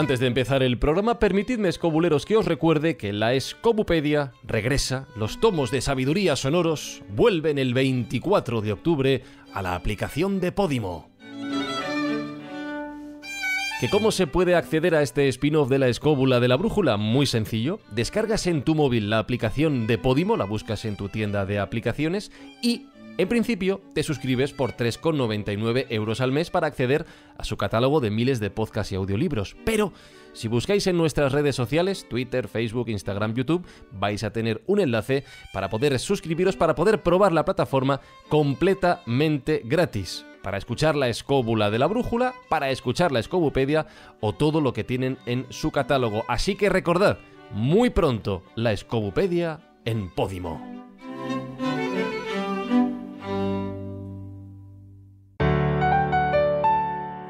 Antes de empezar el programa, permitidme, escobuleros, que os recuerde que la Escobupedia regresa, los tomos de sabiduría sonoros vuelven el 24 de octubre a la aplicación de Podimo. ¿Que ¿Cómo se puede acceder a este spin-off de la escóbula de la brújula? Muy sencillo. Descargas en tu móvil la aplicación de Podimo, la buscas en tu tienda de aplicaciones y en principio, te suscribes por 3,99 euros al mes para acceder a su catálogo de miles de podcasts y audiolibros. Pero si buscáis en nuestras redes sociales, Twitter, Facebook, Instagram, YouTube, vais a tener un enlace para poder suscribiros, para poder probar la plataforma completamente gratis. Para escuchar la escóbula de la brújula, para escuchar la escobupedia o todo lo que tienen en su catálogo. Así que recordad, muy pronto la escobupedia en Podimo.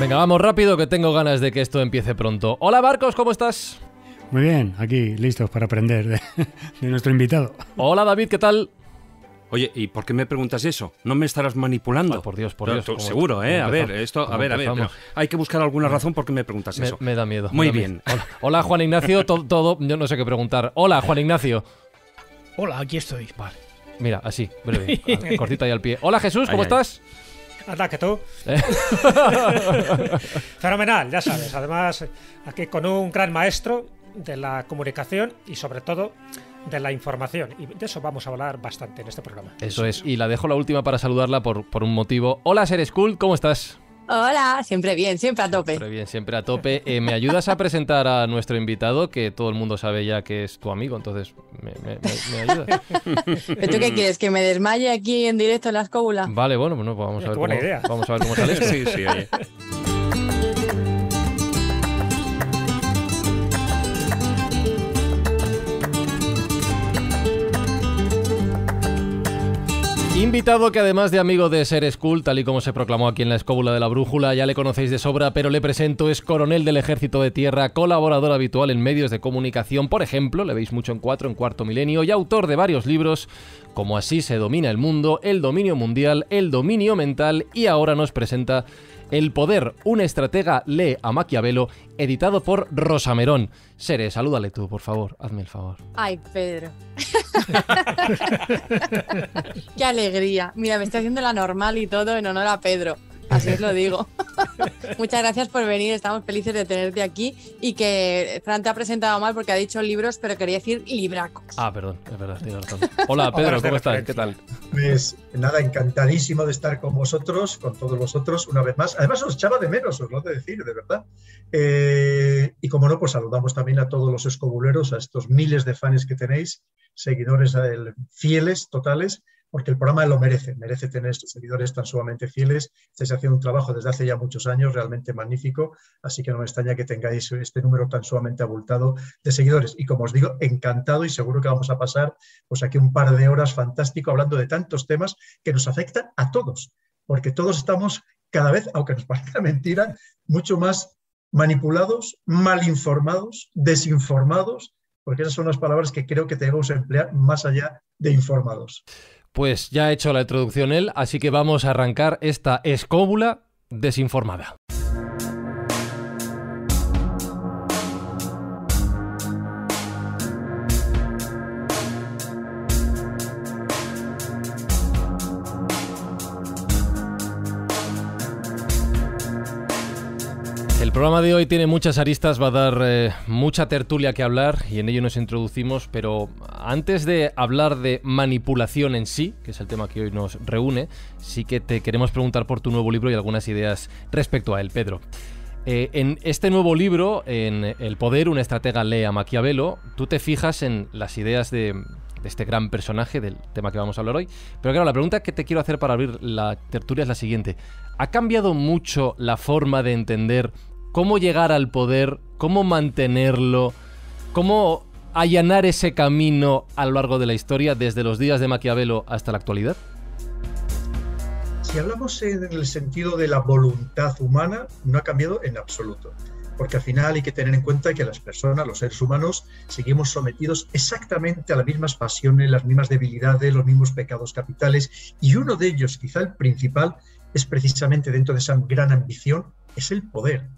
Venga, vamos rápido que tengo ganas de que esto empiece pronto. Hola Barcos, ¿cómo estás? Muy bien, aquí listos para aprender de, nuestro invitado. Hola David, ¿qué tal? Oye, ¿y por qué me preguntas eso? ¿No me estarás manipulando? por Dios, por Dios. seguro, ¿eh? A ver, esto, a ver, a ver. Hay que buscar alguna razón por qué me preguntas eso. Me da miedo. Muy bien. Hola, Juan Ignacio, todo, yo no sé qué preguntar. Hola, Juan Ignacio. Hola, aquí estoy. Vale. Mira, así, breve, cortita y al pie. Hola, Jesús, ¿cómo estás? que tú. Fenomenal, ya sabes. Además, aquí con un gran maestro de la comunicación y sobre todo de la información. Y de eso vamos a hablar bastante en este programa. Eso es. Y la dejo la última para saludarla por, por un motivo. Hola, Seres Cool, ¿cómo estás? Hola, siempre bien, siempre a tope. Siempre bien, siempre a tope. Eh, ¿Me ayudas a presentar a nuestro invitado, que todo el mundo sabe ya que es tu amigo, entonces me, ayudas? ¿Pero tú qué quieres? ¿Que me desmaye aquí en directo en la escóbula? Vale, bueno, bueno pues vamos, a ver cómo, idea. vamos a ver cómo sale. sí, sí, oye. Invitado que además de amigo de Ser School, tal y como se proclamó aquí en la escóbula de la brújula, ya le conocéis de sobra, pero le presento, es coronel del Ejército de Tierra, colaborador habitual en medios de comunicación, por ejemplo, le veis mucho en Cuatro, en Cuarto Milenio, y autor de varios libros como Así se domina el mundo, El dominio mundial, El dominio mental, y ahora nos presenta el poder, un estratega lee a Maquiavelo, editado por Rosamerón. Sere, salúdale tú, por favor, hazme el favor. Ay, Pedro. Qué alegría. Mira, me está haciendo la normal y todo en honor a Pedro. Así os lo digo. Muchas gracias por venir, estamos felices de tenerte aquí y que Fran te ha presentado mal porque ha dicho libros, pero quería decir libracos. Ah, perdón, es verdad, razón. Hola Pedro, ¿cómo estás? ¿Qué tal? Pues nada, encantadísimo de estar con vosotros, con todos vosotros, una vez más. Además os echaba de menos, os lo he de decir, de verdad. Eh, y como no, pues saludamos también a todos los escobuleros, a estos miles de fans que tenéis, seguidores fieles, totales porque el programa lo merece, merece tener estos seguidores tan sumamente fieles. Estáis haciendo un trabajo desde hace ya muchos años realmente magnífico, así que no me extraña que tengáis este número tan sumamente abultado de seguidores. Y como os digo, encantado y seguro que vamos a pasar pues aquí un par de horas fantástico hablando de tantos temas que nos afectan a todos, porque todos estamos cada vez, aunque nos parezca mentira, mucho más manipulados, mal informados, desinformados, porque esas son las palabras que creo que debemos emplear más allá de informados. Pues ya ha hecho la introducción él, así que vamos a arrancar esta escóbula desinformada. El programa de hoy tiene muchas aristas, va a dar eh, mucha tertulia que hablar y en ello nos introducimos, pero antes de hablar de manipulación en sí, que es el tema que hoy nos reúne, sí que te queremos preguntar por tu nuevo libro y algunas ideas respecto a él, Pedro. Eh, en este nuevo libro, en El Poder, una estratega lee a Maquiavelo, tú te fijas en las ideas de, de este gran personaje del tema que vamos a hablar hoy. Pero claro, la pregunta que te quiero hacer para abrir la tertulia es la siguiente. ¿Ha cambiado mucho la forma de entender cómo llegar al poder, cómo mantenerlo, cómo allanar ese camino a lo largo de la historia, desde los días de Maquiavelo hasta la actualidad? Si hablamos en el sentido de la voluntad humana, no ha cambiado en absoluto porque al final hay que tener en cuenta que las personas, los seres humanos, seguimos sometidos exactamente a las mismas pasiones, las mismas debilidades, los mismos pecados capitales, y uno de ellos, quizá el principal, es precisamente dentro de esa gran ambición, es el poder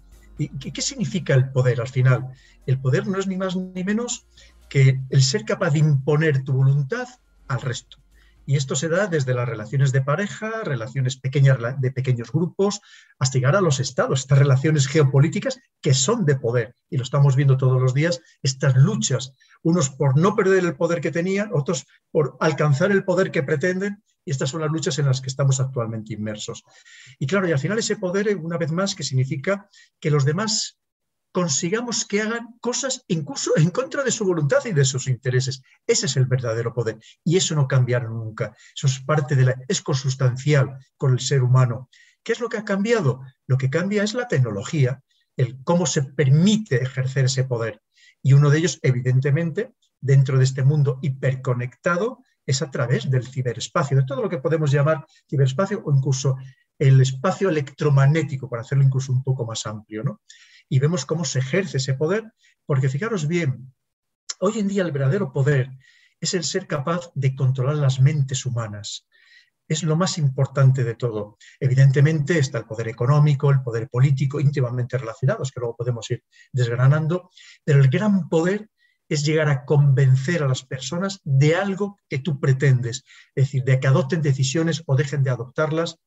qué significa el poder al final? El poder no es ni más ni menos que el ser capaz de imponer tu voluntad al resto. Y esto se da desde las relaciones de pareja, relaciones pequeñas de pequeños grupos, hasta llegar a los estados, estas relaciones geopolíticas que son de poder. Y lo estamos viendo todos los días, estas luchas, unos por no perder el poder que tenían, otros por alcanzar el poder que pretenden. Y estas son las luchas en las que estamos actualmente inmersos. Y claro, y al final ese poder, eh, una vez más, que significa que los demás consigamos que hagan cosas incluso en contra de su voluntad y de sus intereses. Ese es el verdadero poder. Y eso no cambiará nunca. Eso es parte de la... es consustancial con el ser humano. ¿Qué es lo que ha cambiado? Lo que cambia es la tecnología, el cómo se permite ejercer ese poder. Y uno de ellos, evidentemente, dentro de este mundo hiperconectado, es a través del ciberespacio, de todo lo que podemos llamar ciberespacio o incluso el espacio electromagnético, para hacerlo incluso un poco más amplio. ¿no? Y vemos cómo se ejerce ese poder, porque fijaros bien, hoy en día el verdadero poder es el ser capaz de controlar las mentes humanas. Es lo más importante de todo. Evidentemente está el poder económico, el poder político, íntimamente relacionados, que luego podemos ir desgranando, pero el gran poder es llegar a convencer a las personas de algo que tú pretendes, es decir, de que adopten decisiones o dejen de adoptarlas,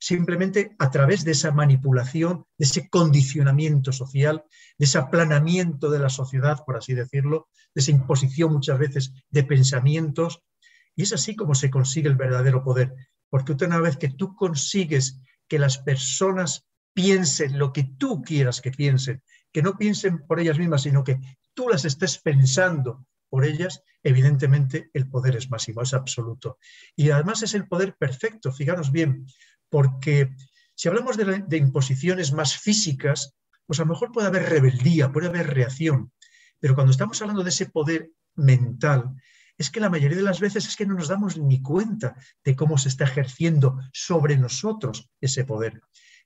simplemente a través de esa manipulación, de ese condicionamiento social, de ese aplanamiento de la sociedad, por así decirlo, de esa imposición muchas veces de pensamientos. Y es así como se consigue el verdadero poder, porque una vez que tú consigues que las personas piensen lo que tú quieras que piensen, que no piensen por ellas mismas, sino que tú las estés pensando por ellas, evidentemente el poder es masivo, es absoluto. Y además es el poder perfecto, fijaros bien, porque si hablamos de imposiciones más físicas, pues a lo mejor puede haber rebeldía, puede haber reacción, pero cuando estamos hablando de ese poder mental, es que la mayoría de las veces es que no nos damos ni cuenta de cómo se está ejerciendo sobre nosotros ese poder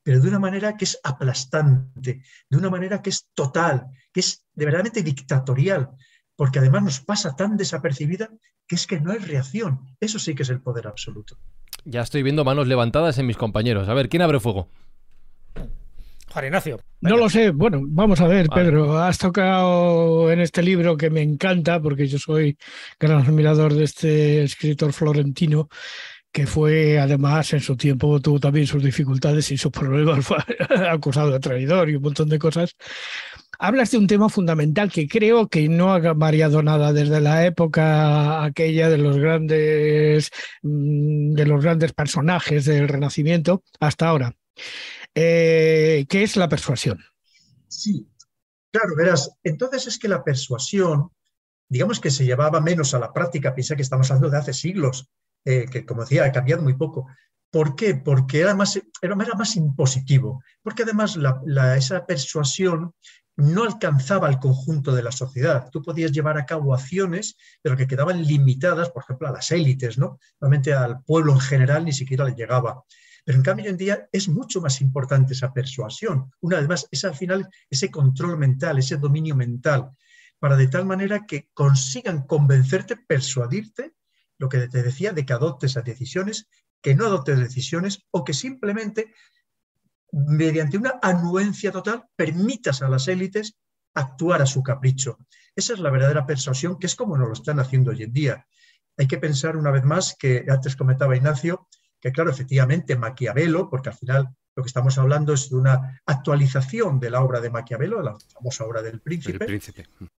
pero de una manera que es aplastante, de una manera que es total, que es de verdaderamente dictatorial, porque además nos pasa tan desapercibida que es que no hay reacción. Eso sí que es el poder absoluto. Ya estoy viendo manos levantadas en mis compañeros. A ver, ¿quién abre fuego? Juan Ignacio. No lo sé. Bueno, vamos a ver, Pedro. Has tocado en este libro que me encanta, porque yo soy gran admirador de este escritor florentino, que fue además en su tiempo tuvo también sus dificultades y su problemas, fue acusado de traidor y un montón de cosas. Hablas de un tema fundamental que creo que no ha variado nada desde la época aquella de los grandes, mm, de los grandes personajes del Renacimiento hasta ahora, eh, que es la persuasión. Sí, claro, verás, entonces es que la persuasión, digamos que se llevaba menos a la práctica, piensa que estamos hablando de hace siglos, eh, que como decía, ha cambiado muy poco. ¿Por qué? Porque era más, era, más impositivo, porque además esa persuasión no alcanzaba al conjunto de la sociedad. Tú podías llevar a cabo acciones, pero que quedaban limitadas, por ejemplo, a las élites, ¿no? Realmente al pueblo en general ni siquiera le llegaba. Pero en cambio hoy en día es mucho más importante esa persuasión. Una vez más, es al final ese control mental, ese dominio mental, para de tal manera que consigan convencerte, persuadirte lo que te decía de que adoptes las decisiones, que no adoptes decisiones o que simplemente mediante una anuencia total permitas a las élites actuar a su capricho. Esa es la verdadera persuasión, que es como nos lo están haciendo hoy en día. Hay que pensar una vez más que antes comentaba Ignacio, que claro, efectivamente Maquiavelo, porque al final lo que estamos hablando es de una actualización de la obra de Maquiavelo, la famosa obra del príncipe.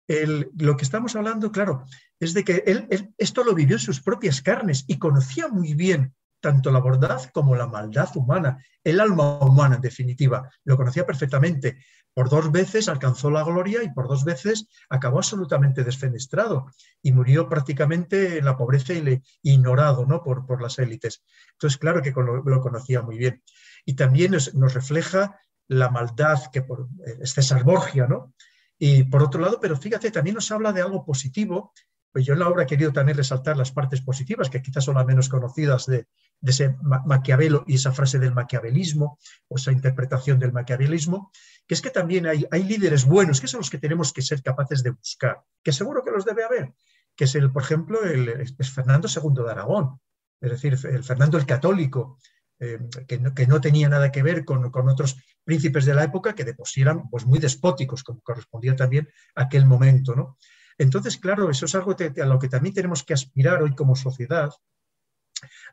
El lo que estamos hablando, claro, es de que él, esto lo vivió en sus propias carnes y conocía muy bien tanto la bondad como la maldad humana, el alma humana en definitiva, lo conocía perfectamente. Por dos veces alcanzó la gloria y por dos veces acabó absolutamente desfenestrado y murió prácticamente en la pobreza y le, ignorado ¿no? por, por las élites. Entonces, claro que lo conocía muy bien y también nos refleja la maldad que por, eh, es este César Borgia, ¿no? Y por otro lado, pero fíjate, también nos habla de algo positivo. Pues yo en la obra he querido también resaltar las partes positivas, que quizás son las menos conocidas de, ese Maquiavelo y esa frase del maquiavelismo, o esa interpretación del maquiavelismo, que es que también hay, líderes buenos, que son los que tenemos que ser capaces de buscar, que seguro que los debe haber, que es, por ejemplo, el, Fernando II de Aragón, es decir, el Fernando el Católico, eh, que, no, tenía nada que ver con, otros príncipes de la época que de pues, muy despóticos, como correspondía también aquel momento. Entonces, claro, eso es algo a lo que también tenemos que aspirar hoy como sociedad,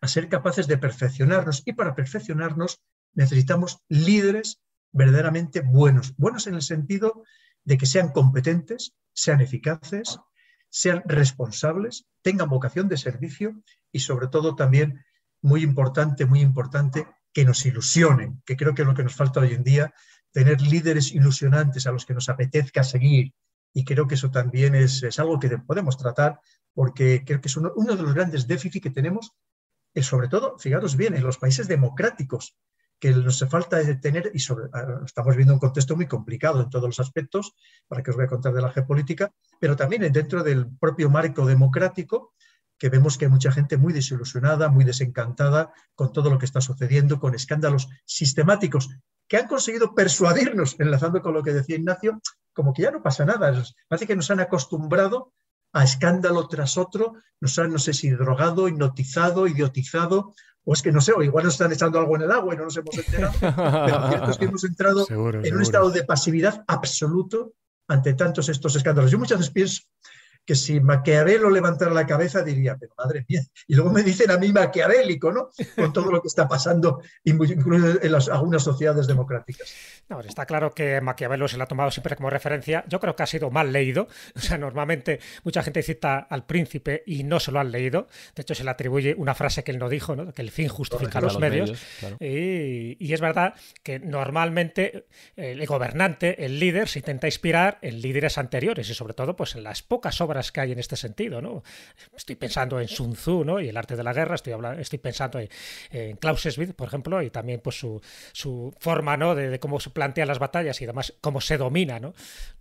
a ser capaces de perfeccionarnos y para perfeccionarnos necesitamos líderes verdaderamente buenos, buenos en el sentido de que sean competentes, sean eficaces, sean responsables, tengan vocación de servicio y sobre todo también muy importante, muy importante, que nos ilusionen, que creo que es lo que nos falta hoy en día, tener líderes ilusionantes a los que nos apetezca seguir. Y creo que eso también es, algo que podemos tratar, porque creo que es uno, de los grandes déficits que tenemos, es sobre todo, fijaros bien, en los países democráticos, que nos falta tener, y ah, estamos viendo un contexto muy complicado en todos los aspectos, para que os voy a contar de la geopolítica, pero también dentro del propio marco democrático, que vemos que hay mucha gente muy desilusionada, muy desencantada con todo lo que está sucediendo, con escándalos sistemáticos que han conseguido persuadirnos, enlazando con lo que decía Ignacio, como que ya no pasa nada. Parece que nos han acostumbrado a escándalo tras otro, nos han, no sé si drogado, hipnotizado, idiotizado, o es que no sé, o igual nos están echando algo en el agua y no nos hemos enterado, pero lo cierto es que hemos entrado en un estado de pasividad absoluto ante tantos estos escándalos. Yo muchas veces pienso que si Maquiavelo levantara la cabeza diría, pero madre mía, y luego me dicen a mí maquiavélico, ¿no? Con todo lo que está pasando, incluso en las, algunas sociedades democráticas. está claro que Maquiavelo se la ha tomado siempre como referencia. Yo creo que ha sido mal leído. O sea, normalmente mucha gente cita al príncipe y no se lo han leído. De hecho, se le atribuye una frase que él no dijo, que el fin justifica los, medios. y, y, es verdad que normalmente el gobernante, el líder, se intenta inspirar en líderes anteriores y sobre todo pues en las pocas obras que hay en este sentido, ¿no? Estoy pensando en Sun Tzu, Y el arte de la guerra, estoy, hablando, estoy pensando en, Clausewitz, por ejemplo, y también pues su, forma, ¿no? De, cómo se plantean las batallas y además cómo se domina,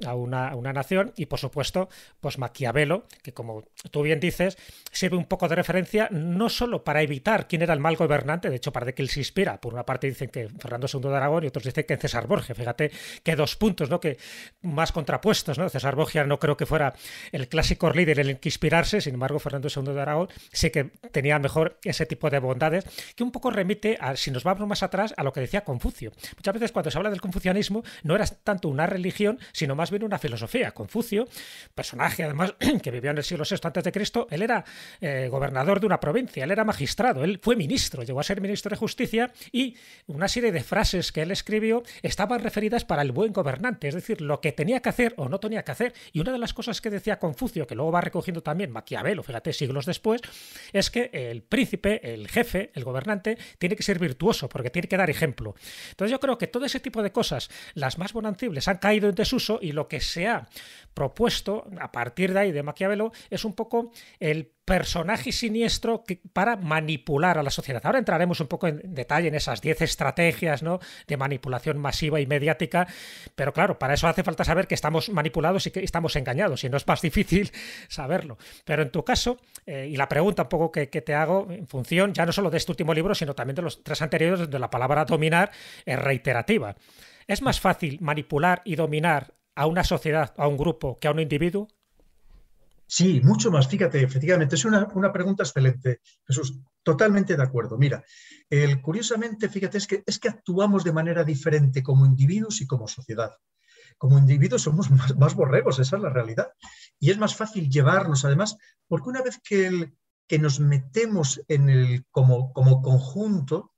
A una, nación y, por supuesto, pues Maquiavelo, que como tú bien dices, sirve un poco de referencia no solo para evitar quién era el mal gobernante, de hecho para que él se inspira, por una parte dicen que Fernando II de Aragón y otros dicen que en César Borgia, fíjate que dos puntos, ¿no? Que más contrapuestos, ¿no? César Borgia no creo que fuera el clásico líder líder en el que inspirarse, sin embargo, Fernando II de Aragón sí que tenía mejor ese tipo de bondades, que un poco remite a, si nos vamos más atrás, a lo que decía Confucio. Muchas veces cuando se habla del confucianismo no era tanto una religión, sino más bien una filosofía. Confucio, personaje además que vivió en el siglo VI Cristo, él era eh, gobernador de una provincia, él era magistrado, él fue ministro, llegó a ser ministro de Justicia y una serie de frases que él escribió estaban referidas para el buen gobernante, es decir, lo que tenía que hacer o no tenía que hacer. Y una de las cosas que decía Confucio, que luego va recogiendo también Maquiavelo, fíjate, siglos después, es que el príncipe, el jefe, el gobernante, tiene que ser virtuoso porque tiene que dar ejemplo. Entonces yo creo que todo ese tipo de cosas, las más bonancibles, han caído en desuso y lo que se ha propuesto a partir de ahí de Maquiavelo es un poco el personaje siniestro que, para manipular a la sociedad. Ahora entraremos un poco en detalle en esas 10 estrategias ¿no? de manipulación masiva y mediática, pero claro, para eso hace falta saber que estamos manipulados y que estamos engañados, y no es más difícil saberlo. Pero en tu caso, eh, y la pregunta un poco que, te hago en función ya no solo de este último libro, sino también de los tres anteriores, de la palabra dominar es reiterativa. ¿Es más fácil manipular y dominar a una sociedad, a un grupo, que a un individuo? Sí, mucho más. Fíjate, efectivamente, es una, pregunta excelente, Jesús. Totalmente de acuerdo. Mira, el, curiosamente, fíjate, es que, es que actuamos de manera diferente como individuos y como sociedad. Como individuos somos más, borregos, esa es la realidad. Y es más fácil llevarnos, además, porque una vez que, el, que nos metemos en el, como, como conjunto,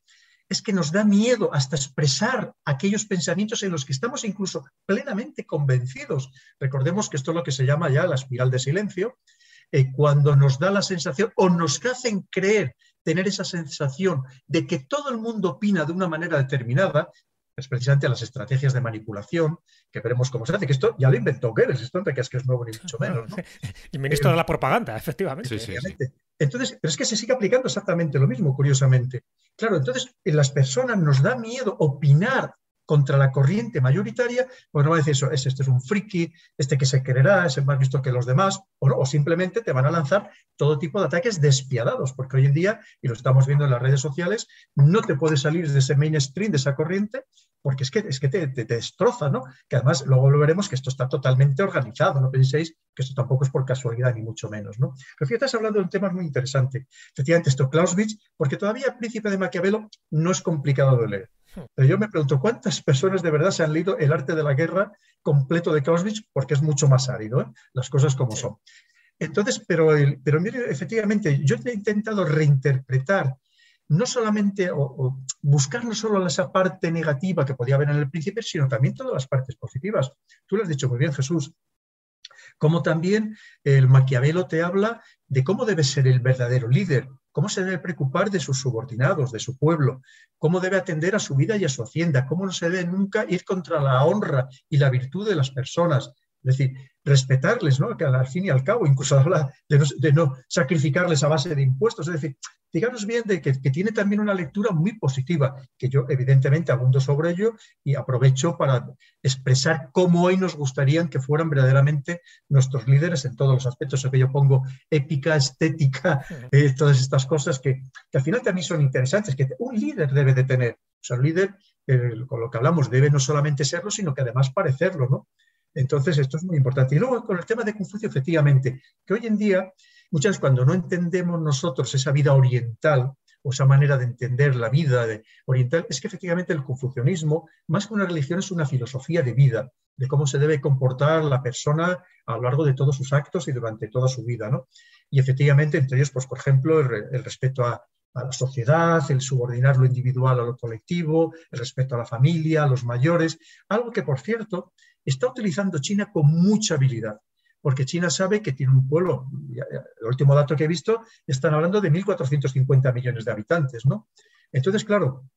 es que nos da miedo hasta expresar aquellos pensamientos en los que estamos incluso plenamente convencidos. Recordemos que esto es lo que se llama ya la espiral de silencio, eh, cuando nos da la sensación o nos hacen creer, tener esa sensación de que todo el mundo opina de una manera determinada, es precisamente las estrategias de manipulación, que veremos cómo se hace, que esto ya lo inventó Goebbels, esto que es que es nuevo ni mucho menos. El ministro eh, de la propaganda, efectivamente. Entonces, pero es que se sigue aplicando exactamente lo mismo, curiosamente. Claro, entonces en eh, las personas nos da miedo opinar contra la corriente mayoritaria, pues no va a decir eso, este es un friki, este que se quererá, es más visto que los demás, o, simplemente te van a lanzar todo tipo de ataques despiadados, porque hoy en día, y lo estamos viendo en las redes sociales, no te puedes salir de ese mainstream, de esa corriente, porque es que, es que te, destroza, ¿no? Que además luego lo veremos que esto está totalmente organizado, no penséis que esto tampoco es por casualidad, ni mucho menos, ¿no? Pero fíjate, estás hablando de un tema muy interesante. Efectivamente, esto, Clausewitz, porque todavía Príncipe de Maquiavelo no es complicado de leer. Pero yo me pregunto, ¿cuántas personas de verdad se han leído El arte de la guerra completo de Clausewitz? Porque es mucho más árido, ¿eh? las cosas como son. Entonces, pero, pero mire, efectivamente, yo he intentado reinterpretar, no solamente buscar no solo esa parte negativa que podía haber en el príncipe, sino también todas las partes positivas. Tú lo has dicho muy bien, Jesús. Como también el Maquiavelo te habla de cómo debe ser el verdadero líder, cómo se debe preocupar de sus subordinados, de su pueblo, cómo debe atender a su vida y a su hacienda, cómo no se debe nunca ir contra la honra y la virtud de las personas, es decir, respetarles, ¿no? que al fin y al cabo, incluso habla de no, sacrificarles a base de impuestos. Es decir, fijaros bien de que, tiene también una lectura muy positiva, que yo evidentemente abundo sobre ello y aprovecho para expresar cómo hoy nos gustarían que fueran verdaderamente nuestros líderes en todos los aspectos. que yo pongo épica, estética, eh, todas estas cosas que, al final también son interesantes, que un líder debe de tener. O sea, un líder, eh, con lo que hablamos, debe no solamente serlo, sino que además parecerlo, ¿no? Entonces, esto es muy importante. Y luego con el tema de Confucio, efectivamente, que hoy en día, muchas veces cuando no entendemos nosotros esa vida oriental o esa manera de entender la vida oriental, es que efectivamente el confucianismo, más que una religión, es una filosofía de vida, de cómo se debe comportar la persona a lo largo de todos sus actos y durante toda su vida. ¿no? Y efectivamente, entre ellos, pues, por ejemplo, el, respeto a, a la sociedad, el subordinar lo individual a lo colectivo, el respeto a la familia, a los mayores, algo que, por cierto, está utilizando China con mucha habilidad, porque China sabe que tiene un pueblo, el último dato que he visto, están hablando de 1.450 millones de habitantes, ¿no? Entonces, claro,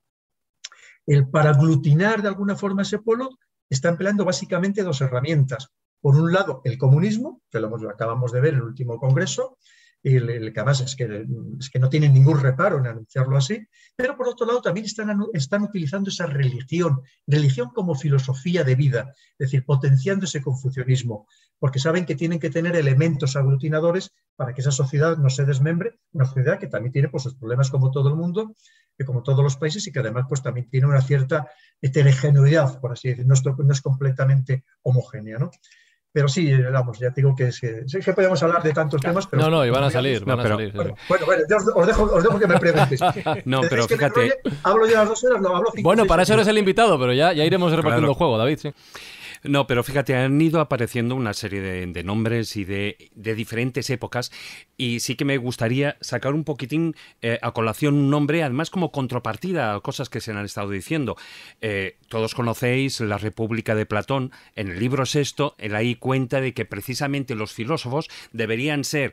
el, para aglutinar de alguna forma ese pueblo, está empleando básicamente dos herramientas. Por un lado, el comunismo, que lo acabamos de ver en el último congreso, y el, que además es que, que no tienen ningún reparo en anunciarlo así, pero por otro lado también están, están utilizando esa religión, religión como filosofía de vida, es decir, potenciando ese confucianismo, porque saben que tienen que tener elementos aglutinadores para que esa sociedad no se desmembre, una sociedad que también tiene pues, sus problemas como todo el mundo, que como todos los países y que además pues, también tiene una cierta heterogeneidad, por así decirlo, no es, no es completamente homogénea. ¿no? Pero sí, vamos, ya digo que sí, que podemos hablar de tantos temas. Pero no, no, y van a salir, Bueno, bueno, os, dejo, os, dejo, que me preguntéis. no, pero fíjate. hablo ya las dos horas, no hablo cinco, Bueno, para eso eres el invitado, pero ya, ya iremos repartiendo el juego, David, sí. No, pero fíjate, han ido apareciendo una serie de, nombres y de, diferentes épocas y sí que me gustaría sacar un poquitín eh, a colación un nombre, además como contrapartida a cosas que se han estado diciendo. Eh, todos conocéis la República de Platón, en el libro VI, él ahí cuenta de que precisamente los filósofos deberían ser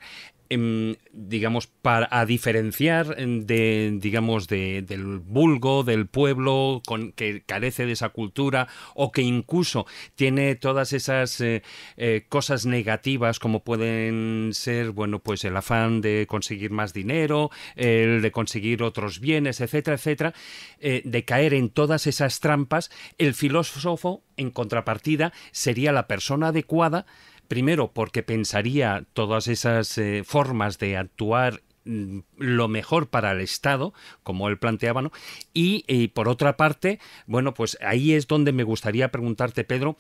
Em, digamos, para, a diferenciar em, de, digamos, del vulgo, del pueblo con, que carece de esa cultura o que incluso tiene todas esas eh, eh, cosas negativas como pueden ser, bueno, pues el afán de conseguir más dinero, el de conseguir otros bienes, etcétera, etcétera, eh, de caer en todas esas trampas, el filósofo, en contrapartida, sería la persona adecuada Primero, porque pensaría todas esas eh, formas de actuar mm, lo mejor para el Estado, como él planteaba, ¿no? Y, por otra parte, bueno, pues ahí es donde me gustaría preguntarte, Pedro,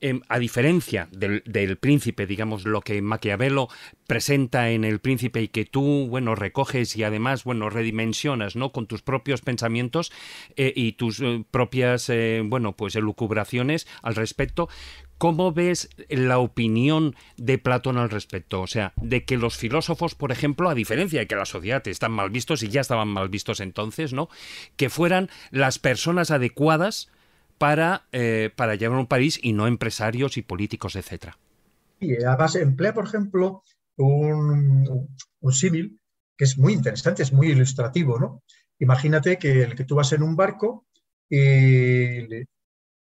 em, a diferencia del, del, príncipe, digamos, lo que Maquiavelo presenta en el príncipe y que tú, bueno, recoges y además, bueno, redimensionas, ¿no? Con tus propios pensamientos eh, y tus eh, propias, bueno, pues elucubraciones al respecto, ¿Cómo ves la opinión de Platón al respecto? O sea, de que los filósofos, por ejemplo, a diferencia de que la sociedad están mal vistos y ya estaban mal vistos entonces, ¿no? Que fueran las personas adecuadas para, eh, para llevar un país y no empresarios y políticos, etc. Y además emplea, por ejemplo, un, símil que es muy interesante, es muy ilustrativo, ¿no? Imagínate que, el que tú vas en un barco y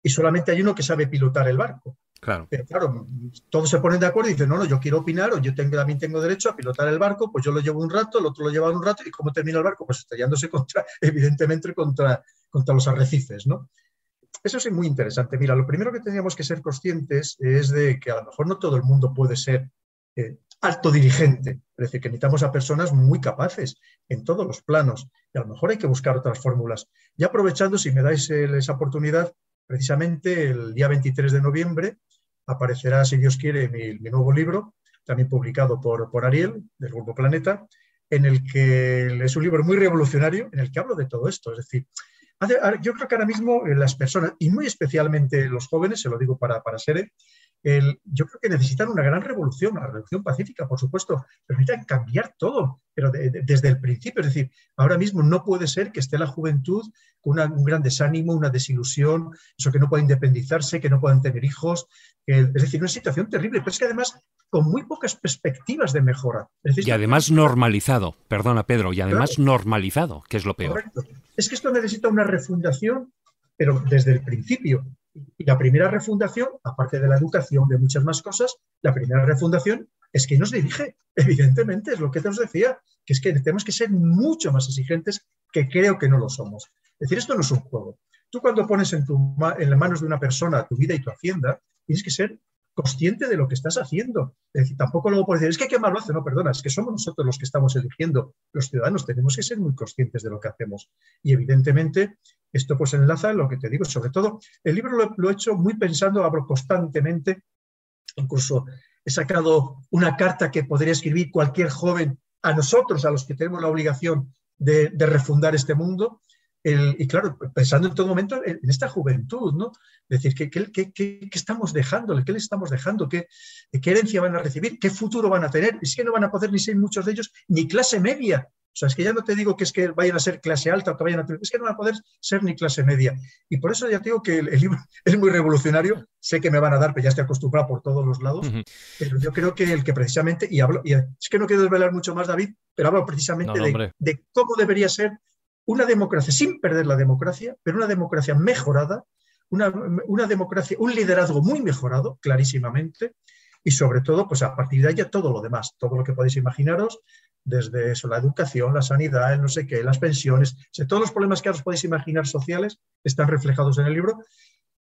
y solamente hay uno que sabe pilotar el barco. Claro. Pero claro, todos se ponen de acuerdo y dicen, no, no, yo quiero opinar o yo también tengo derecho a pilotar el barco, pues yo lo llevo un rato, el otro lo lleva un rato y ¿cómo termina el barco? Pues estallándose contra, evidentemente contra, contra los arrecifes, ¿no? Eso es muy interesante. Mira, lo primero que teníamos que ser conscientes es de que a lo mejor no todo el mundo puede ser eh, alto dirigente, es decir, que necesitamos a personas muy capaces en todos los planos y a lo mejor hay que buscar otras fórmulas. Y aprovechando, si me dais eh, esa oportunidad, precisamente el día 23 de noviembre aparecerá, si Dios quiere, mi, nuevo libro, también publicado por, Ariel, del Grupo Planeta, en el que es un libro muy revolucionario, en el que hablo de todo esto. Es decir, yo creo que ahora mismo eh, las personas, y muy especialmente los jóvenes, se lo digo para, para Sere, yo creo que necesitan una gran revolución, una revolución pacífica, por supuesto, pero necesitan cambiar todo, pero desde el principio. Es decir, ahora mismo no puede ser que esté la juventud con un gran desánimo, una desilusión, eso que no pueda independizarse, que no puedan tener hijos. es decir, una situación terrible, pero es que además con muy pocas perspectivas de mejora. y además normalizado, perdona Pedro, y además normalizado, que es lo peor. Es que esto necesita una refundación, pero desde el principio. Y la primera refundación, aparte de la educación, de muchas más cosas, la primera refundación es que nos dirige, evidentemente, es lo que te os decía, que es que tenemos que ser mucho más exigentes que creo que no lo somos. Es decir, esto no es un juego. Tú cuando pones en, tu, en las manos de una persona tu vida y tu hacienda, tienes que ser consciente de lo que estás haciendo. Es decir, tampoco lo puedes decir, es que qué mal lo hace, no, perdona, es que somos nosotros los que estamos eligiendo. Los ciudadanos tenemos que ser muy conscientes de lo que hacemos. Y evidentemente, esto pues enlaza lo que te digo, sobre todo, el libro lo, he hecho muy pensando, hablo constantemente, incluso he sacado una carta que podría escribir cualquier joven a nosotros, a los que tenemos la obligación de refundar este mundo, y claro, pensando en todo momento en, esta juventud, ¿no? decir, ¿qué, qué, estamos dejando? ¿Qué les estamos dejando? ¿Qué, herencia van a recibir? ¿Qué futuro van a tener? Es que no van a poder ni ser muchos de ellos ni clase media. O sea, es que ya no te digo que es que vayan a ser clase alta o que vayan a tener, es que no van a poder ser ni clase media. Y por eso ya te digo que el, libro es muy revolucionario. Sé que me van a dar, pero ya estoy acostumbrado por todos los lados. Pero yo creo que el que precisamente, y hablo, es que no quiero desvelar mucho más, David, pero hablo precisamente de cómo debería ser una democracia sin perder la democracia, pero una democracia mejorada, una, democracia, un liderazgo muy mejorado, clarísimamente, y sobre todo, pues a partir de ahí todo lo demás, todo lo que podéis imaginaros, desde eso, la educación, la sanidad, no sé qué, las pensiones, todos los problemas que os podéis imaginar sociales están reflejados en el libro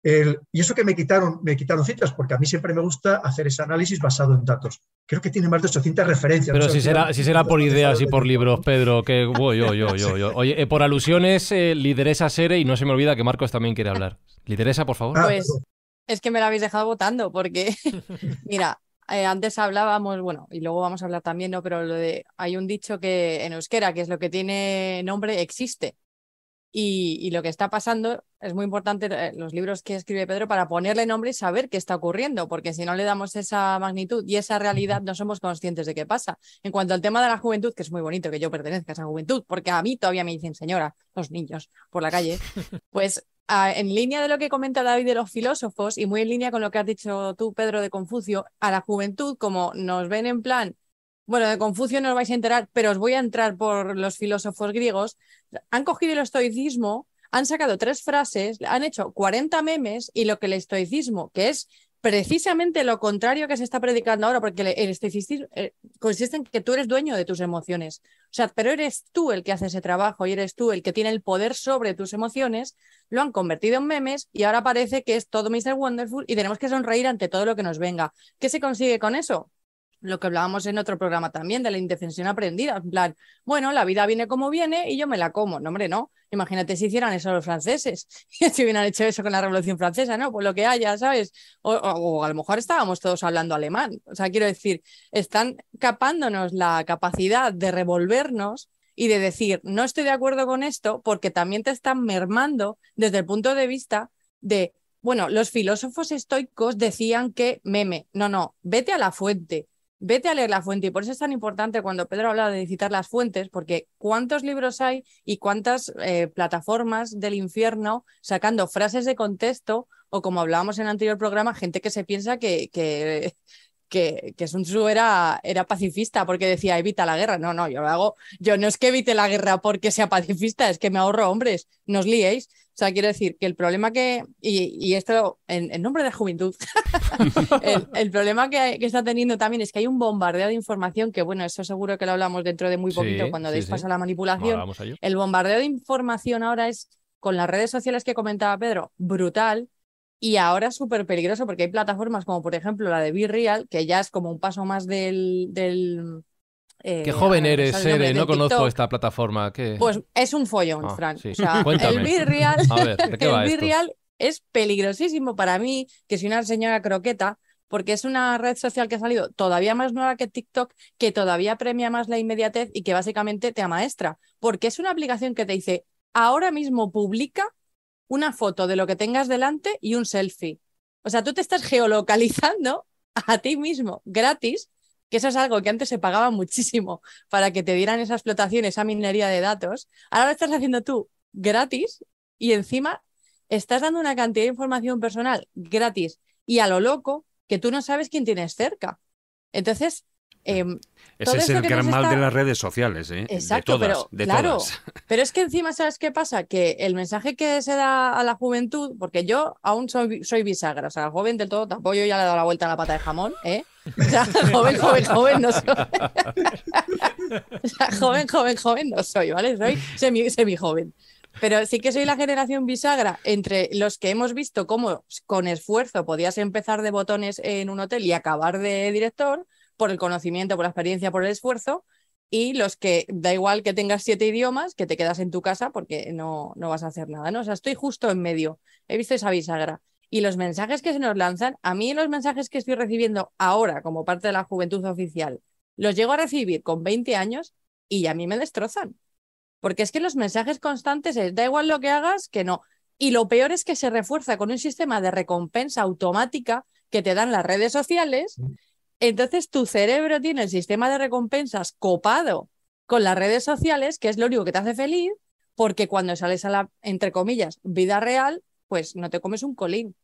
y eso que me quitaron, me quitaron citas, porque a mí siempre me gusta hacer ese análisis basado en datos. Creo que tiene más de 800 referencias. Pero si, será, si, será, por ideas y por libros, Pedro, que yo, Oye, eh, por alusiones, eh, lideresa Sere, y no se me olvida que Marcos también quiere hablar. Lideresa, por favor. Ah, pues, es que me la habéis dejado votando, porque mira, eh, antes hablábamos, bueno, y luego vamos a hablar también, ¿no? Pero lo de, hay un dicho que en euskera, que es lo que tiene nombre, existe. Y, lo que está pasando es muy importante eh, los libros que escribe Pedro para ponerle nombre y saber qué está ocurriendo, porque si no le damos esa magnitud y esa realidad no somos conscientes de qué pasa. En cuanto al tema de la juventud, que es muy bonito que yo pertenezca a esa juventud, porque a mí todavía me dicen señora los niños por la calle, pues en línea de lo que comenta David de los filósofos y muy en línea con lo que has dicho tú, Pedro, de Confucio, a la juventud, como nos ven en plan bueno, de Confucio no os vais a enterar, pero os voy a entrar por los filósofos griegos, han cogido el estoicismo, han sacado tres frases, han hecho 40 memes y lo que el estoicismo, que es precisamente lo contrario que se está predicando ahora, porque el estoicismo eh, consiste en que tú eres dueño de tus emociones. O sea, pero eres tú el que hace ese trabajo y eres tú el que tiene el poder sobre tus emociones, lo han convertido en memes y ahora parece que es todo Mr. Wonderful y tenemos que sonreír ante todo lo que nos venga. ¿Qué se consigue con eso? lo que hablábamos en otro programa también, de la indefensión aprendida. En plan, bueno, la vida viene como viene y yo me la como. No, hombre, no. Imagínate si hicieran eso los franceses. si hubieran hecho eso con la Revolución Francesa, ¿no? Pues lo que haya, ¿sabes? O, o, a lo mejor estábamos todos hablando alemán. O sea, quiero decir, están capándonos la capacidad de revolvernos y de decir, no estoy de acuerdo con esto, porque también te están mermando desde el punto de vista de. Bueno, los filósofos estoicos decían que meme, no, no, vete a la fuente, vete a leer la fuente. Y por eso es tan importante cuando Pedro habla de citar las fuentes, porque cuántos libros hay y cuántas eh, plataformas del infierno sacando frases de contexto o como hablábamos en el anterior programa, gente que se piensa que, que que, que Sun Tzu era, era pacifista porque decía evita la guerra. No, no, yo lo hago, yo no es que evite la guerra porque sea pacifista, es que me ahorro hombres, no liéis. O sea, quiero decir que el problema que, y, esto en, nombre de la juventud, el, problema que, está teniendo también es que hay un bombardeo de información, que bueno, eso seguro que lo hablamos dentro de muy poquito cuando deis paso a la manipulación. el bombardeo de información ahora es, con las redes sociales que comentaba Pedro, brutal. Y ahora es súper peligroso porque hay plataformas como por ejemplo la de Be Real, que ya es como un paso más del... del Qué eh, joven eres, Sere, no conozco esta plataforma. ¿qué? Pues es un follón, Fran. Ah, Frank. O el el Real es peligrosísimo para mí, que soy una señora croqueta, porque es una red social que ha salido todavía más nueva que TikTok, que todavía premia más la inmediatez y que básicamente te amaestra, porque es una aplicación que te dice, ahora mismo publica una foto de lo que tengas delante y un selfie. O sea, tú te estás geolocalizando a ti mismo gratis, que eso es algo que antes se pagaba muchísimo para que te dieran esa explotación, esa minería de datos. Ahora lo estás haciendo tú gratis y encima estás dando una cantidad de información personal gratis y a lo loco que tú no sabes quién tienes cerca. Entonces, Em, Ese es el gran mal de las redes sociales, ¿eh? Exacto, de pero, claro, pero es que encima, ¿sabes qué pasa? Que el mensaje que se da a la juventud, porque yo aún soy, bisagra, o sea, joven del todo, tampoco yo ya le he dado la vuelta a la pata de jamón, ¿eh? O sea, joven, joven, joven no soy. o sea, joven, joven, joven no soy, ¿vale? Soy semi, semi joven. Pero sí que soy la generación bisagra entre los que hemos visto cómo con esfuerzo podías empezar de botones en un hotel y acabar de director, por el conocimiento, por la experiencia, por el esfuerzo, y los que da igual que tengas siete idiomas, que te quedas en tu casa porque no, no vas a hacer nada, ¿no? O sea, estoy justo en medio, he visto esa bisagra. Y los mensajes que se nos lanzan, a mí los mensajes que estoy recibiendo ahora como parte de la juventud oficial, los llego a recibir con 20 años y a mí me destrozan. Porque es que los mensajes constantes es, da igual lo que hagas, que no. Y lo peor es que se refuerza con un sistema de recompensa automática que te dan las redes sociales mm. Entonces tu cerebro tiene el sistema de recompensas copado con las redes sociales, que es lo único que te hace feliz, porque cuando sales a la, entre comillas, vida real, pues no te comes un colín.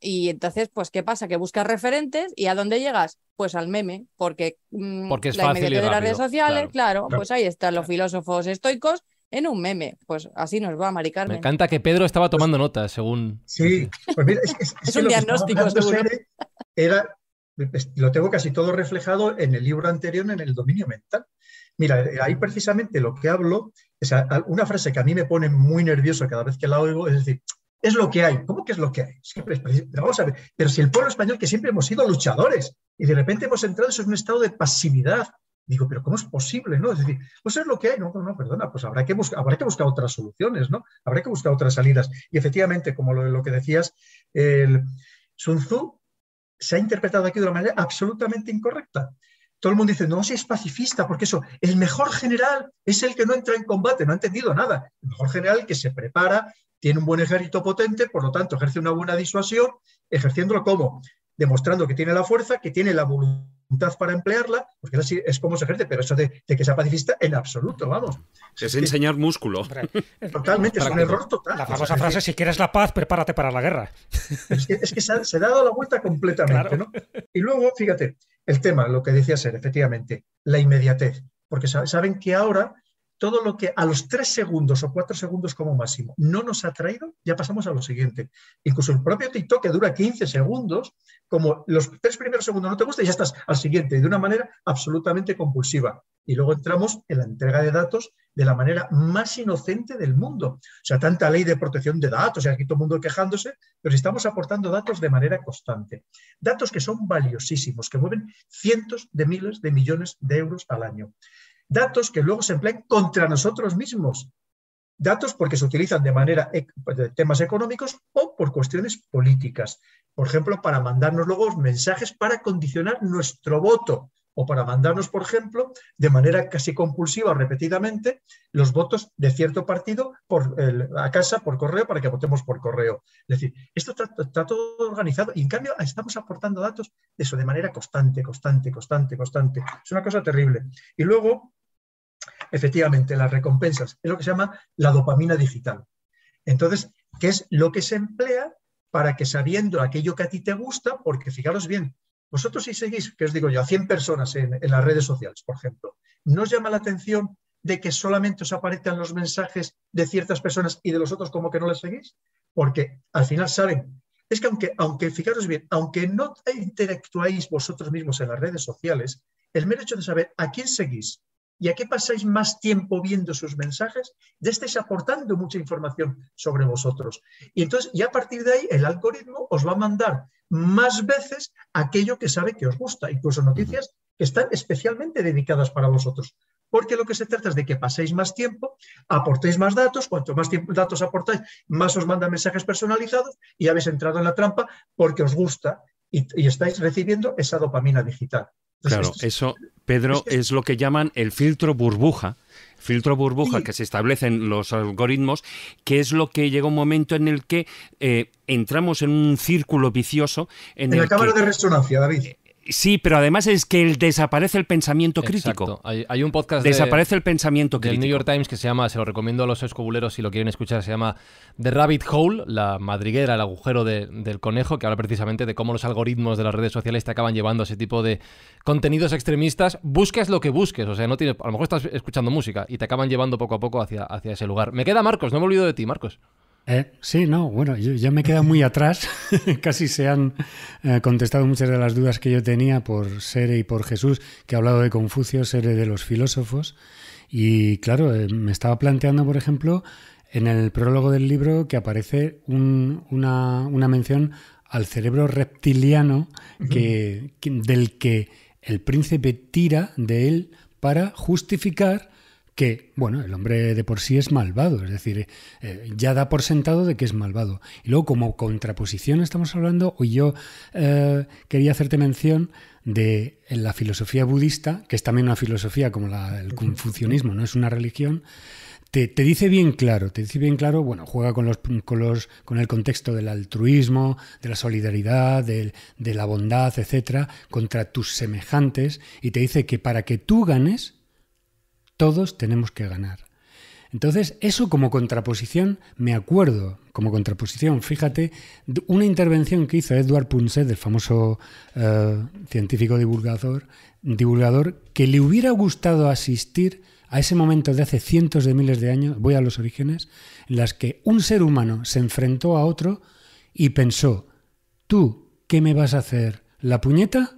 Y entonces, pues, ¿qué pasa? Que buscas referentes y ¿a dónde llegas? Pues al meme, porque, mm, porque es la fácil de las redes sociales, claro, pues ahí están los filósofos estoicos en un meme. Pues así nos va a maricar. Me encanta que Pedro estaba tomando pues notas, según... Sí, pues mira, es, un diagnóstico, Era lo tengo casi todo reflejado en el libro anterior, en el dominio mental. Mira, eh, ahí precisamente lo que hablo, es una frase que a mí me pone muy nervioso cada vez que la oigo, es decir, es lo que hay. ¿Cómo que es lo que hay? Siempre, pero vamos a ver, pero si el pueblo español, que siempre hemos sido luchadores, y de repente hemos entrado eso en un estado de pasividad, Digo, pero ¿cómo es posible? ¿no? Es decir, pues es lo que hay, no, no, perdona, pues habrá que, buscar, habrá que buscar otras soluciones, ¿no? Habrá que buscar otras salidas. Y efectivamente, como lo, que decías, el Sun Tzu se ha interpretado aquí de una manera absolutamente incorrecta. Todo el mundo dice, no, si es pacifista, porque eso, el mejor general es el que no entra en combate, no ha entendido nada. El mejor general que se prepara, tiene un buen ejército potente, por lo tanto, ejerce una buena disuasión, ejerciéndolo como demostrando que tiene la fuerza, que tiene la voluntad para emplearla, porque así es como se ejerce, pero eso de, que sea pacifista en absoluto, vamos. Es, enseñar músculo. Totalmente, es un error total. La famosa frase, si quieres la paz, prepárate para la guerra. Es que, se, ha, dado la vuelta completamente, ¿no? Y luego, fíjate, el tema, lo que decía Ser, efectivamente, la inmediatez, porque saben que ahora todo lo que a los tres segundos o cuatro segundos como máximo no nos ha traído, ya pasamos a lo siguiente. Incluso el propio TikTok, que dura 15 segundos, como los tres primeros segundos no te gusta, y ya estás al siguiente, de una manera absolutamente compulsiva. Y luego entramos en la entrega de datos de la manera más inocente del mundo. O sea, tanta ley de protección de datos, y aquí todo el mundo quejándose, pero estamos aportando datos de manera constante. Datos que son valiosísimos, que mueven cientos de miles de millones de euros al año datos que luego se emplean contra nosotros mismos. Datos porque se utilizan de manera e, de temas económicos o por cuestiones políticas. Por ejemplo, para mandarnos luego mensajes para condicionar nuestro voto o para mandarnos, por ejemplo, de manera casi compulsiva, repetidamente, los votos de cierto partido a casa por correo para que votemos por correo. Es decir, esto está, todo organizado y en cambio estamos aportando datos de eso de manera constante, constante, constante, constante. Es una cosa terrible. Y luego, Efectivamente, las recompensas. Es lo que se llama la dopamina digital. Entonces, ¿qué es lo que se emplea para que sabiendo aquello que a ti te gusta, porque fijaros bien, vosotros si seguís, que os digo yo, a 100 personas en, las redes sociales, por ejemplo, ¿no os llama la atención de que solamente os aparezcan los mensajes de ciertas personas y de los otros como que no les seguís? Porque al final saben, es que aunque, aunque fijaros bien, aunque no interactuáis vosotros mismos en las redes sociales, el mero hecho de saber a quién seguís y a qué pasáis más tiempo viendo sus mensajes, ya estáis aportando mucha información sobre vosotros. Y entonces, ya a partir de ahí, el algoritmo os va a mandar más veces aquello que sabe que os gusta, incluso noticias que están especialmente dedicadas para vosotros. Porque lo que se trata es de que paséis más tiempo, aportéis más datos, cuanto más datos aportáis, más os manda mensajes personalizados y habéis entrado en la trampa porque os gusta y estáis recibiendo esa dopamina digital. Claro, eso, Pedro, es lo que llaman el filtro burbuja. Filtro burbuja que se establecen los algoritmos, que es lo que llega un momento en el que eh, entramos en un círculo vicioso. En, el la cámara de resonancia, David. Sí, pero además es que desaparece el pensamiento crítico. Exacto. Hay, un podcast desaparece el pensamiento crítico. Del New York Times que se llama, se lo recomiendo a los escobuleros si lo quieren escuchar, se llama The Rabbit Hole, la madriguera, el agujero del conejo, que habla precisamente de cómo los algoritmos de las redes sociales te acaban llevando a ese tipo de contenidos extremistas. Busques lo que busques, o sea, no tienes, a lo mejor estás escuchando música y te acaban llevando poco a poco hacia, hacia ese lugar. Me queda Marcos, no me olvido de ti, Marcos. Eh, sí, no, bueno, ya me he quedado muy atrás. Casi se han eh, contestado muchas de las dudas que yo tenía por Sere y por Jesús, que ha hablado de Confucio, Sere de los filósofos. Y claro, eh, me estaba planteando, por ejemplo, en el prólogo del libro que aparece una, mención al cerebro reptiliano que, del que el príncipe tira de él para justificar que, bueno, el hombre de por sí es malvado, es decir, eh, ya da por sentado de que es malvado. Y luego, como contraposición, estamos hablando, hoy yo eh, quería hacerte mención de la filosofía budista, que es también una filosofía como el confucianismo, no es una religión, te, te, dice bien claro, te dice bien claro, bueno, juega con, los, con, con el contexto del altruismo, de la solidaridad, de, de la bondad, etcétera, contra tus semejantes, y te dice que para que tú ganes, todos tenemos que ganar. Entonces, eso como contraposición, me acuerdo, como contraposición, fíjate, una intervención que hizo Edward Punset, el famoso eh, científico divulgador, divulgador, que le hubiera gustado asistir a ese momento de hace cientos de miles de años, voy a los orígenes, en las que un ser humano se enfrentó a otro y pensó, ¿tú qué me vas a hacer? ¿La puñeta?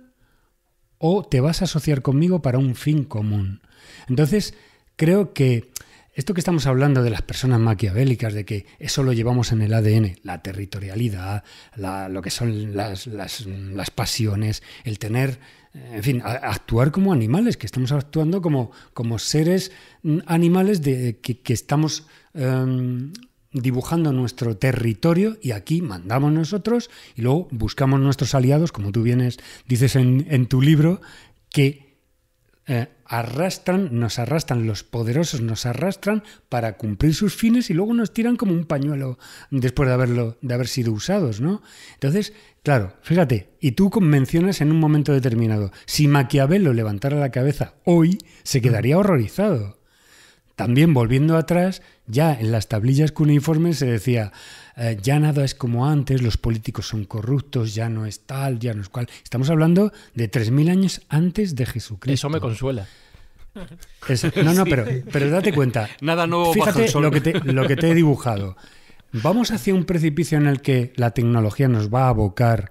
o te vas a asociar conmigo para un fin común. Entonces, creo que esto que estamos hablando de las personas maquiavélicas, de que eso lo llevamos en el ADN, la territorialidad, lo que son las, las, pasiones, el tener, eh, en fin, actuar como animales, que estamos actuando como, como seres mm, animales de, que, estamos... Em, dibujando nuestro territorio y aquí mandamos nosotros y luego buscamos nuestros aliados, como tú vienes, dices en, tu libro, que eh, arrastran, nos arrastran, los poderosos nos arrastran para cumplir sus fines y luego nos tiran como un pañuelo después de, haberlo, de haber sido usados, ¿no? Entonces, claro, fíjate, y tú mencionas en un momento determinado, si Maquiavelo levantara la cabeza hoy, se quedaría horrorizado. También volviendo atrás, ya en las tablillas cuneiformes se decía, eh, ya nada es como antes, los políticos son corruptos, ya no es tal, ya no es cual. Estamos hablando de 3.000 años antes de Jesucristo. Eso me consuela. No, no, pero, pero date cuenta. Nada nuevo Fíjate bajo Lo, que te, lo que te he dibujado. Vamos hacia un precipicio en el que la tecnología nos va a abocar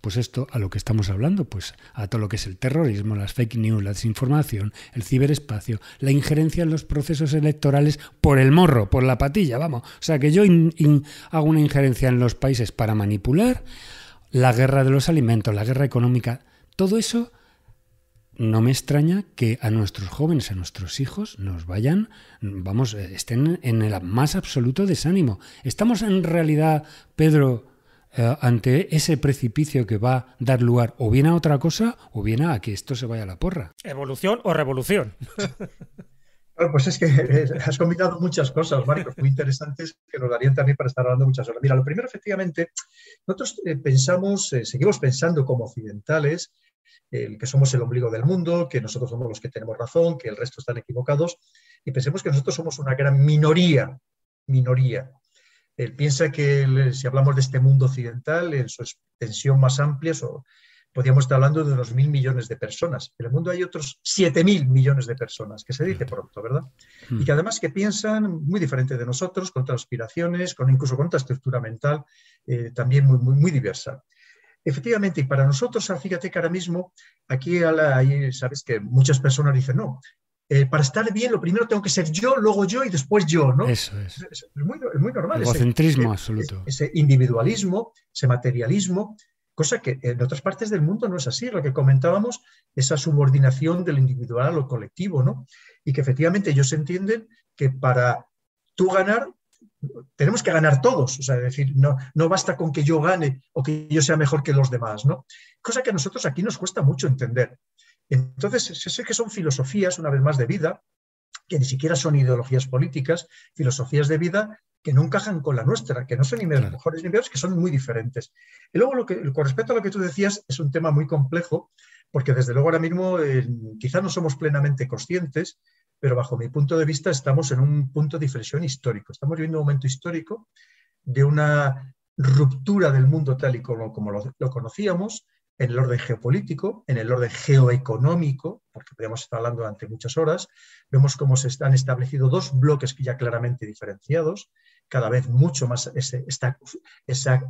pues esto a lo que estamos hablando, pues a todo lo que es el terrorismo, las fake news, la desinformación, el ciberespacio, la injerencia en los procesos electorales por el morro, por la patilla, vamos. O sea, que yo hago una injerencia en los países para manipular la guerra de los alimentos, la guerra económica, todo eso no me extraña que a nuestros jóvenes, a nuestros hijos, nos vayan, vamos, estén en el más absoluto desánimo. Estamos en realidad, Pedro, eh, ante ese precipicio que va a dar lugar o bien a otra cosa o bien a que esto se vaya a la porra. Evolución o revolución. Bueno, pues es que eh, has combinado muchas cosas, Marcos, muy interesantes que nos darían también para estar hablando muchas horas. Mira, lo primero, efectivamente, nosotros eh, pensamos, seguimos pensando como occidentales, que somos el ombligo del mundo, que nosotros somos los que tenemos razón, que el resto están equivocados, y pensemos que nosotros somos una gran minoría, minoría, él piensa que si hablamos de este mundo occidental, en su extensión más amplia, podríamos estar hablando de unos mil millones de personas. En el mundo hay otros siete mil millones de personas, que se dice mm. pronto, ¿verdad? Y mm. que además que piensan muy diferente de nosotros, con otras aspiraciones, con, incluso con otra estructura mental eh, también muy, muy, diversa. Efectivamente, y para nosotros, ah, fíjate que ahora mismo, aquí a sabes que muchas personas dicen, no, eh, para estar bien, lo primero tengo que ser yo, luego yo y después yo, ¿no? Eso es. Es, muy, es normal. Egocentrismo ese, absoluto. Ese individualismo, ese materialismo, cosa que en otras partes del mundo no es así, lo que comentábamos, esa subordinación del individual a lo colectivo, ¿no? Y que efectivamente ellos entienden que para tú ganar, tenemos que ganar todos, o sea, decir, no, no basta con que yo gane o que yo sea mejor que los demás, ¿no? Cosa que a nosotros aquí nos cuesta mucho entender. Entonces, sé que son filosofías, una vez más, de vida, que ni siquiera son ideologías políticas, filosofías de vida que no encajan con la nuestra, que no son ni mejores ni peores, que son muy diferentes. Y luego, con respecto a lo que tú decías, es un tema muy complejo, porque desde luego ahora mismo eh, quizás no somos plenamente conscientes, pero bajo mi punto de vista estamos en un punto de inflexión histórico. Estamos viviendo un momento histórico de una ruptura del mundo tal y como, lo conocíamos, en el orden geopolítico, en el orden geoeconómico, porque podríamos estar hablando durante muchas horas, vemos cómo se han establecido dos bloques ya claramente diferenciados, cada vez mucho más se está,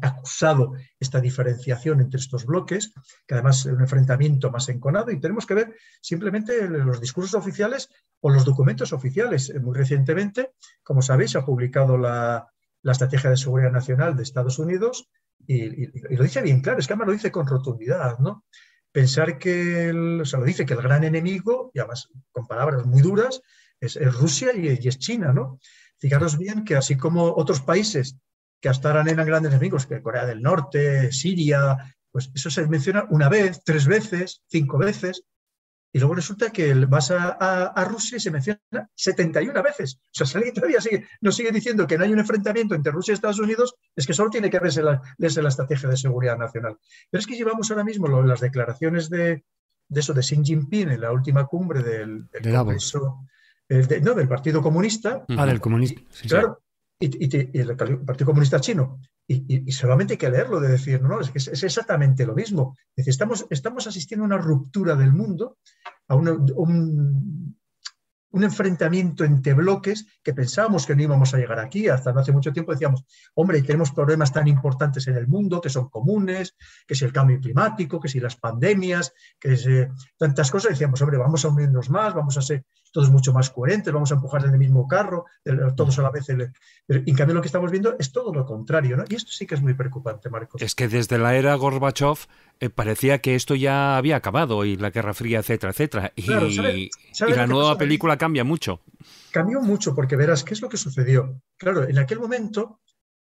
acusado esta diferenciación entre estos bloques, que además es un enfrentamiento más enconado, y tenemos que ver simplemente los discursos oficiales o los documentos oficiales. Eh, muy recientemente, como sabéis, se ha publicado la Estrategia de Seguridad Nacional de Estados Unidos, y, lo dice bien claro, es que además lo dice con rotundidad, ¿no? Pensar que, el, o sea, lo dice que el gran enemigo, y además con palabras muy duras, es, Rusia y, y, es China, ¿no? Fijaros bien que así como otros países que hasta ahora eran grandes enemigos, que Corea del Norte, Siria, pues eso se menciona una vez, tres veces, cinco veces, y luego resulta que vas a, Rusia y se menciona 71 veces. O sea, si alguien todavía nos sigue diciendo que no hay un enfrentamiento entre Rusia y Estados Unidos, es que solo tiene que verse la, la estrategia de seguridad nacional. Pero es que llevamos ahora mismo las declaraciones de, de, eso, de Xi Jinping en la última cumbre del, no, del Partido Comunista. Ah, del comunista. claro. y, el Partido Comunista Chino. Y, solamente hay que leerlo, de decir, no, no, es, es exactamente lo mismo. estamos, asistiendo a una ruptura del mundo, a un, enfrentamiento entre bloques que pensábamos que no íbamos a llegar aquí. Hasta hace mucho tiempo decíamos, hombre, tenemos problemas tan importantes en el mundo que son comunes, que es el cambio climático, que si las pandemias, que si, tantas cosas. Decíamos, hombre, vamos a unirnos más, vamos a ser todos mucho más coherentes, vamos a empujar en el mismo carro, todos a la vez. El, en cambio lo que estamos viendo es todo lo contrario, ¿no? Y esto sí que es muy preocupante, Marco. Es que desde la era Gorbachev eh, parecía que esto ya había acabado y la Guerra Fría, etcétera, etcétera. Y, y la nueva película cambia mucho. Cambió mucho porque verás qué es lo que sucedió. Claro, en aquel momento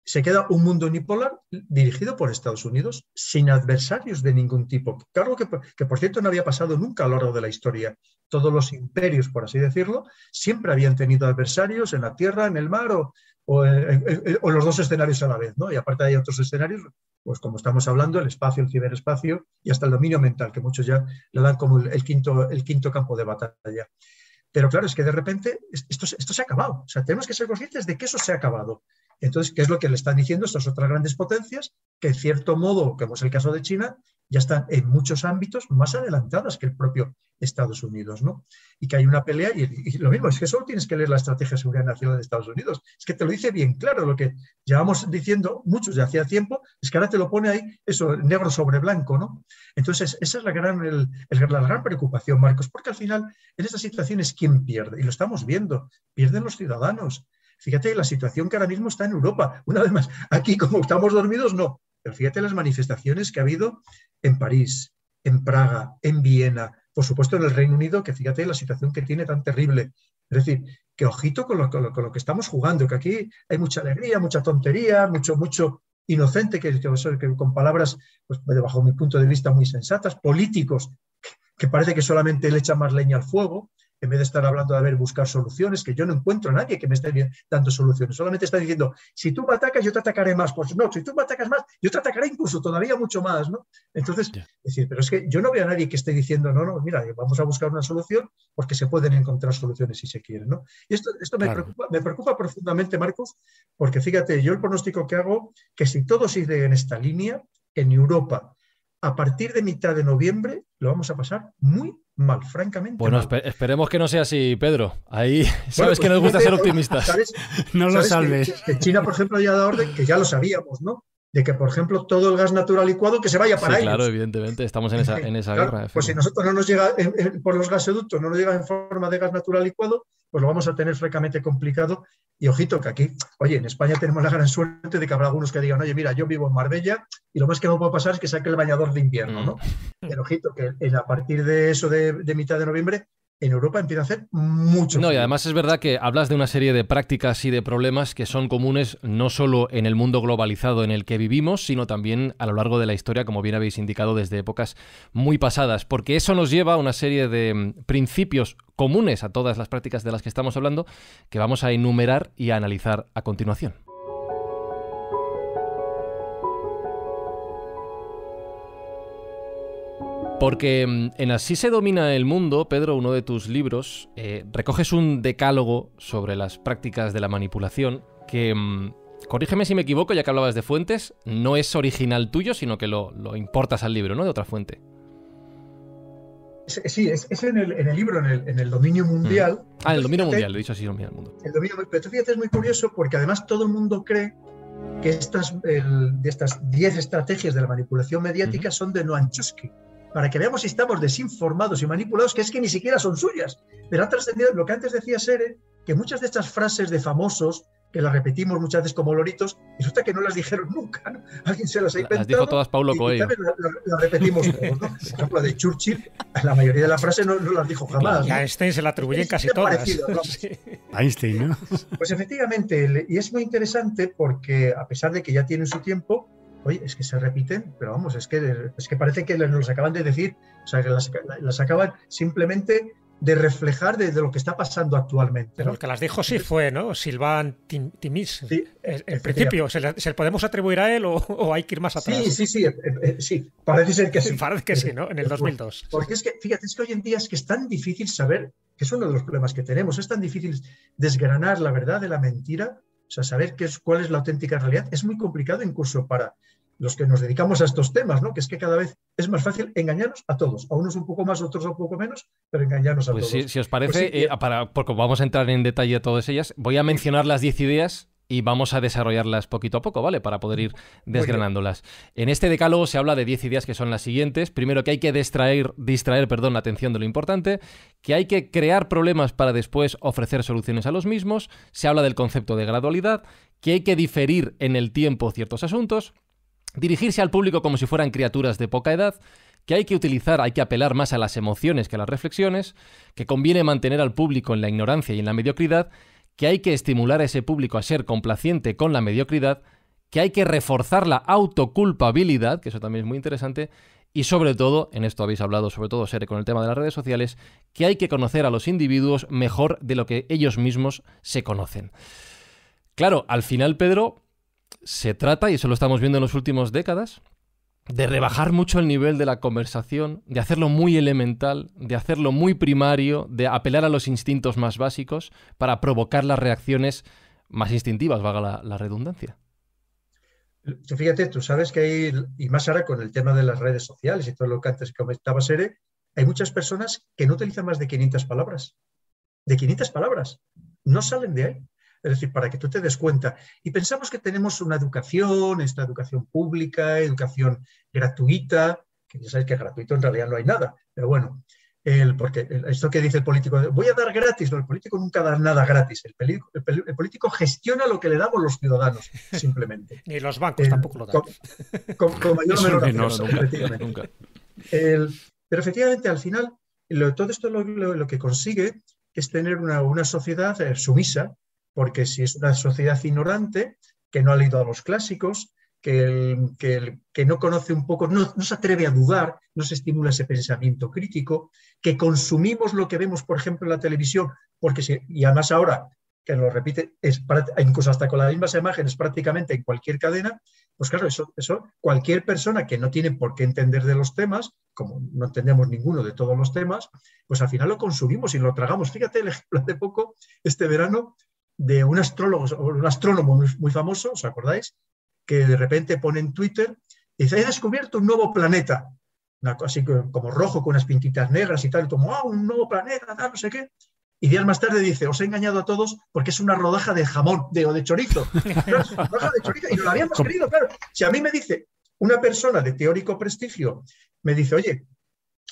se queda un mundo unipolar dirigido por Estados Unidos sin adversarios de ningún tipo. Claro que, por cierto, no había pasado nunca a lo largo de la historia. Todos los imperios, por así decirlo, siempre habían tenido adversarios en la tierra, en el mar o, eh, eh, eh, los dos escenarios a la vez. ¿no? Y aparte hay otros escenarios, pues como estamos hablando, el espacio, el ciberespacio y hasta el dominio mental, que muchos ya le dan como el, quinto, el quinto campo de batalla. Pero claro, es que de repente esto, esto se ha acabado. O sea, tenemos que ser conscientes de que eso se ha acabado entonces, ¿qué es lo que le están diciendo estas otras grandes potencias? Que en cierto modo, como es el caso de China, ya están en muchos ámbitos más adelantadas que el propio Estados Unidos, ¿no? Y que hay una pelea, y, lo mismo, es que solo tienes que leer la Estrategia de Seguridad Nacional de Estados Unidos, es que te lo dice bien claro, lo que llevamos diciendo muchos de hacía tiempo, es que ahora te lo pone ahí, eso, negro sobre blanco, ¿no? Entonces, esa es la gran, la gran preocupación, Marcos, porque al final, en estas situaciones, ¿quién pierde? Y lo estamos viendo, pierden los ciudadanos, Fíjate la situación que ahora mismo está en Europa. Una vez más, aquí como estamos dormidos, no. Pero fíjate las manifestaciones que ha habido en París, en Praga, en Viena, por supuesto en el Reino Unido, que fíjate la situación que tiene tan terrible. Es decir, que ojito con lo, que estamos jugando, que aquí hay mucha alegría, mucha tontería, mucho, mucho inocente, que, con palabras, pues, bajo mi punto de vista, muy sensatas, políticos, que parece que solamente le echan más leña al fuego en vez de estar hablando de haber buscar soluciones, que yo no encuentro a nadie que me esté dando soluciones, solamente está diciendo, si tú me atacas, yo te atacaré más, pues no, si tú me atacas más, yo te atacaré incluso todavía mucho más, ¿no? Entonces, decir, pero es que yo no veo a nadie que esté diciendo, no, no, mira, vamos a buscar una solución, porque se pueden encontrar soluciones si se quieren, ¿no? Y esto, esto me, preocupa, me preocupa profundamente, Marcos, porque fíjate, yo el pronóstico que hago, que si todo sigue en esta línea, en Europa a partir de mitad de noviembre lo vamos a pasar muy mal, francamente. Bueno, esperemos que no sea así, Pedro. Ahí sabes pues, que nos gusta ser optimistas. No lo ¿sabes Que, China, por ejemplo, ya dado orden, que ya lo sabíamos, ¿no? de que, por ejemplo, todo el gas natural licuado que se vaya para sí, Claro, evidentemente, estamos en esa, guerra. Pues si nosotros no nos llega eh, eh, por los gasoductos, no nos llega en forma de gas natural licuado, pues lo vamos a tener francamente complicado. Y ojito que aquí, oye, en España tenemos la gran suerte de que habrá algunos que digan, oye, mira, yo vivo en Marbella y lo más que me puede pasar es que saque el bañador de invierno, ¿no? Mm. Pero ojito que a partir de eso de mitad de noviembre en Europa empieza a hacer mucho. No, y además es verdad que hablas de una serie de prácticas y de problemas que son comunes no solo en el mundo globalizado en el que vivimos, sino también a lo largo de la historia, como bien habéis indicado, desde épocas muy pasadas, porque eso nos lleva a una serie de mm, principios comunes a todas las prácticas de las que estamos hablando que vamos a enumerar y a analizar a continuación. Porque mm, en Así se domina el mundo, Pedro, uno de tus libros, eh, recoges un decálogo sobre las prácticas de la manipulación que, mm, corrígeme si me equivoco, ya que hablabas de fuentes, no es original tuyo, sino que lo, importas al libro, ¿no? De otra fuente. Sí, es, en, el, libro, en el, dominio mm. mundial. Ah, en el dominio mundial, lo he dicho así, dominio mundo. El dominio, pero fíjate, es muy curioso porque además todo el mundo cree que estas, estas 10 estrategias de la manipulación mediática son de Noam para que veamos si estamos desinformados y manipulados, que es que ni siquiera son suyas. Pero ha trascendido lo que antes decía Sere, que muchas de estas frases de famosos, que las repetimos muchas veces como loritos, resulta que no las dijeron nunca. ¿no? Alguien se las ha inventado. Las dijo todas Paulo Coelho. Las la, repetimos todos, ¿no? Por ejemplo, de Churchill, la mayoría de las frases no, las dijo jamás. a Einstein se la atribuyen casi todas. Parecido, Einstein, ¿no? Pues efectivamente, y es muy interesante porque, a pesar de que ya tiene su tiempo, Oye, es que se repiten, pero vamos, es que, es que parece que nos acaban de decir, o sea, que las, acaban simplemente de reflejar de, lo que está pasando actualmente. Pero el que las dijo sí fue, ¿no? Silván Timis. Eh, el, principio, ¿se le, podemos atribuir a él o, hay que ir más atrás? Sí, sí, sí, eh, eh, sí, parece ser que sí. Parece que sí, ¿no? En el 2002. Pues, porque es que, fíjate, es que hoy en día es que es tan difícil saber, que es uno de los problemas que tenemos, es tan difícil desgranar la verdad de la mentira, o sea, saber qué es, cuál es la auténtica realidad, es muy complicado incluso para los que nos dedicamos a estos temas, ¿no? Que es que cada vez es más fácil engañarnos a todos, a unos un poco más, otros un poco menos, pero engañarnos a pues todos. Si, os parece, pues eh, para, porque vamos a entrar en detalle a todas ellas, voy a mencionar las 10 ideas y vamos a desarrollarlas poquito a poco, ¿vale? Para poder ir desgranándolas. En este decálogo se habla de 10 ideas que son las siguientes. Primero, que hay que distraer, distraer perdón, la atención de lo importante, que hay que crear problemas para después ofrecer soluciones a los mismos. Se habla del concepto de gradualidad, que hay que diferir en el tiempo ciertos asuntos, dirigirse al público como si fueran criaturas de poca edad, que hay que utilizar, hay que apelar más a las emociones que a las reflexiones, que conviene mantener al público en la ignorancia y en la mediocridad, que hay que estimular a ese público a ser complaciente con la mediocridad, que hay que reforzar la autoculpabilidad, que eso también es muy interesante, y sobre todo, en esto habéis hablado sobre todo, Sere, con el tema de las redes sociales, que hay que conocer a los individuos mejor de lo que ellos mismos se conocen. Claro, al final, Pedro, se trata, y eso lo estamos viendo en las últimas décadas, de rebajar mucho el nivel de la conversación, de hacerlo muy elemental, de hacerlo muy primario, de apelar a los instintos más básicos para provocar las reacciones más instintivas, vaga la, redundancia. fíjate, tú sabes que hay, y más ahora con el tema de las redes sociales y todo lo que antes comentaba Sere, hay muchas personas que no utilizan más de 500 palabras. De 500 palabras. No salen de ahí. Es decir, para que tú te des cuenta. Y pensamos que tenemos una educación, esta educación pública, educación gratuita, que ya sabes que gratuito en realidad no hay nada, pero bueno, el, porque esto que dice el político, voy a dar gratis, no, el político nunca da nada gratis, el, el, político gestiona lo que le damos los ciudadanos, simplemente. Ni los bancos tampoco lo dan. Con, mayor o menor pero efectivamente, al final, todo esto lo, que consigue es tener una sociedad eh, sumisa, porque si es una sociedad ignorante, que no ha leído a los clásicos, que no conoce un poco, no, se atreve a dudar, no se estimula ese pensamiento crítico, que consumimos lo que vemos, por ejemplo, en la televisión, porque si, y además ahora, que lo repite, incluso hasta con las mismas imágenes prácticamente en cualquier cadena, pues claro, eso, cualquier persona que no tiene por qué entender de los temas, como no entendemos ninguno de todos los temas, pues al final lo consumimos y lo tragamos. Fíjate el ejemplo de poco, este verano, de un astrólogo, un astrónomo muy, famoso, ¿os acordáis? Que de repente pone en Twitter, dice, he descubierto un nuevo planeta, así como rojo con unas pintitas negras y tal, como, ah, un nuevo planeta, tal, no sé qué. Y días más tarde dice, os he engañado a todos porque es una rodaja de jamón, de, o de chorizo. de chorizo. Y lo habíamos querido, claro. Si a mí me dice una persona de teórico prestigio, me dice, oye,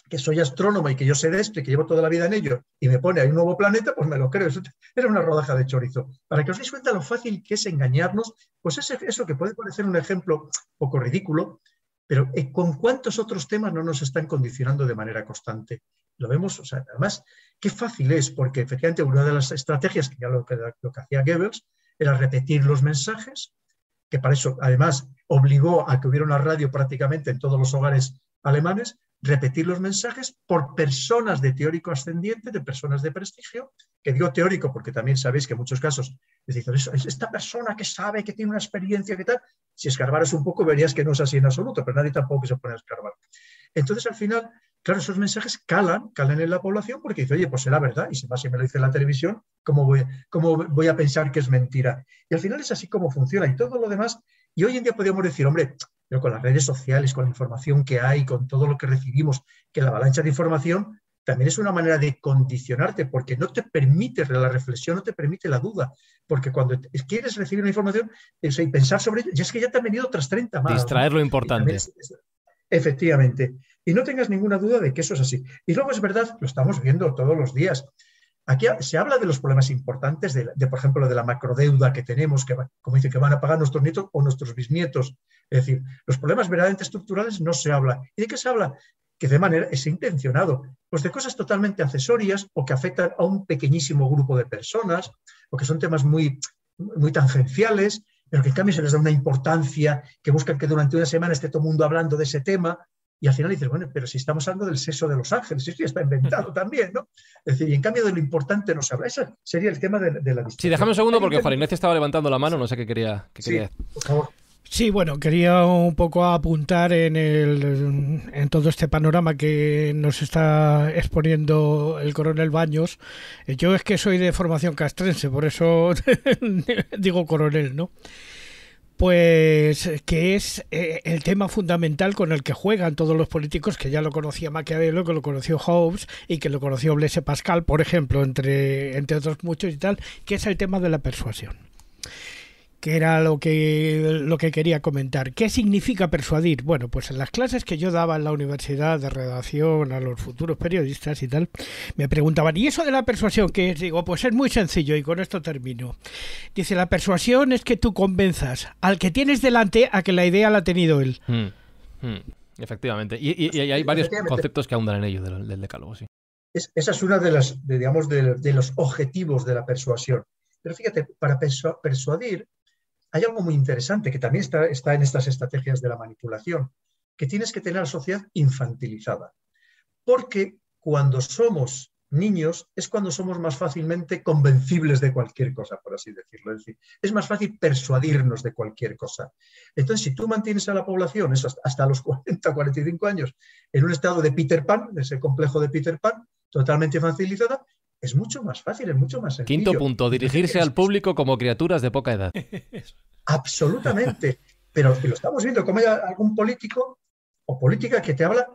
que soy astrónomo y que yo sé de esto y que llevo toda la vida en ello, y me pone hay un nuevo planeta, pues me lo creo. Eso era una rodaja de chorizo. Para que os deis cuenta lo fácil que es engañarnos, pues es eso que puede parecer un ejemplo poco ridículo, pero eh, ¿con cuántos otros temas no nos están condicionando de manera constante? Lo vemos, o sea, además, qué fácil es, porque efectivamente una de las estrategias que ya lo que, lo que hacía Goebbels era repetir los mensajes, que para eso además obligó a que hubiera una radio prácticamente en todos los hogares alemanes, repetir los mensajes por personas de teórico ascendiente, de personas de prestigio, que digo teórico porque también sabéis que en muchos casos les dicen, es esta persona que sabe, que tiene una experiencia, que tal. Si escarbaras un poco verías que no es así en absoluto, pero nadie tampoco se pone a escarbar. Entonces al final, claro, esos mensajes calan, calan en la población porque dice, oye, pues será verdad, y si más si me lo dice la televisión, ¿cómo voy a pensar que es mentira? Y al final es así como funciona y todo lo demás y hoy en día podríamos decir, hombre, pero con las redes sociales, con la información que hay, con todo lo que recibimos, que la avalancha de información también es una manera de condicionarte, porque no te permite la reflexión, no te permite la duda, porque cuando quieres recibir una información y pensar sobre ello, ya es que ya te han venido otras 30 más. Distraer lo importante. efectivamente. Y no tengas ninguna duda de que eso es así. Y luego es verdad, lo estamos viendo todos los días, Aquí se habla de los problemas importantes, de, por ejemplo, de la macrodeuda que tenemos, que, como dice, que van a pagar nuestros nietos o nuestros bisnietos. Es decir, los problemas verdaderamente estructurales no se habla. ¿Y de qué se habla? Que de manera es intencionado, pues de cosas totalmente accesorias o que afectan a un pequeñísimo grupo de personas o que son temas muy, muy tangenciales, pero que en cambio se les da una importancia, que buscan que durante una semana esté todo el mundo hablando de ese tema y al final dices, bueno, pero si estamos hablando del sexo de los ángeles, esto ya está inventado también, ¿no? Es decir, y en cambio de lo importante no se habla. Ese sería el tema de, la distinción. Sí, déjame un segundo porque Juan estaba levantando la mano, no sé qué quería. sí, Sí, bueno, quería un poco apuntar en, el, en todo este panorama que nos está exponiendo el coronel Baños. Eh, yo es que soy de formación castrense, por eso digo coronel, ¿no? Pues que es eh, el tema fundamental con el que juegan todos los políticos, que ya lo conocía Maquiavelo, que lo conoció Hobbes y que lo conoció Blaise Pascal, por ejemplo, entre, entre otros muchos y tal, que es el tema de la persuasión que era lo que, lo que quería comentar. ¿Qué significa persuadir? Bueno, pues en las clases que yo daba en la universidad de redacción a los futuros periodistas y tal, me preguntaban, ¿y eso de la persuasión que Digo, pues es muy sencillo y con esto termino. Dice, la persuasión es que tú convenzas al que tienes delante a que la idea la ha tenido él. Hmm. Hmm. efectivamente. Y, hay varios conceptos que ahondan en ello del, decálogo, sí. esa es una de las, digamos, de, los objetivos de la persuasión. Pero fíjate, para persuadir hay algo muy interesante que también está, en estas estrategias de la manipulación, que tienes que tener la sociedad infantilizada. Porque cuando somos niños es cuando somos más fácilmente convencibles de cualquier cosa, por así decirlo. Es decir, es más fácil persuadirnos de cualquier cosa. Entonces, si tú mantienes a la población hasta los 40, 45 años en un estado de Peter Pan, en ese complejo de Peter Pan, totalmente infantilizada, es mucho más fácil, es mucho más sencillo. Quinto punto, dirigirse al público como criaturas de poca edad. Absolutamente. Pero lo estamos viendo, como hay algún político o política que te habla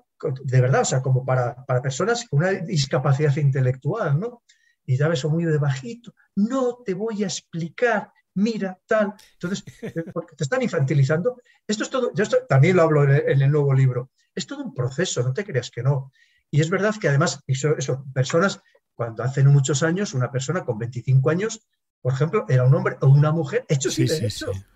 de verdad, o sea, como para, personas con una discapacidad intelectual, ¿no? Y ya ves, eso muy de bajito, no te voy a explicar, mira, tal. Entonces, eh, porque te están infantilizando. Esto es todo, yo también lo hablo en el, nuevo libro, es todo un proceso, no te creas que no. Y es verdad que además, eso, eso personas cuando hace muchos años una persona con 25 años, por ejemplo, era un hombre o una mujer hecho sí, sí,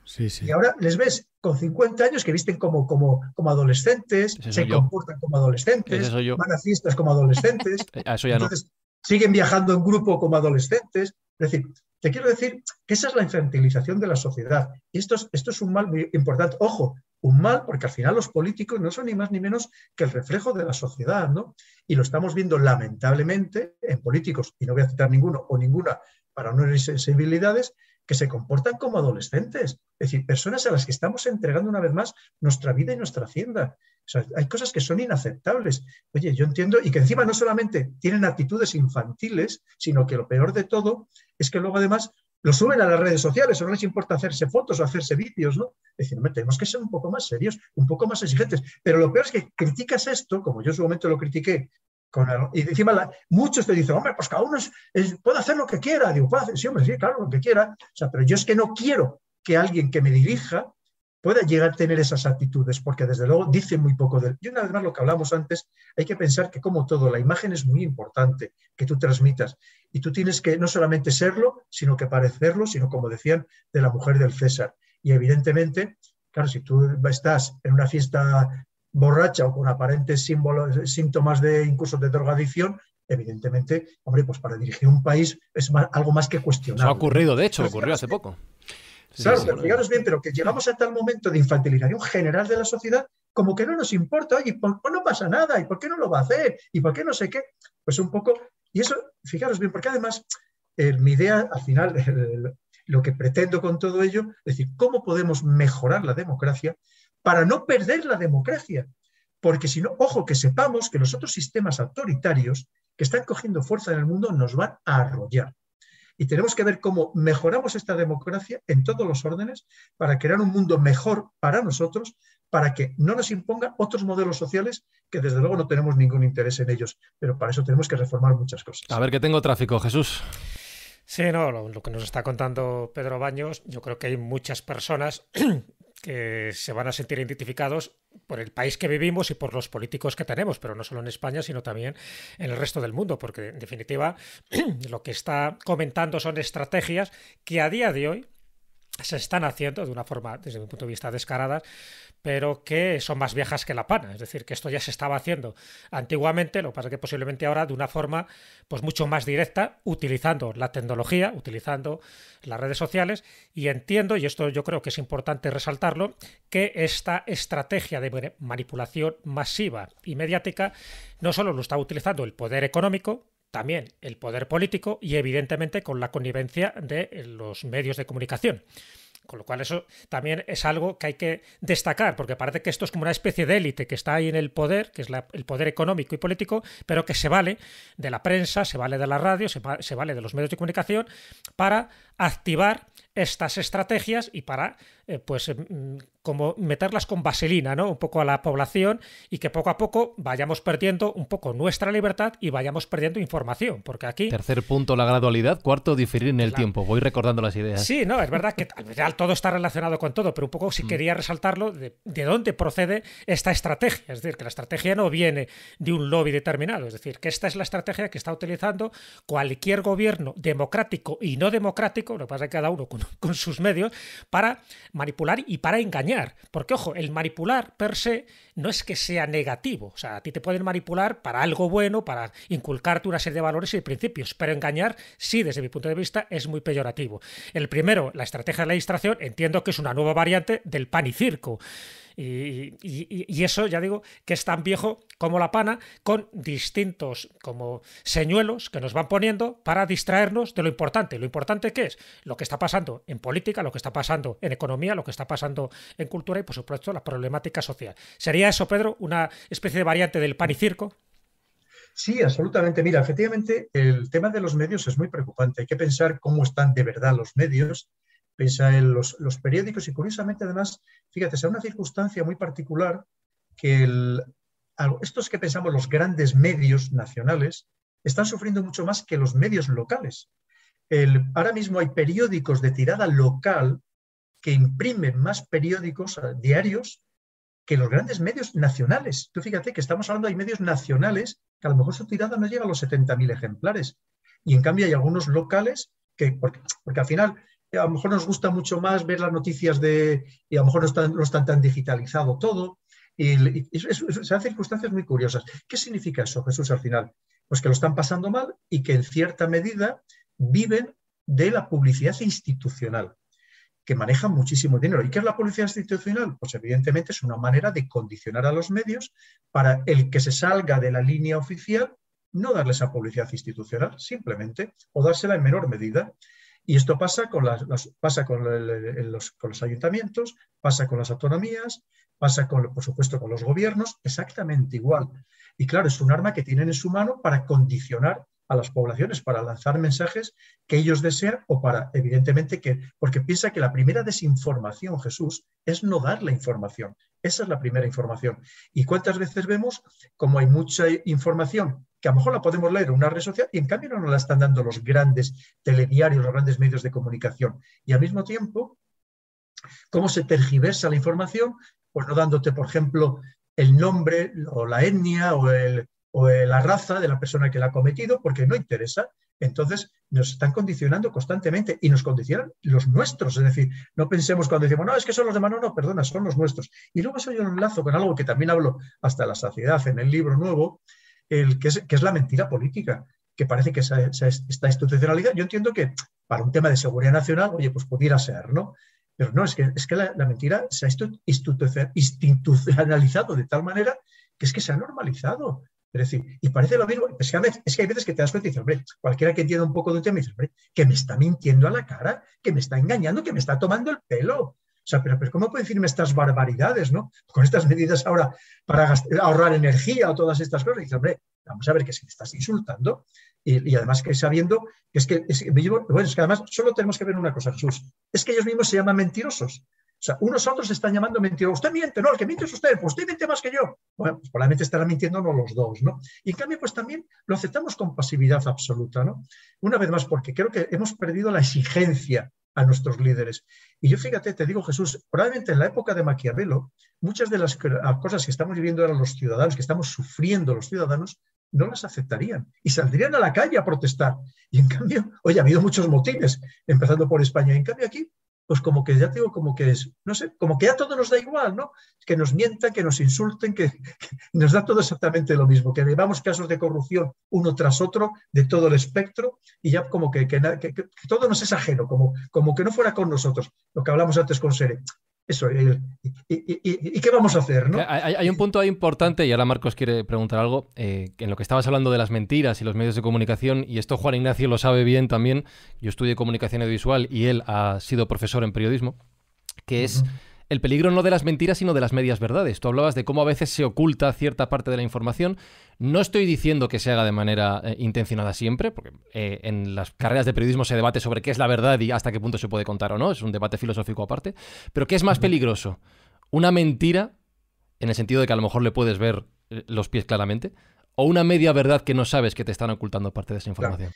sí, sí, Y ahora les ves con 50 años que visten como, como, como adolescentes, se comportan como adolescentes, van a fiestas como adolescentes. siguen viajando en grupo como adolescentes. Es decir, te quiero decir que esa es la infantilización de la sociedad. Y esto es, esto es un mal muy importante. Ojo, un mal, porque al final los políticos no son ni más ni menos que el reflejo de la sociedad, ¿no? Y lo estamos viendo lamentablemente en políticos, y no voy a citar ninguno o ninguna para no herir sensibilidades, que se comportan como adolescentes, es decir, personas a las que estamos entregando una vez más nuestra vida y nuestra hacienda. hay cosas que son inaceptables. Oye, yo entiendo, y que encima no solamente tienen actitudes infantiles, sino que lo peor de todo es que luego además lo suben a las redes sociales o no les importa hacerse fotos o hacerse vídeos, ¿no? Es decir, tenemos que ser un poco más serios, un poco más exigentes. Pero lo peor es que criticas esto, como yo en su momento lo critiqué, y encima muchos te dicen, hombre, pues cada uno puede hacer lo que quiera. Digo, sí, hombre, sí, claro, lo que quiera. O sea, pero yo es que no quiero que alguien que me dirija pueda llegar a tener esas actitudes, porque desde luego dice muy poco de Y una vez más, lo que hablamos antes, hay que pensar que como todo, la imagen es muy importante que tú transmitas. Y tú tienes que no solamente serlo, sino que parecerlo, sino como decían, de la mujer del César. Y evidentemente, claro, si tú estás en una fiesta borracha o con aparentes síntomas de incluso de drogadicción, evidentemente, hombre, pues para dirigir un país es algo más que cuestionable. Eso ha ocurrido, de hecho, ocurrió hace poco claro, fijaros bien, pero que llegamos a tal momento de infantilización general de la sociedad como que no nos importa, oye, qué pues, pues no pasa nada, ¿y por qué no lo va a hacer? ¿Y por qué no sé qué? Pues un poco, y eso, fijaros bien, porque además eh, mi idea al final, lo que pretendo con todo ello, es decir, ¿cómo podemos mejorar la democracia para no perder la democracia? Porque si no, ojo, que sepamos que los otros sistemas autoritarios que están cogiendo fuerza en el mundo nos van a arrollar y tenemos que ver cómo mejoramos esta democracia en todos los órdenes para crear un mundo mejor para nosotros, para que no nos imponga otros modelos sociales que desde luego no tenemos ningún interés en ellos. Pero para eso tenemos que reformar muchas cosas. A ver, que tengo tráfico, Jesús. Sí, no, lo, lo que nos está contando Pedro Baños, yo creo que hay muchas personas que se van a sentir identificados por el país que vivimos y por los políticos que tenemos, pero no solo en España, sino también en el resto del mundo, porque en definitiva lo que está comentando son estrategias que a día de hoy se están haciendo de una forma, desde mi punto de vista, descarada, pero que son más viejas que la pana. Es decir, que esto ya se estaba haciendo antiguamente, lo que pasa es que posiblemente ahora de una forma pues mucho más directa, utilizando la tecnología, utilizando las redes sociales. Y entiendo, y esto yo creo que es importante resaltarlo, que esta estrategia de manipulación masiva y mediática no solo lo está utilizando el poder económico, también el poder político y evidentemente con la connivencia de los medios de comunicación. Con lo cual eso también es algo que hay que destacar, porque parece que esto es como una especie de élite que está ahí en el poder, que es el poder económico y político, pero que se vale de la prensa, se vale de la radio, se, vale de los medios de comunicación para activar estas estrategias y para eh, pues, em, como meterlas con vaselina, ¿no? Un poco a la población y que poco a poco vayamos perdiendo un poco nuestra libertad y vayamos perdiendo información, porque aquí... Tercer punto, la gradualidad. Cuarto, diferir en el tiempo. Voy recordando las ideas. Sí, no, es verdad que al final todo está relacionado con todo, pero un poco si mm. quería resaltarlo de, dónde procede esta estrategia. Es decir, que la estrategia no viene de un lobby determinado, es decir, que esta es la estrategia que está utilizando cualquier gobierno democrático y no democrático, lo que pasa es que cada uno con sus medios, para manipular y para engañar porque, ojo, el manipular per se no es que sea negativo. O sea, a ti te pueden manipular para algo bueno, para inculcarte una serie de valores y principios. Pero engañar, sí, desde mi punto de vista, es muy peyorativo. El primero, la estrategia de la distracción, entiendo que es una nueva variante del pan y circo. Y, eso, ya digo, que es tan viejo como la pana, con distintos como señuelos que nos van poniendo para distraernos de lo importante. ¿Lo importante que es? Lo que está pasando en política, lo que está pasando en economía, lo que está pasando en cultura y, por supuesto, la problemática social. ¿Sería eso, Pedro, una especie de variante del pan y circo? Sí, absolutamente. Mira, efectivamente, el tema de los medios es muy preocupante. Hay que pensar cómo están de verdad los medios pensar en los, periódicos y curiosamente además, fíjate, es una circunstancia muy particular que el, estos que pensamos los grandes medios nacionales están sufriendo mucho más que los medios locales. El, ahora mismo hay periódicos de tirada local que imprimen más periódicos eh, diarios que los grandes medios nacionales. Tú fíjate que estamos hablando de medios nacionales que a lo mejor su tirada no llega a los 70.000 ejemplares. Y en cambio hay algunos locales que, porque, porque al final a lo mejor nos gusta mucho más ver las noticias de, y a lo mejor no están, tan digitalizado todo, y, se dan circunstancias muy curiosas. ¿Qué significa eso, Jesús, al final? Pues que lo están pasando mal y que en cierta medida viven de la publicidad institucional, que maneja muchísimo dinero. ¿Y qué es la publicidad institucional? Pues evidentemente es una manera de condicionar a los medios para el que se salga de la línea oficial no darle esa publicidad institucional, simplemente, o dársela en menor medida. Y esto pasa con, las, pasa con, los, con, los, ayuntamientos, pasa con las autonomías, pasa, con, por supuesto, con los gobiernos, exactamente igual. Y claro, es un arma que tienen en su mano para condicionar a las poblaciones, para lanzar mensajes que ellos desean o para, evidentemente, que, porque piensa que la primera desinformación, Jesús, es no dar la información. Esa es la primera información. ¿Y cuántas veces vemos como hay mucha información que a lo mejor la podemos leer en una red social y en cambio no nos la están dando los grandes telediarios, los grandes medios de comunicación. Y al mismo tiempo, cómo se tergiversa la información, pues no dándote, por ejemplo, el nombre o la etnia o, el, la raza de la persona que la ha cometido, porque no interesa. Entonces nos están condicionando constantemente y nos condicionan los nuestros. Es decir, no pensemos cuando decimos, no, es que son los de no, no, perdona, son los nuestros. Y luego eso yo un enlazo con algo que también hablo hasta la saciedad en el libro nuevo, el, que, es, la mentira política, que parece que se está institucionalizando. yo entiendo que para un tema de seguridad nacional, oye, pues pudiera ser, ¿no? Pero no, es que, es que la, mentira se ha institucionalizado de tal manera que es que se ha normalizado. Es decir, y parece lo mismo, es que, es que, hay veces que te das cuenta y dices, hombre, cualquiera que entienda un poco de un tema dice, hombre, que me está mintiendo a la cara, que me está engañando, que me está tomando el pelo. O sea, pero, ¿cómo pueden decirme estas barbaridades, no? Con estas medidas ahora para ahorrar energía o todas estas cosas. Y hombre, vamos a ver que si me estás insultando y, además que sabiendo que es que, bueno, es que además solo tenemos que ver una cosa, Jesús, es que ellos mismos se llaman mentirosos. O sea, unos a otros están llamando mentirosos. Usted miente, no, el que miente es usted, pues usted miente más que yo. Bueno, pues probablemente estarán mintiéndonos los dos, ¿no? Y en cambio, pues también lo aceptamos con pasividad absoluta, ¿no? Una vez más, porque creo que hemos perdido la exigencia a nuestros líderes. Y yo fíjate, te digo Jesús, probablemente en la época de Maquiavelo, muchas de las cosas que estamos viviendo ahora los ciudadanos, que estamos sufriendo los ciudadanos, no las aceptarían y saldrían a la calle a protestar. Y en cambio, oye, ha habido muchos motines, empezando por España. en cambio aquí pues como que ya digo, como que es, no sé, como que ya todo nos da igual, ¿no? Que nos mientan, que nos insulten, que, nos da todo exactamente lo mismo, que llevamos casos de corrupción uno tras otro de todo el espectro y ya como que, todo nos es ajeno, como, como que no fuera con nosotros, lo que hablamos antes con Sere eso, y, qué vamos a hacer? Hay, un punto ahí importante, y ahora Marcos quiere preguntar algo, eh, en lo que estabas hablando de las mentiras y los medios de comunicación, y esto Juan Ignacio lo sabe bien también, yo estudié comunicación audiovisual y él ha sido profesor en periodismo, que es el peligro no de las mentiras, sino de las medias verdades. Tú hablabas de cómo a veces se oculta cierta parte de la información. No estoy diciendo que se haga de manera eh, intencionada siempre, porque eh, en las carreras de periodismo se debate sobre qué es la verdad y hasta qué punto se puede contar o no. Es un debate filosófico aparte. Pero ¿qué es más peligroso? ¿Una mentira, en el sentido de que a lo mejor le puedes ver eh, los pies claramente? ¿O una media verdad que no sabes que te están ocultando parte de esa información?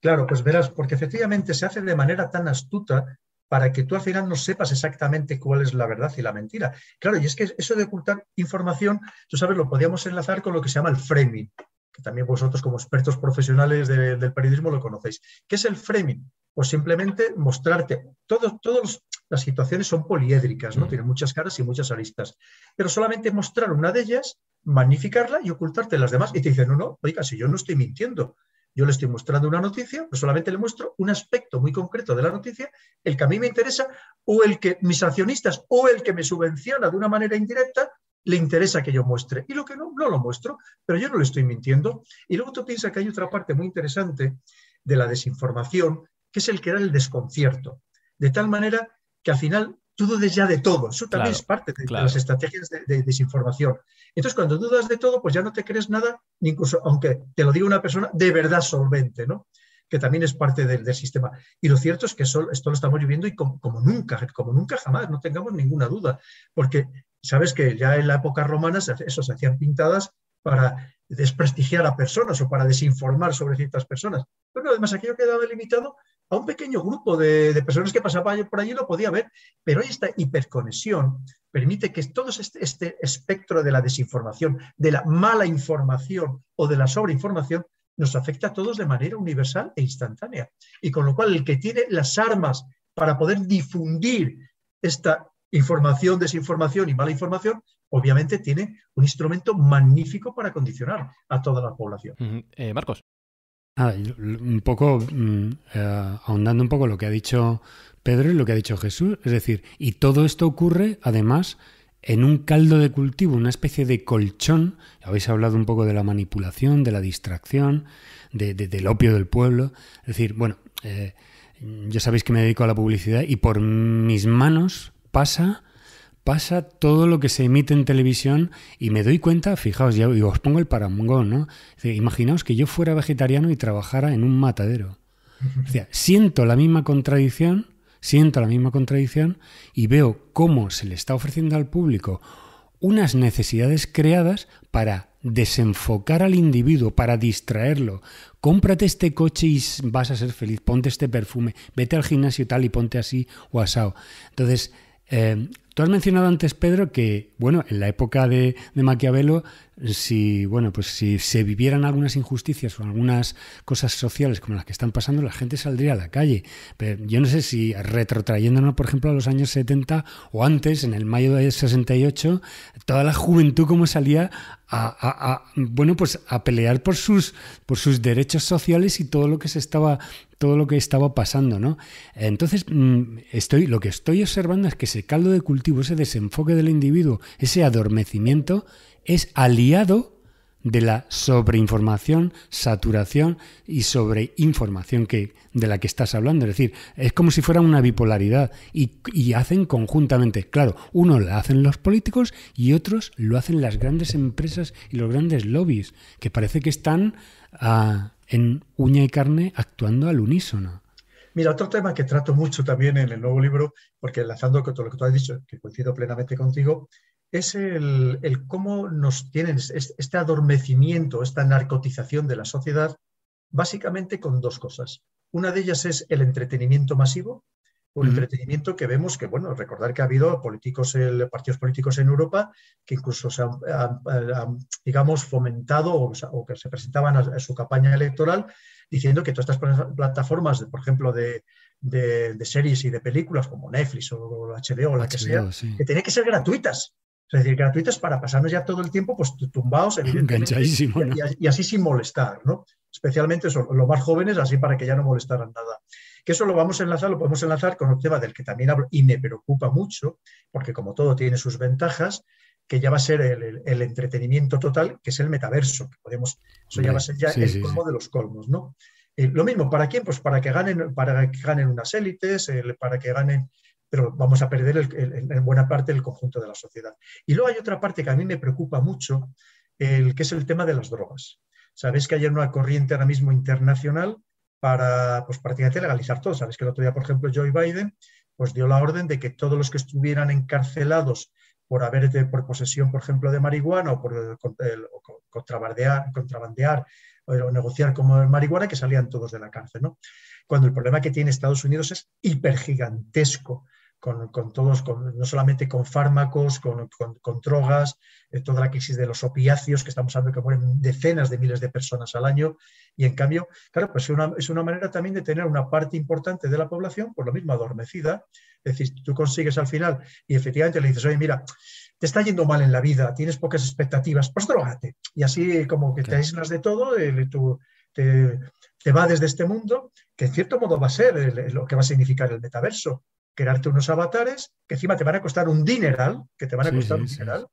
Claro, pues verás, porque efectivamente se hace de manera tan astuta para que tú al final no sepas exactamente cuál es la verdad y la mentira. Claro, y es que eso de ocultar información, tú sabes, lo podíamos enlazar con lo que se llama el framing, que también vosotros como expertos profesionales del periodismo lo conocéis. ¿Qué es el framing? Pues simplemente mostrarte. todas las situaciones son poliédricas, ¿no? Mm. Tienen muchas caras y muchas aristas. Pero solamente mostrar una de ellas, magnificarla y ocultarte las demás. Y te dicen, no, no, oiga, si yo no estoy mintiendo, yo le estoy mostrando una noticia, pues solamente le muestro un aspecto muy concreto de la noticia, el que a mí me interesa o el que mis accionistas o el que me subvenciona de una manera indirecta le interesa que yo muestre. Y lo que no, no lo muestro, pero yo no le estoy mintiendo. Y luego tú piensas que hay otra parte muy interesante de la desinformación, que es el que da el desconcierto. De tal manera que al final tú dudes ya de todo. Eso también es parte de, las estrategias de, desinformación. Entonces, cuando dudas de todo, pues ya no te crees nada, incluso aunque te lo diga una persona de verdad solvente, ¿no? que también es parte del, sistema. Y lo cierto es que esto lo estamos viviendo y como, nunca, como nunca jamás, no tengamos ninguna duda, porque sabes que ya en la época romana eso se hacían pintadas para desprestigiar a personas o para desinformar sobre ciertas personas. Pero además aquello quedaba limitado a un pequeño grupo de, personas que pasaban por allí lo podía ver, pero esta hiperconexión permite que todo este, este, espectro de la desinformación, de la mala información o de la sobreinformación nos afecta a todos de manera universal e instantánea. Y con lo cual el que tiene las armas para poder difundir esta información, desinformación y mala información, obviamente tiene un instrumento magnífico para condicionar a toda la población. Eh, Marcos un poco mm, eh, ahondando un poco lo que ha dicho Pedro y lo que ha dicho Jesús, es decir, y todo esto ocurre además en un caldo de cultivo, una especie de colchón, habéis hablado un poco de la manipulación, de la distracción, de, del opio del pueblo, es decir, bueno, eh, ya sabéis que me dedico a la publicidad y por mis manos pasa pasa todo lo que se emite en televisión y me doy cuenta, fijaos, ya os pongo el parangón, ¿no? imaginaos que yo fuera vegetariano y trabajara en un matadero. O sea, siento la misma contradicción, siento la misma contradicción y veo cómo se le está ofreciendo al público unas necesidades creadas para desenfocar al individuo, para distraerlo. Cómprate este coche y vas a ser feliz, ponte este perfume, vete al gimnasio tal y ponte así o Entonces, eh, tú has mencionado antes, Pedro, que bueno, en la época de, Maquiavelo, si bueno, pues si se vivieran algunas injusticias o algunas cosas sociales como las que están pasando, la gente saldría a la calle. Pero yo no sé si retrotrayéndonos, por ejemplo, a los años 70 o antes, en el mayo de 68, toda la juventud como salía a, bueno, pues a pelear por sus, por sus derechos sociales y todo lo que se estaba todo lo que estaba pasando, ¿no? Entonces, mm, estoy, lo que estoy observando es que ese caldo de cultivo, ese desenfoque del individuo, ese adormecimiento, es aliado de la sobreinformación, saturación y sobreinformación que, de la que estás hablando. Es decir, es como si fuera una bipolaridad y, hacen conjuntamente. Claro, uno lo hacen los políticos y otros lo hacen las grandes empresas y los grandes lobbies, que parece que están en uña y carne actuando al unísono. Mira, otro tema que trato mucho también en el nuevo libro, porque enlazando con todo lo que tú has dicho, que coincido plenamente contigo, es el, el cómo nos tienen este adormecimiento, esta narcotización de la sociedad, básicamente con dos cosas. Una de ellas es el entretenimiento masivo, un entretenimiento que vemos que, bueno, recordar que ha habido políticos, partidos políticos en Europa que incluso se han, digamos, fomentado o, que se presentaban a, su campaña electoral diciendo que todas estas plataformas, por ejemplo, de, series y de películas como Netflix o, HBO o la que sea, que tenían que ser gratuitas. Es decir, gratuitas para pasarnos ya todo el tiempo pues tumbados, y, así sin molestar, ¿no? Especialmente los más jóvenes, así para que ya no molestaran nada que eso lo vamos a enlazar, lo podemos enlazar con un tema del que también hablo y me preocupa mucho, porque como todo tiene sus ventajas, que ya va a ser el, entretenimiento total, que es el metaverso, que podemos, eso ya va a ser el colmo de los colmos, ¿no? Eh, lo mismo, ¿para quién? Pues para que ganen, para que ganen unas élites, para que ganen, pero vamos a perder en buena parte el conjunto de la sociedad. Y luego hay otra parte que a mí me preocupa mucho, el que es el tema de las drogas. Sabéis que hay una corriente ahora mismo internacional para pues, prácticamente legalizar todo. Sabes que el otro día, por ejemplo, Joe Biden pues, dio la orden de que todos los que estuvieran encarcelados por haber eh, por posesión, por ejemplo, de marihuana o por eh, contrabandear, contrabandear eh, o negociar como marihuana, que salían todos de la cárcel. ¿no? Cuando el problema que tiene Estados Unidos es hipergigantesco con, todos, no solamente con fármacos, con, drogas, eh, toda la crisis de los opiáceos, que estamos hablando que mueren decenas de miles de personas al año, y en cambio, claro, pues es una manera también de tener una parte importante de la población, por lo mismo, adormecida, es decir, tú consigues al final y efectivamente le dices, oye, mira, te está yendo mal en la vida, tienes pocas expectativas, pues drogate. Y así como que te aíslas de todo, te, va desde este mundo, que en cierto modo va a ser lo que va a significar el metaverso crearte unos avatares que encima te van a costar un dineral, que te van a costar un dineral,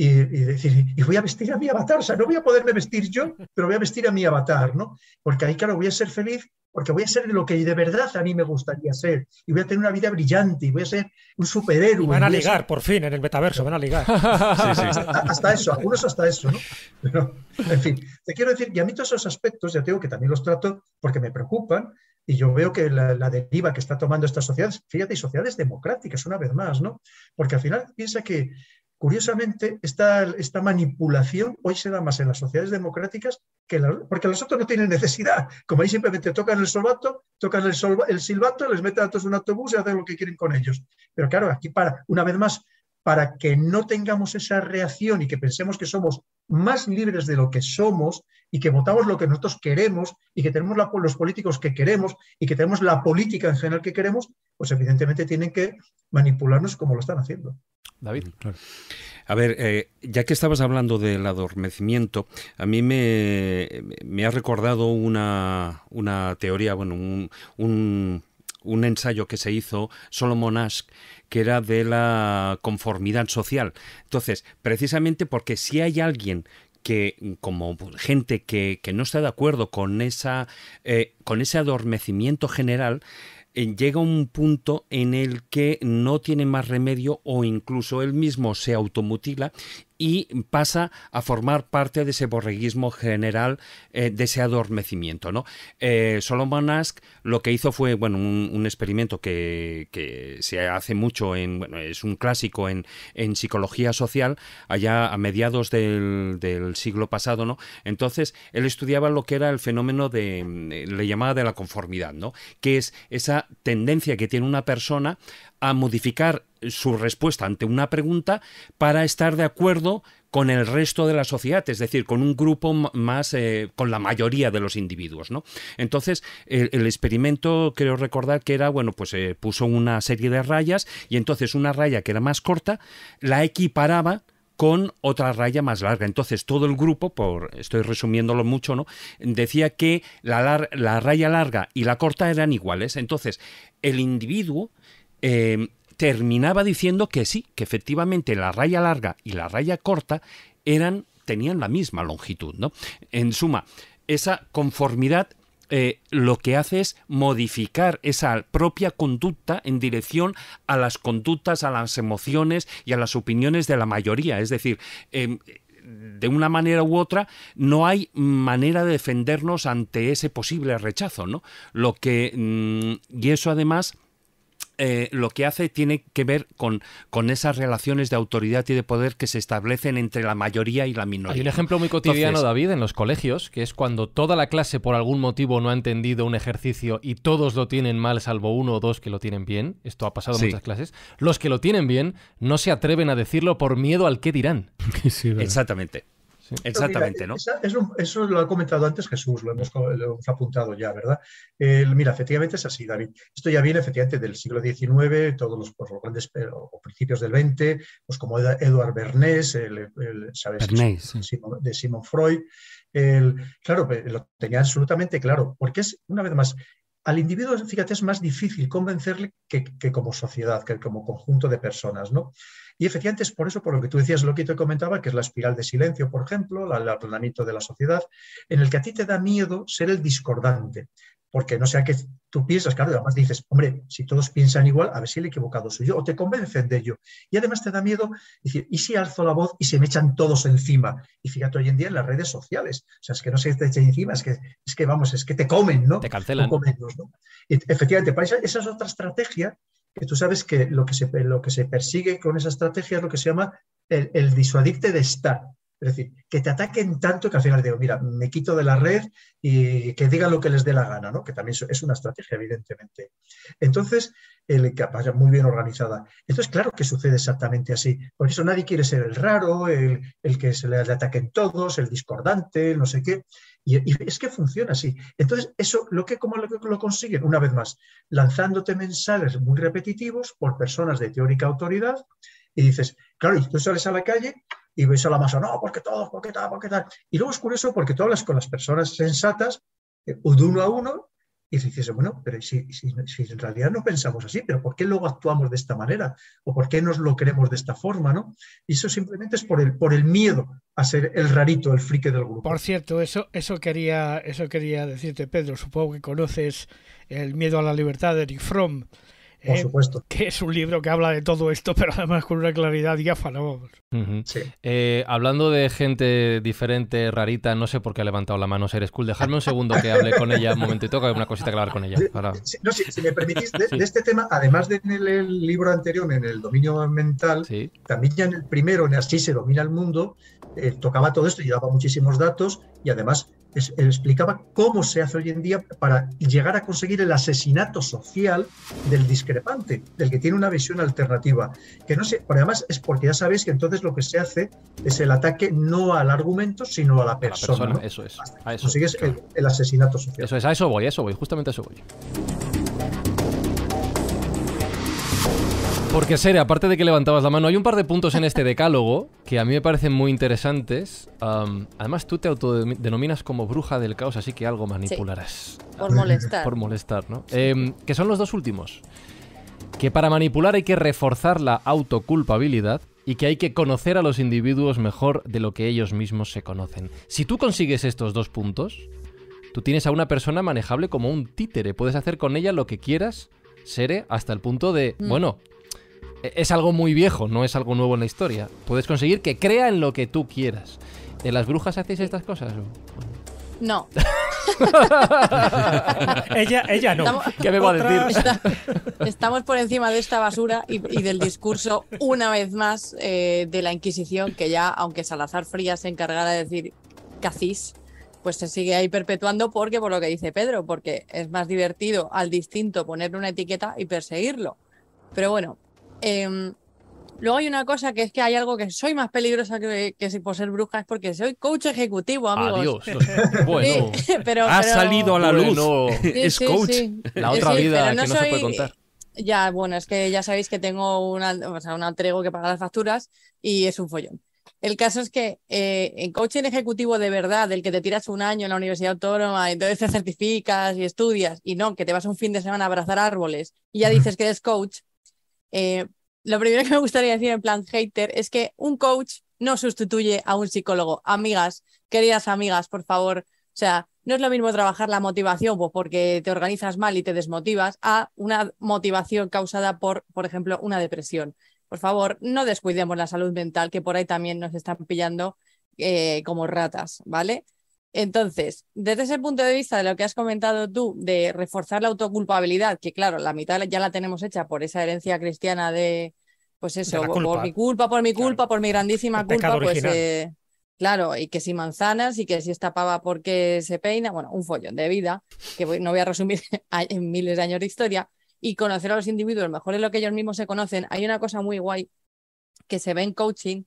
y, decir, y voy a vestir a mi avatar, o sea, no voy a poderme vestir yo, pero voy a vestir a mi avatar, ¿no? Porque ahí, claro, voy a ser feliz, porque voy a ser lo que de verdad a mí me gustaría ser, y voy a tener una vida brillante, y voy a ser un superhéroe. van a ligar, por fin, en el metaverso, van a ligar. hasta, hasta, eso, algunos hasta eso, ¿no? en fin, te quiero decir, y a mí todos esos aspectos, ya tengo que también los trato porque me preocupan, y yo veo que la, deriva que está tomando estas sociedades, fíjate, y sociedades democráticas una vez más, ¿no? Porque al final piensa que, curiosamente, esta, esta manipulación hoy se da más en las sociedades democráticas que porque los otros no tienen necesidad. Como ahí simplemente tocan el solvato, tocan el, el silbato, les meten a todos en un autobús y hacen lo que quieren con ellos. Pero claro, aquí para, una vez más, para que no tengamos esa reacción y que pensemos que somos más libres de lo que somos y que votamos lo que nosotros queremos y que tenemos la, los políticos que queremos y que tenemos la política en general que queremos, pues evidentemente tienen que manipularnos como lo están haciendo. David. Mm, a ver, eh, ya que estabas hablando del adormecimiento, a mí me, ha recordado una, teoría, bueno, un, un ensayo que se hizo, Solomon Ask, que era de la conformidad social. Entonces, precisamente porque si hay alguien que como gente que, que no está de acuerdo con, esa, eh, con ese adormecimiento general, eh, llega un punto en el que no tiene más remedio o incluso él mismo se automutila y pasa a formar parte de ese borreguismo general, eh, de ese adormecimiento. ¿no? Eh, Solomon Ask lo que hizo fue bueno, un, experimento que, se hace mucho, en, es un clásico en, psicología social, allá a mediados del, del, siglo pasado. ¿no? Entonces, él estudiaba lo que era el fenómeno de, mm, le llamaba de la conformidad, ¿no? que es esa tendencia que tiene una persona a modificar su respuesta ante una pregunta para estar de acuerdo con el resto de la sociedad, es decir, con un grupo más, eh, con la mayoría de los individuos, ¿no? Entonces, el, experimento, creo recordar que era, bueno, pues se eh, puso una serie de rayas y entonces una raya que era más corta la equiparaba con otra raya más larga. Entonces todo el grupo, por estoy resumiéndolo mucho, ¿no? Decía que la, la raya larga y la corta eran iguales. Entonces el individuo eh, terminaba diciendo que sí, que efectivamente la raya larga y la raya corta eran, tenían la misma longitud. ¿no? En suma, esa conformidad eh, lo que hace es modificar esa propia conducta en dirección a las conductas, a las emociones y a las opiniones de la mayoría. Es decir, em, de una manera u otra, no hay manera de defendernos ante ese posible rechazo, ¿no? Lo que. Mm, y eso además eh, lo que hace tiene que ver con, esas relaciones de autoridad y de poder que se establecen entre la mayoría y la minoría. Hay un ejemplo muy cotidiano, David, en los colegios, que es cuando toda la clase por algún motivo no ha entendido un ejercicio y todos lo tienen mal, salvo uno o dos que lo tienen bien. Esto ha pasado en muchas clases. Los que lo tienen bien no se atreven a decirlo por miedo al qué dirán. Exactamente. Exactamente, ¿no? eso, lo ha comentado antes Jesús, lo hemos, apuntado ya, ¿verdad? mira, efectivamente es así, David. Esto ya viene efectivamente del siglo XIX, todos los, grandes eh, o principios del XX, pues como Edward Bernays, el, ¿sabes? Bernays, de Simon Freud. claro, lo tenía absolutamente claro, porque es, una vez más, al individuo, fíjate, es más difícil convencerle que, que como sociedad, que como conjunto de personas, ¿no? Y efectivamente es por eso, por lo que tú decías, lo que te comentaba, que es la espiral de silencio, por ejemplo, el aplanamiento de la sociedad, en el que a ti te da miedo ser el discordante, porque no sea que tú piensas, claro, además dices, hombre, si todos piensan igual, a ver si el equivocado soy yo, o te convencen de ello. Y además te da miedo decir, ¿y si alzo la voz y se me echan todos encima? Y fíjate hoy en día en las redes sociales, o sea, es que no se te echan encima, es que, es que vamos, es que te comen, ¿no? Te cancelan. Efectivamente, para esa, esa es otra estrategia que tú sabes que lo que se, lo que se persigue con esa estrategia es lo que se llama el, el de estar. Es decir, que te ataquen tanto que al final digo, mira, me quito de la red y que digan lo que les dé la gana, ¿no? Que también es una estrategia, evidentemente. Entonces, el, muy bien organizada. Entonces, claro que sucede exactamente así. Por eso nadie quiere ser el raro, el, que se le, le, ataquen todos, el discordante, el no sé qué. Y, es que funciona así. Entonces, eso, lo que, ¿cómo lo, lo consiguen? Una vez más, lanzándote mensajes muy repetitivos por personas de teórica autoridad y dices, claro, y tú sales a la calle y ves a la masa, no, porque todos, porque tal, porque tal. Y luego es curioso porque tú hablas con las personas sensatas eh, de uno a uno y se hiciese, bueno, pero si, en realidad no pensamos así, pero ¿por qué luego actuamos de esta manera? ¿O por qué nos lo queremos de esta forma? ¿no? Y eso simplemente es por el, por el miedo a ser el rarito, el frique del grupo. Por cierto, eso, eso, quería, eso quería decirte, Pedro. Supongo que conoces el miedo a la libertad de Eric Fromm. Por eh, supuesto. Que es un libro que habla de todo esto, pero además con una claridad diáfana. a eh, hablando de gente diferente, rarita, no sé por qué ha levantado la mano Ser School. Dejadme un segundo que hable con ella un momentito, que hay una cosita que hablar con ella. si me permitís, de, este tema, además del libro anterior, en el dominio mental, también ya en el primero, en Así se domina el mundo, eh, tocaba todo esto y daba muchísimos datos y además explicaba cómo se hace hoy en día para llegar a conseguir el asesinato social del discrepante, del que tiene una visión alternativa. Que no sé, pero además es porque ya sabéis que entonces lo que se hace es el ataque no al argumento, sino a la persona. Eso es. consigues el, asesinato social. Eso es, a eso voy, a eso voy, justamente a eso voy. Porque, Sere, aparte de que levantabas la mano, hay un par de puntos en este decálogo que a mí me parecen muy interesantes. además, tú te autodenominas como bruja del caos, así que algo manipularás. por molestar. Por molestar, ¿no? Em, que son los dos últimos. Que para manipular hay que reforzar la autoculpabilidad y que hay que conocer a los individuos mejor de lo que ellos mismos se conocen. Si tú consigues estos dos puntos, tú tienes a una persona manejable como un títere. Puedes hacer con ella lo que quieras, Sere, hasta el punto de, mm. bueno, e-, es algo muy viejo, no es algo nuevo en la historia. Puedes conseguir que crea en lo que tú quieras. ¿En las brujas hacéis estas cosas? No. ella, ella no. Estamos, ¿Qué me va a decir? estamos por encima de esta basura y, del discurso, una vez más, eh, de la Inquisición, que ya, aunque Salazar Frías se encargara de decir cacis, pues se sigue ahí perpetuando porque, por lo que dice Pedro, porque es más divertido al distinto ponerle una etiqueta y perseguirlo. Pero bueno, Em, luego hay una cosa que es que hay algo que soy más peligrosa que, que si por ser bruja es porque soy coach ejecutivo, amigos. Bueno, pero, ha salido a la luz. es coach. la otra vida no que no se puede contar. Ya, bueno, es que ya sabéis que tengo una, o sea, un atrego que paga las facturas y es un follón. El caso es que eh, en coaching ejecutivo de verdad, el que te tiras un año en la universidad autónoma, entonces te certificas y estudias, y no, que te vas un fin de semana a abrazar árboles y ya dices que eres coach, eh, lo primero que me gustaría decir en plan hater es que un coach no sustituye a un psicólogo. Amigas, queridas amigas, por favor, o sea, no es lo mismo trabajar la motivación pues, porque te organizas mal y te desmotivas a una motivación causada por, por ejemplo, una depresión. Por favor, no descuidemos la salud mental, que por ahí también nos están pillando eh, como ratas, ¿vale? Entonces, desde ese punto de vista de lo que has comentado tú, de reforzar la autoculpabilidad, que claro, la mitad ya la tenemos hecha por esa herencia cristiana de, pues eso, por mi culpa, por mi culpa, por mi grandísima culpa, pues eh, claro, y que si manzanas y que si esta pava porque se peina, bueno, un follón de vida, que no voy a resumir en miles de años de historia, y conocer a los individuos mejor de lo que ellos mismos se conocen. Hay una cosa muy guay que se ve en coaching,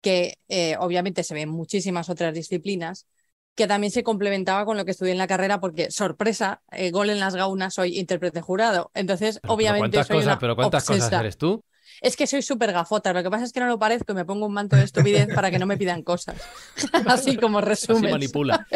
que eh, obviamente se ve en muchísimas otras disciplinas, que también se complementaba con lo que estudié en la carrera, porque, sorpresa, eh, gol en las gaunas, soy intérprete jurado. Entonces, obviamente. Pero ¿Cuántas, soy pero ¿cuántas cosas eres tú? Es que soy súper gafota, lo que pasa es que no lo parezco y me pongo un manto de estupidez para que no me pidan cosas. Así como resumen. manipula.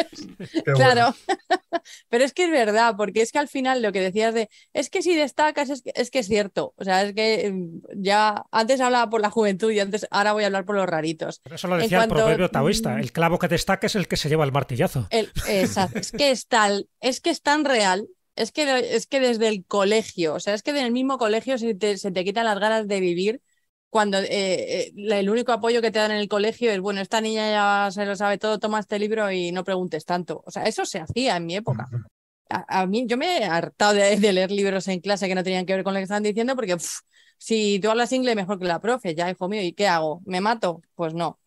Claro. Pero es que es verdad, porque es que al final lo que decías de, es que si destacas, es que es, cierto. O sea, es que em, ya antes hablaba por la juventud y antes ahora voy a hablar por los raritos. Pero eso lo decía el proverbio taoísta, mm. el clavo que destaca es el que se lleva el martillazo. Exacto, es que es tal, es que es tan real es que, es que desde el colegio, o sea, es que en el mismo colegio se te, quitan las ganas de vivir cuando eh, eh, el único apoyo que te dan en el colegio es, bueno, esta niña ya se lo sabe todo, toma este libro y no preguntes tanto. O sea, eso se hacía en mi época. A, mí, yo me he hartado de, leer libros en clase que no tenían que ver con lo que estaban diciendo porque si tú hablas inglés mejor que la profe, ya hijo mío, ¿y qué hago? ¿Me mato? Pues no.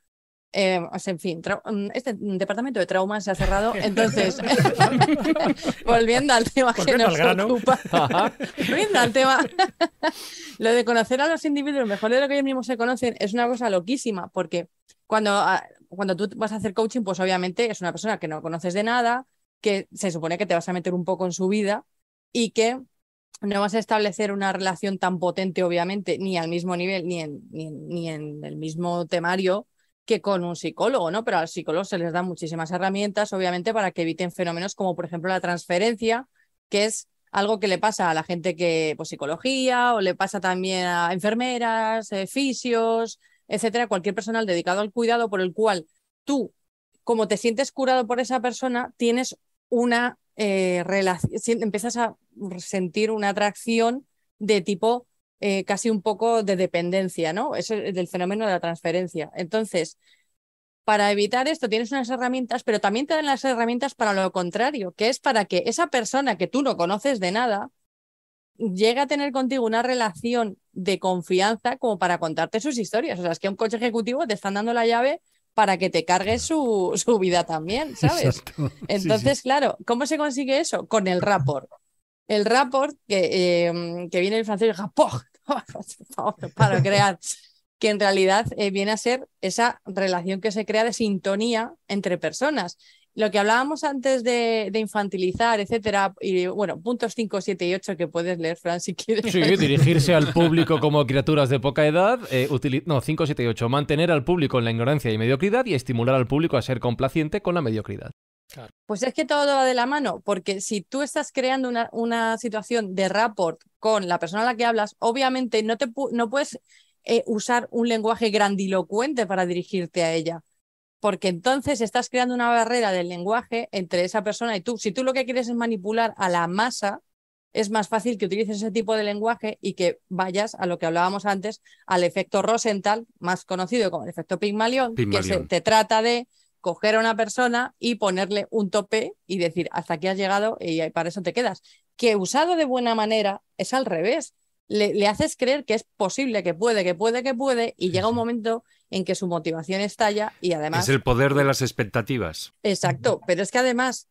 Eh, en fin, mm, este departamento de trauma se ha cerrado, entonces, volviendo al tema que nos ocupa, volviendo al tema, lo de conocer a los individuos mejor de lo que ellos mismos se conocen es una cosa loquísima, porque cuando, ah, cuando tú vas a hacer coaching, pues obviamente es una persona que no conoces de nada, que se supone que te vas a meter un poco en su vida y que no vas a establecer una relación tan potente, obviamente, ni al mismo nivel, ni ni ni en el mismo temario que con un psicólogo, ¿no? Pero al psicólogo se les dan muchísimas herramientas, obviamente, para que eviten fenómenos como, por ejemplo, la transferencia, que es algo que le pasa a la gente que, pues, psicología, o le pasa también a enfermeras, eh, fisios, etcétera, cualquier personal dedicado al cuidado, por el cual tú, como te sientes curado por esa persona, tienes una eh, relación, empiezas a sentir una atracción de tipo eh, casi un poco de dependencia, ¿no? es del fenómeno de la transferencia. Entonces, para evitar esto tienes unas herramientas, pero también te dan las herramientas para lo contrario, que es para que esa persona que tú no conoces de nada llegue a tener contigo una relación de confianza como para contarte sus historias. O sea, es que un coche ejecutivo te están dando la llave para que te cargues su, vida también, ¿sabes? Entonces, claro, ¿cómo se consigue eso? Con el rapport. El rapport, que, eh, que viene en francés, rapport, para crear, que en realidad eh, viene a ser esa relación que se crea de sintonía entre personas. Lo que hablábamos antes de, infantilizar, etcétera, y bueno, puntos 5, 7 y 8 que puedes leer, Fran, si quieres. Sí, dirigirse al público como criaturas de poca edad, eh, no, 5, 7 y 8, mantener al público en la ignorancia y mediocridad y estimular al público a ser complaciente con la mediocridad. Pues es que todo va de la mano, porque si tú estás creando una, situación de rapport con la persona a la que hablas, obviamente no, te no puedes eh, usar un lenguaje grandilocuente para dirigirte a ella, porque entonces estás creando una barrera del lenguaje entre esa persona y tú. Si tú lo que quieres es manipular a la masa, es más fácil que utilices ese tipo de lenguaje y que vayas a lo que hablábamos antes, al efecto Rosenthal, más conocido como el efecto Pigmalión, que se, te trata de coger a una persona y ponerle un tope y decir, hasta aquí has llegado y para eso te quedas. Que usado de buena manera es al revés. Le, haces creer que es posible, que puede, que puede, que puede, y llega un momento en que su motivación estalla y además... Es el poder de las expectativas. Exacto, pero es que además,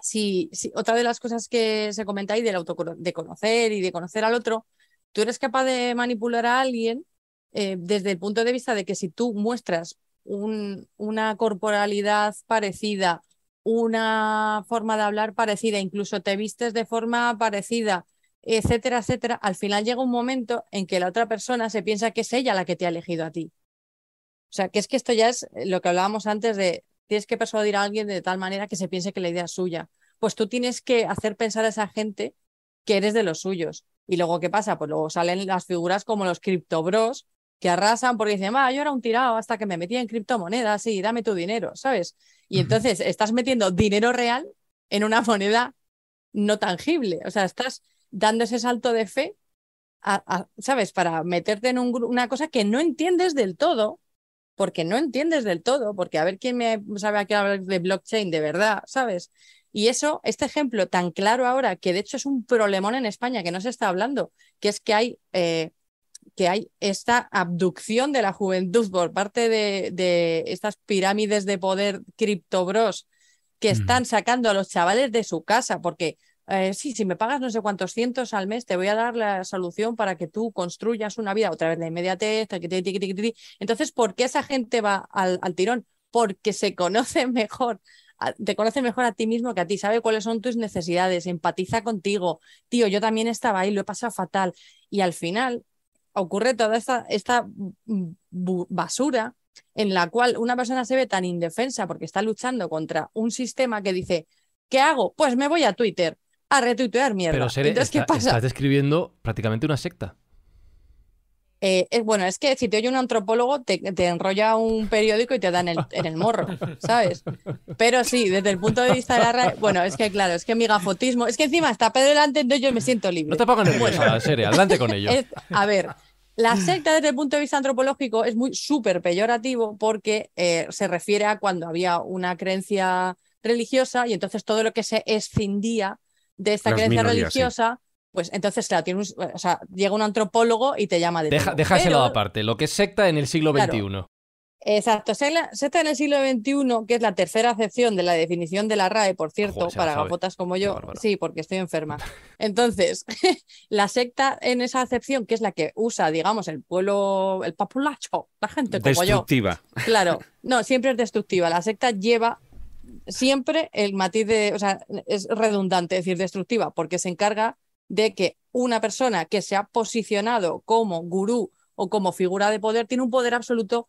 si, si otra de las cosas que se comenta ahí del auto de conocer y de conocer al otro, tú eres capaz de manipular a alguien eh, desde el punto de vista de que si tú muestras una corporalidad parecida, una forma de hablar parecida, incluso te vistes de forma parecida, etcétera, etcétera, al final llega un momento en que la otra persona se piensa que es ella la que te ha elegido a ti. O sea, que es que esto ya es lo que hablábamos antes de tienes que persuadir a alguien de tal manera que se piense que la idea es suya. Pues tú tienes que hacer pensar a esa gente que eres de los suyos. Y luego, ¿qué pasa? Pues luego salen las figuras como los criptobros, que arrasan porque dicen, ah, yo era un tirado hasta que me metía en criptomonedas y dame tu dinero, ¿sabes? Y entonces estás metiendo dinero real en una moneda no tangible, o sea, estás dando ese salto de fe, ¿sabes? Para meterte en una cosa que no entiendes del todo, porque no entiendes del todo, porque a ver quién me sabe aquí hablar de blockchain de verdad, ¿sabes? Y eso, este ejemplo tan claro ahora, que de hecho es un problemón en España que no se está hablando, que es que hay... Eh, que hay esta abducción de la juventud por parte de, estas pirámides de poder criptobros que están sacando a los chavales de su casa, porque eh, sí, si me pagas no sé cuántos cientos al mes, te voy a dar la solución para que tú construyas una vida otra vez de inmediatez. Entonces, ¿por qué esa gente va al, al tirón? Porque se conoce mejor te conoce mejor a ti mismo que a ti, sabe cuáles son tus necesidades, empatiza contigo. Tío, yo también estaba ahí, lo he pasado fatal. Y al final, ocurre toda esta, esta basura en la cual una persona se ve tan indefensa porque está luchando contra un sistema que dice, ¿qué hago? Pues me voy a Twitter a retuitear mierda. Pero Entonces, ¿qué pasa? estás describiendo prácticamente una secta. Eh, bueno, es que si te oye un antropólogo, te, enrolla un periódico y te dan en el morro, ¿sabes? Pero sí, desde el punto de vista de la red, bueno, es que claro, es que mi es que encima está Pedro delante, entonces yo me siento libre. No te pongas nerviosa, bueno. serie, adelante con ello. a ver, la secta desde el punto de vista antropológico es muy súper peyorativo porque eh, se refiere a cuando había una creencia religiosa y entonces todo lo que se escindía de esta creencia religiosa pues entonces, claro, sea, llega un antropólogo y te llama de... Deja, aparte, lo que es secta en el siglo XXI. exacto, secta en el siglo XXI, que es la tercera acepción de la definición de la RAE, por cierto, para gafotas como yo, sí, porque estoy enferma. Entonces, la secta en esa acepción, que es la que usa, digamos, el pueblo, el populacho, la gente como yo. Destructiva. Claro, no, siempre es destructiva. La secta lleva siempre el matiz de, o sea, es redundante decir destructiva, porque se encarga de que una persona que se ha posicionado como gurú o como figura de poder tiene un poder absoluto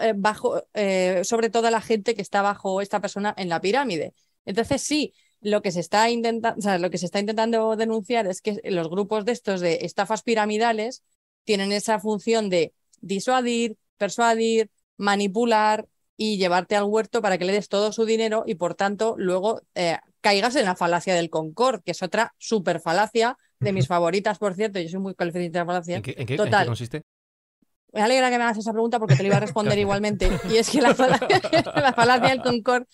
eh, bajo, eh, sobre toda la gente que está bajo esta persona en la pirámide. Entonces, sí, lo que se está intentando, lo que se está intentando denunciar es que los grupos de estos de estafas piramidales tienen esa función de disuadir, persuadir, manipular y llevarte al huerto para que le des todo su dinero y por tanto luego eh, caigas en la falacia del Concord, que es otra super falacia de mis favoritas, por cierto. Yo soy muy coleccionista de falacia. ¿En qué, consiste? Me alegra que me hagas esa pregunta porque te lo iba a responder igualmente. Y es que la falacia, del Concord,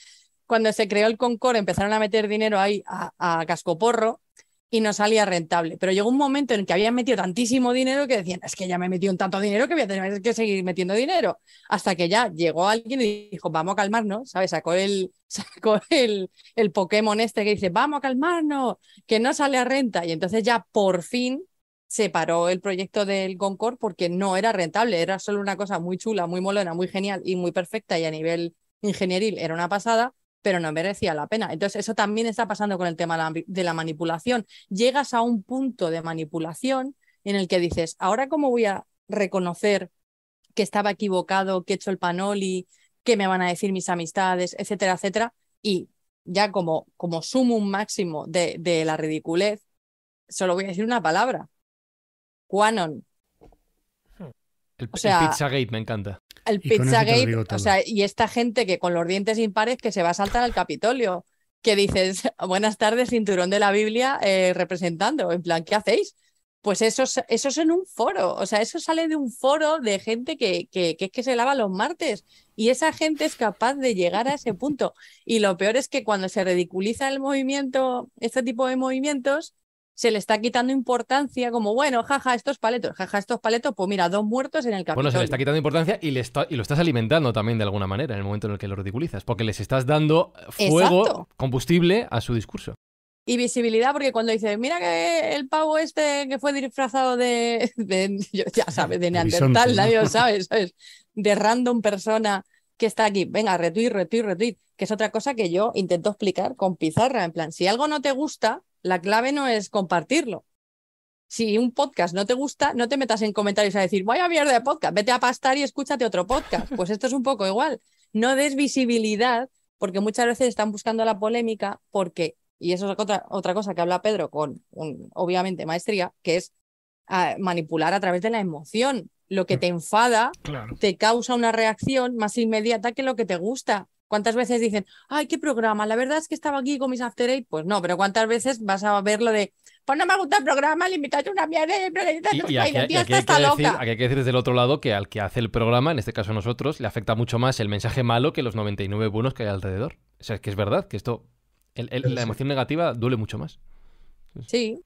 cuando se creó el Concord, empezaron a meter dinero ahí a, a cascoporro y no salía rentable. Pero llegó un momento en que habían metido tantísimo dinero que decían, es que ya me he metido un tanto dinero que voy a tener que seguir metiendo dinero. Hasta que ya llegó alguien y dijo, vamos a calmarnos, ¿sabes? Sacó el, sacó el, el Pokémon este que dice, vamos a calmarnos, que no sale a renta. Y entonces ya por fin se paró el proyecto del Concord porque no era rentable, era solo una cosa muy chula, muy molona, muy genial y muy perfecta y a nivel ingenieril era una pasada, pero no merecía la pena. Entonces, eso también está pasando con el tema de la manipulación. Llegas a un punto de manipulación en el que dices, ahora cómo voy a reconocer que estaba equivocado, que he hecho el panoli, qué me van a decir mis amistades, etcétera, etcétera. Y ya como, como un máximo de, de la ridiculez, solo voy a decir una palabra. Quanon. El, Pizzagate me encanta. El Pizzagate, o sea, y esta gente que con los dientes impares que se va a saltar al Capitolio, que dices, buenas tardes, cinturón de la Biblia eh, representando, en plan, ¿qué hacéis? Pues eso, es en un foro, o sea, eso sale de un foro de gente que, que, que es que se lava los martes y esa gente es capaz de llegar a ese punto. Y lo peor es que cuando se ridiculiza el movimiento, este tipo de movimientos, se le está quitando importancia, como bueno, jaja, estos paletos, jaja, estos paletos, pues mira, dos muertos en el Capitolio. Bueno, se le está quitando importancia y, le y lo estás alimentando también de alguna manera en el momento en el que lo ridiculizas, porque les estás dando fuego, combustible a su discurso y visibilidad, porque cuando dices, mira que el pavo este que fue disfrazado de, ya sabes, de Neandertal, nadie lo ¿sabes? De random persona que está aquí, venga, retweet, retweet, retweet, que es otra cosa que yo intento explicar con pizarra, en plan, si algo no te gusta, la clave no es compartirlo. Si un podcast no te gusta, no te metas en comentarios a decir, vaya mierda de podcast, vete a pastar y escúchate otro podcast. Pues esto es un poco igual. No des visibilidad, porque muchas veces están buscando la polémica, porque, y eso es otra, otra cosa que habla Pedro con, obviamente, maestría, que es ah, manipular a través de la emoción. Lo que mm. te enfada te causa una reacción más inmediata que lo que te gusta. ¿Cuántas veces dicen, ay, qué programa? La verdad es que estaba aquí con mis After Eight. Pues no, pero ¿cuántas veces vas a ver lo de, pues no me gusta el programa, le una mierda, y, y, está, hay que decir, hay que decir desde el otro lado que al que hace el programa, en este caso a nosotros, le afecta mucho más el mensaje malo que los 99 buenos que hay alrededor. O sea, que es verdad que esto, la emoción negativa duele mucho más. Sí.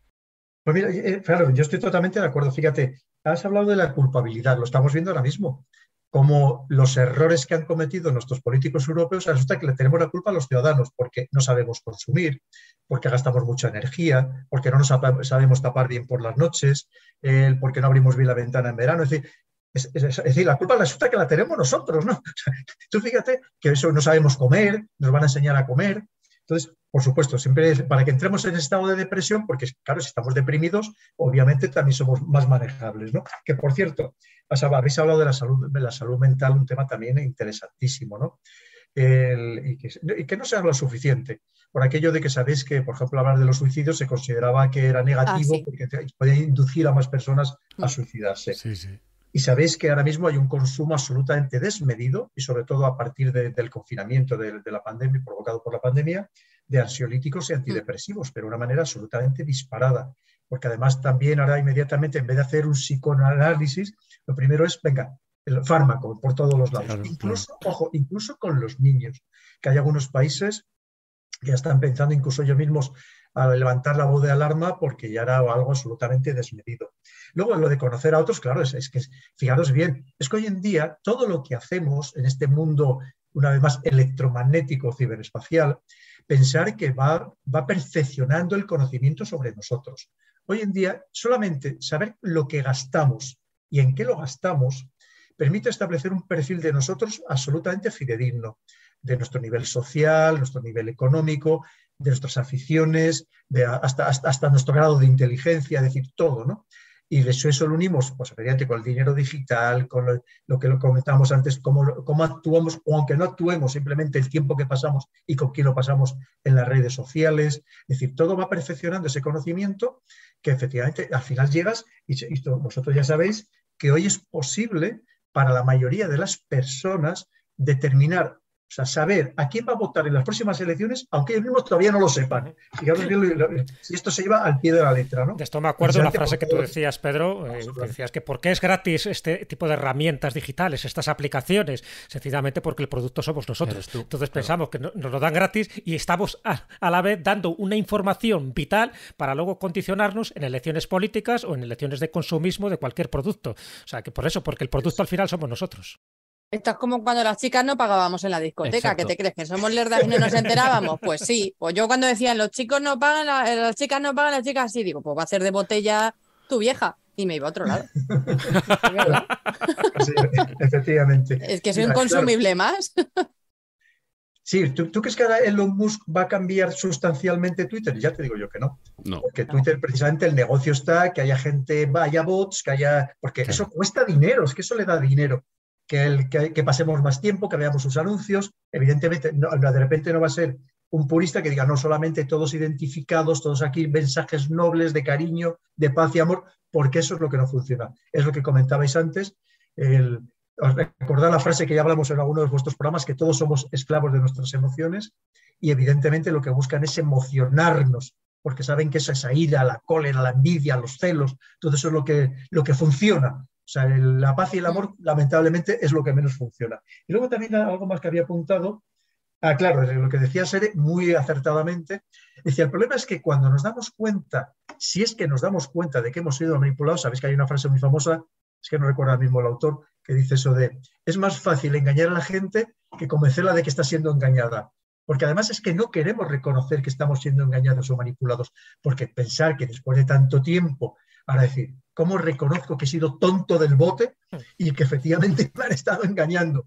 Pues mira, eh, eh, claro, yo estoy totalmente de acuerdo. Fíjate, has hablado de la culpabilidad, lo estamos viendo ahora mismo como los errores que han cometido nuestros políticos europeos, resulta que le tenemos la culpa a los ciudadanos porque no sabemos consumir, porque gastamos mucha energía, porque no nos sabemos tapar bien por las noches, porque no abrimos bien la ventana en verano. Es decir, es, es, la culpa resulta que la tenemos nosotros, ¿no? Tú fíjate que eso no sabemos comer, nos van a enseñar a comer. Entonces, por supuesto, siempre para que entremos en estado de depresión, porque claro, si estamos deprimidos, obviamente también somos más manejables, ¿no? Que por cierto, habéis hablado de la salud, mental, un tema también interesantísimo, ¿no? y, que, no se habla suficiente. Por aquello de que sabéis que, por ejemplo, hablar de los suicidios se consideraba que era negativo ah, porque podía inducir a más personas a mm. suicidarse. Y sabéis que ahora mismo hay un consumo absolutamente desmedido, y sobre todo a partir del confinamiento, de, la pandemia, provocado por la pandemia, de ansiolíticos y antidepresivos, pero de una manera absolutamente disparada. Porque además también ahora inmediatamente, en vez de hacer un psicoanálisis, lo primero es, venga, el fármaco por todos los lados. incluso, ojo, incluso con los niños, que hay algunos países que ya están pensando incluso ellos mismos a levantar la voz de alarma porque ya era algo absolutamente desmedido. Luego, lo de conocer a otros, claro, es, es que, fijaros bien, es que hoy en día todo lo que hacemos en este mundo, una vez más, electromagnético, ciberespacial, pensar que va, va perfeccionando el conocimiento sobre nosotros. Hoy en día, solamente saber lo que gastamos y en qué lo gastamos permite establecer un perfil de nosotros absolutamente fidedigno, de nuestro nivel social, nuestro nivel económico, de nuestras aficiones, hasta, hasta, hasta, nuestro grado de inteligencia, es decir, todo, ¿no? y eso, eso lo unimos, pues mediante con el dinero digital, con lo, que lo comentábamos antes, cómo, actuamos, o aunque no actuemos, simplemente el tiempo que pasamos y con quién lo pasamos en las redes sociales. Es decir, todo va perfeccionando ese conocimiento que efectivamente al final llegas y, y vosotros ya sabéis que hoy es posible para la mayoría de las personas determinar o sea, saber a quién va a votar en las próximas elecciones, aunque ellos mismos todavía no lo sepan. Y esto se lleva al pie de la letra, ¿no? De esto me acuerdo la frase que tú decías, Pedro, eh, decías que ¿por qué es gratis este tipo de herramientas digitales, estas aplicaciones? Sencillamente porque el producto somos nosotros. Entonces pensamos que nos lo dan gratis y estamos a, la vez dando una información vital para luego condicionarnos en elecciones políticas o en elecciones de consumismo de cualquier producto. O sea, que por eso, porque el producto al final somos nosotros. Esto es como cuando las chicas no pagábamos en la discoteca, ¿Qué que te crees que somos lerdas y no nos enterábamos. Pues sí, pues yo cuando decían los chicos no pagan, eh, las chicas no pagan, las chicas sí, digo, pues va a ser de botella tu vieja. Y me iba a otro lado. efectivamente. Es que soy un consumible más. Sí, ¿tú, crees que ahora Elon Musk va a cambiar sustancialmente Twitter? Ya te digo yo que no. no. Porque Twitter, precisamente, el negocio está que haya gente, vaya bots, que haya. Porque eso cuesta dinero, es que eso le da dinero que, pasemos más tiempo, que veamos sus anuncios. Evidentemente, de repente no va a ser un purista que diga, no, solamente todos identificados, todos aquí mensajes nobles de cariño, de paz y amor, porque eso es lo que no funciona. Es lo que comentabais antes. El, recordad la frase que ya hablamos en alguno de vuestros programas, que todos somos esclavos de nuestras emociones y evidentemente lo que buscan es emocionarnos, porque saben que esa ira, la cólera, la envidia, los celos, todo eso es lo que, lo que funciona. O sea, la paz y el amor lamentablemente es lo que menos funciona. Y luego también algo más que había apuntado, ah, claro, lo que decía Sere muy acertadamente, decía, el problema es que cuando nos damos cuenta, si es que nos damos cuenta de que hemos sido manipulados, sabéis que hay una frase muy famosa, es que no recuerdo ahora mismo el autor, que dice eso de, es más fácil engañar a la gente que convencerla de que está siendo engañada. Porque además es que no queremos reconocer que estamos siendo engañados o manipulados, porque pensar que después de tanto tiempo, ahora decir, cómo reconozco que he sido tonto del bote y que efectivamente me han estado engañando.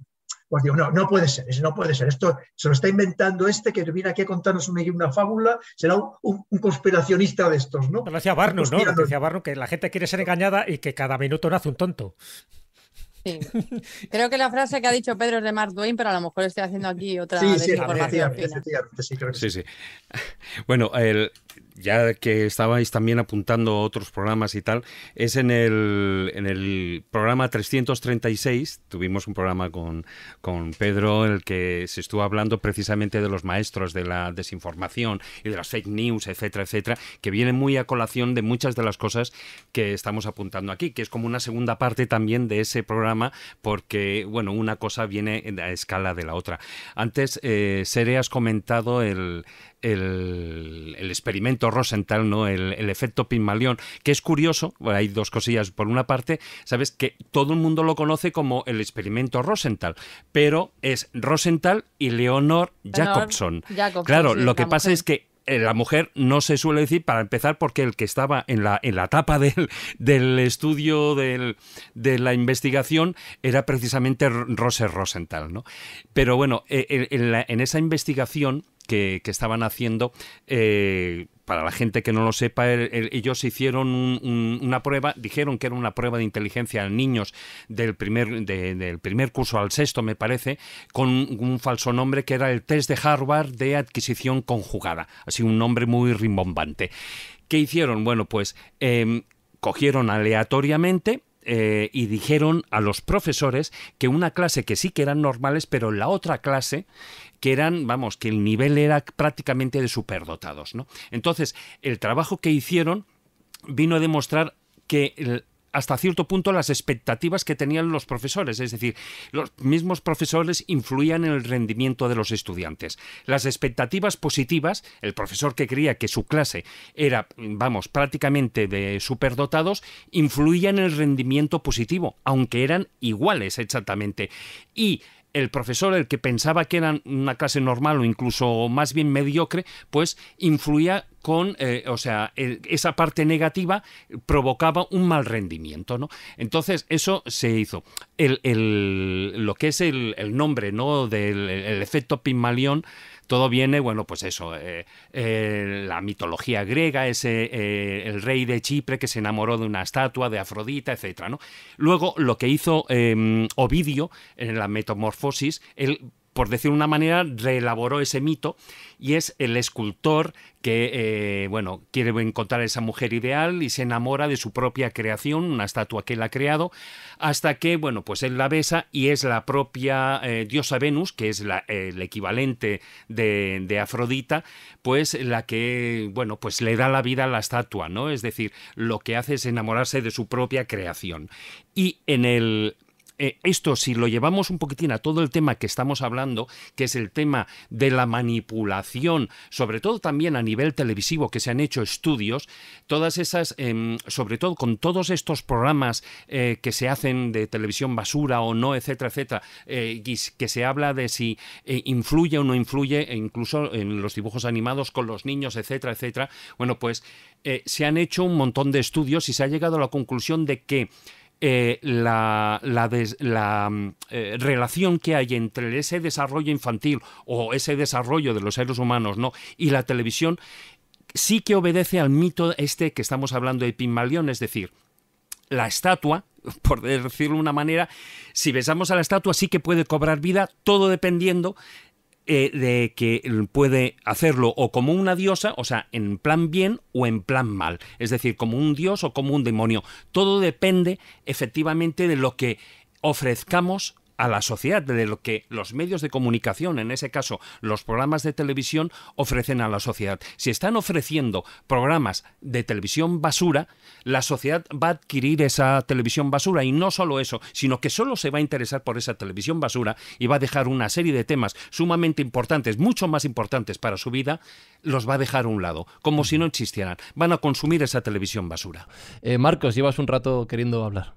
Pues digo, no, no puede ser, eso no puede ser. Esto se lo está inventando este que viene aquí a contarnos una, fábula, será un, conspiracionista de estos, ¿no? Lo decía Barnum, ¿no? decía Barnum, que la gente quiere ser engañada y que cada minuto nace un tonto. Creo que la frase que ha dicho Pedro es de Mark Twain, pero a lo mejor estoy haciendo aquí otra sí, sí, sí, sí, Bueno, ya que estabais también apuntando otros programas y tal, es en el, en el programa 336, tuvimos un programa con, con Pedro en el que se estuvo hablando precisamente de los maestros de la desinformación y de las fake news, etcétera, etcétera, que viene muy a colación de muchas de las cosas que estamos apuntando aquí, que es como una segunda parte también de ese programa porque, bueno, una cosa viene a escala de la otra. Antes, eh, Sere, has comentado el, experimento Rosenthal, ¿no? El, efecto Pygmalion, que es curioso, hay dos cosillas. Por una parte, sabes que todo el mundo lo conoce como el experimento Rosenthal, pero es Rosenthal y Leonor Jacobson. claro, lo que pasa es que eh, la mujer no se suele decir para empezar porque el que estaba en la, en la tapa del, del estudio de la investigación era precisamente Rose Rosenthal. ¿no? Pero bueno, eh, en, esa investigación que, estaban haciendo, eh, para la gente que no lo sepa, ellos hicieron una prueba, dijeron que era una prueba de inteligencia a niños del primer, del primer curso al sexto, me parece, con un falso nombre que era el test de Harvard de adquisición conjugada, así un nombre muy rimbombante. ¿Qué hicieron? Bueno, pues em, cogieron aleatoriamente eh, y dijeron a los profesores que una clase que sí que eran normales, pero la otra clase que eran, vamos, que el nivel era prácticamente de superdotados, ¿no? Entonces, el trabajo que hicieron vino a demostrar que el, hasta cierto punto las expectativas que tenían los profesores, es decir, los mismos profesores influían en el rendimiento de los estudiantes. Las expectativas positivas, el profesor que creía que su clase era, vamos, prácticamente de superdotados, influían en el rendimiento positivo, aunque eran iguales exactamente. Y el profesor, el que pensaba que era una clase normal o incluso más bien mediocre, pues influía con, eh, o sea, esa parte negativa provocaba un mal rendimiento, ¿no? Entonces, eso se hizo. lo que es el, nombre, ¿no? Del efecto Pigmalión todo viene, bueno, pues eso, eh, eh, la mitología griega, ese, el rey de Chipre que se enamoró de una estatua de Afrodita, etc. ¿no? Luego, lo que hizo em, Ovidio en la metamorfosis, él por decir una manera, reelaboró ese mito y es el escultor que, eh, bueno, quiere encontrar a esa mujer ideal y se enamora de su propia creación, una estatua que él ha creado, hasta que, bueno, pues él la besa y es la propia eh, diosa Venus, que es la, el equivalente de, de, Afrodita, pues la que, bueno, pues le da la vida a la estatua, ¿no? Es decir, lo que hace es enamorarse de su propia creación. Y en el eh, esto si lo llevamos un poquitín a todo el tema que estamos hablando, que es el tema de la manipulación, sobre todo también a nivel televisivo, que se han hecho estudios, todas esas, em, sobre todo con todos estos programas eh, que se hacen de televisión basura o no, etcétera, etcétera, eh, que se habla de si influye o no influye, e incluso en los dibujos animados con los niños, etcétera, etcétera. Bueno, pues se han hecho un montón de estudios y se ha llegado a la conclusión de que eh, la, mm, eh, relación que hay entre ese desarrollo infantil o ese desarrollo de los seres humanos ¿no? y la televisión sí que obedece al mito este que estamos hablando de Pigmalión, es decir, la estatua, por decirlo de una manera, si besamos a la estatua sí que puede cobrar vida, todo dependiendo eh, de que puede hacerlo o como una diosa, o sea, en plan bien o en plan mal, es decir, como un dios o como un demonio. Todo depende efectivamente de lo que ofrezcamos a la sociedad de lo que los medios de comunicación, en ese caso los programas de televisión, ofrecen a la sociedad. Si están ofreciendo programas de televisión basura, la sociedad va a adquirir esa televisión basura y no solo eso, sino que solo se va a interesar por esa televisión basura y va a dejar una serie de temas sumamente importantes, mucho más importantes para su vida, los va a dejar a un lado, como si no existieran. Van a consumir esa televisión basura. Eh, Marcos, llevas un rato queriendo hablar.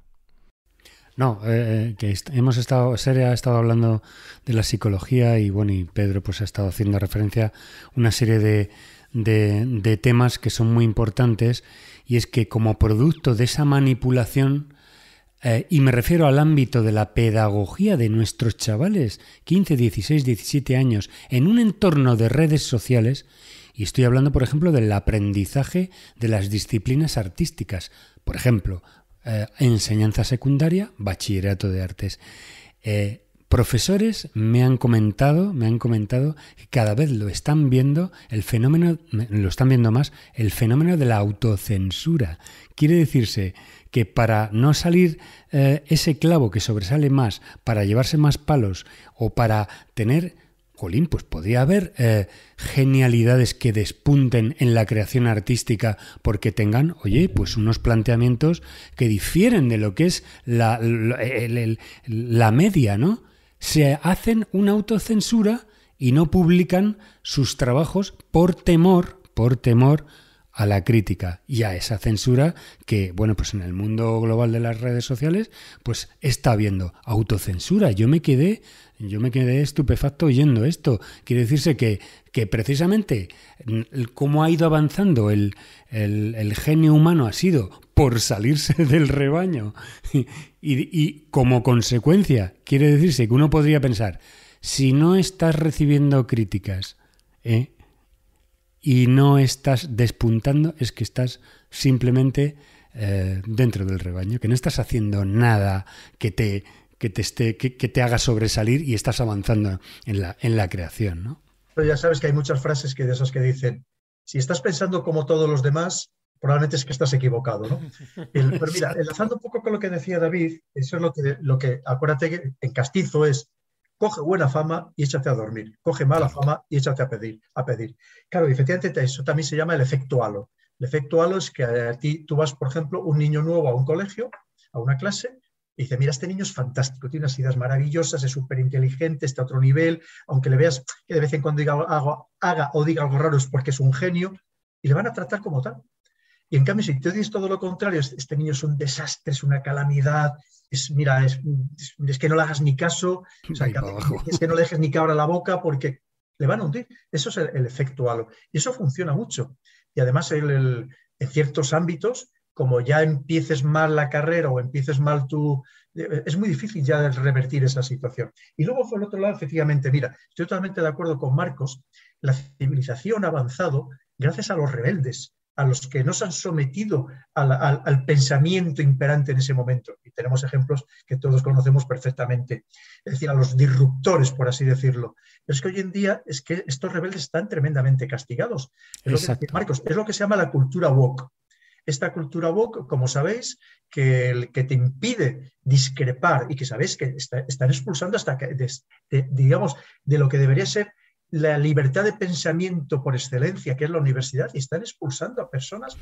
No, eh, eh hemos estado, ha estado hablando de la psicología y bueno, y Pedro pues ha estado haciendo referencia a una serie de, de, temas que son muy importantes y es que como producto de esa manipulación, eh, y me refiero al ámbito de la pedagogía de nuestros chavales, 15, 16, 17 años, en un entorno de redes sociales, y estoy hablando, por ejemplo, del aprendizaje de las disciplinas artísticas, por ejemplo, eh, enseñanza secundaria, bachillerato de artes. Eh, profesores me han comentado, me han comentado que cada vez lo están viendo el fenómeno, lo están viendo más, el fenómeno de la autocensura. Quiere decirse que para no salir eh, ese clavo que sobresale más, para llevarse más palos o para tener Jolín, pues podría haber eh, genialidades que despunten en la creación artística porque tengan, oye, pues unos planteamientos que difieren de lo que es la, la media, ¿no? Se hacen una autocensura y no publican sus trabajos por temor, por temor a la crítica y a esa censura que, bueno, pues en el mundo global de las redes sociales, pues está habiendo autocensura. Yo me quedé yo me quedé estupefacto oyendo esto. Quiere decirse que, precisamente cómo ha ido avanzando el, genio humano ha sido por salirse del rebaño. Y, como consecuencia, quiere decirse que uno podría pensar, si no estás recibiendo críticas ¿eh? y no estás despuntando, es que estás simplemente eh, dentro del rebaño, que no estás haciendo nada que te que te, esté, que, te haga sobresalir y estás avanzando en la, en la creación. ¿no? Pero ya sabes que hay muchas frases que de esas que dicen, si estás pensando como todos los demás, probablemente es que estás equivocado. ¿no? pero mira, enlazando un poco con lo que decía David, eso es lo que, lo que acuérdate que en castizo es, coge buena fama y échate a dormir, coge mala fama y échate a pedir. A pedir. Claro, efectivamente eso también se llama el efecto halo. El efecto halo es que a ti tú vas, por ejemplo, un niño nuevo a un colegio, a una clase, y dice, mira, este niño es fantástico, tiene unas ideas maravillosas, es súper inteligente, está a otro nivel, aunque le veas que de vez en cuando diga, haga, o diga algo raro es porque es un genio, y le van a tratar como tal. Y en cambio, si te dices todo lo contrario, este niño es un desastre, es una calamidad, es, mira, es, es que no le hagas ni caso, es que no le dejes ni cabra la boca porque le van a hundir. Eso es el, efecto halo. Y eso funciona mucho. Y además, en ciertos ámbitos, como ya empieces mal la carrera o empieces mal tu... Eh, es muy difícil ya revertir esa situación. Y luego, por otro lado, efectivamente, mira, estoy totalmente de acuerdo con Marcos, la civilización ha avanzado gracias a los rebeldes, a los que no se han sometido al, pensamiento imperante en ese momento. Y tenemos ejemplos que todos conocemos perfectamente, es decir, a los disruptores, por así decirlo. Pero es que hoy en día es que estos rebeldes están tremendamente castigados. Marcos, es lo que se llama la cultura woke esta cultura woke, como sabéis, que, que te impide discrepar y que sabéis que están expulsando hasta que, digamos, de lo que debería ser la libertad de pensamiento por excelencia, que es la universidad, y están expulsando a personas,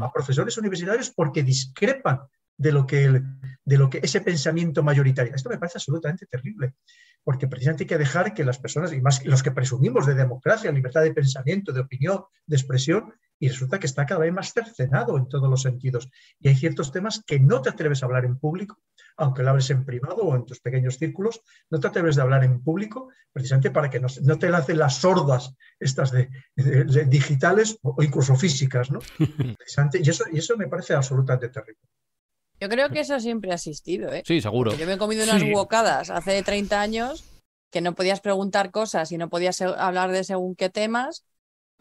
a profesores universitarios, porque discrepan de lo que, de lo que ese pensamiento mayoritario. Esto me parece absolutamente terrible porque precisamente hay que dejar que las personas, y más los que presumimos de democracia, libertad de pensamiento, de opinión, de expresión, y resulta que está cada vez más cercenado en todos los sentidos. Y hay ciertos temas que no te atreves a hablar en público, aunque lo hables en privado o en tus pequeños círculos, no te atreves a hablar en público precisamente para que no, te lancen las sordas estas de, digitales o, incluso físicas, ¿no? y, eso, y eso me parece absolutamente terrible. Yo creo que eso siempre ha existido, ¿eh? Sí, seguro. yo me he comido unas bocadas hace 30 años que no podías preguntar cosas y no podías hablar de según qué temas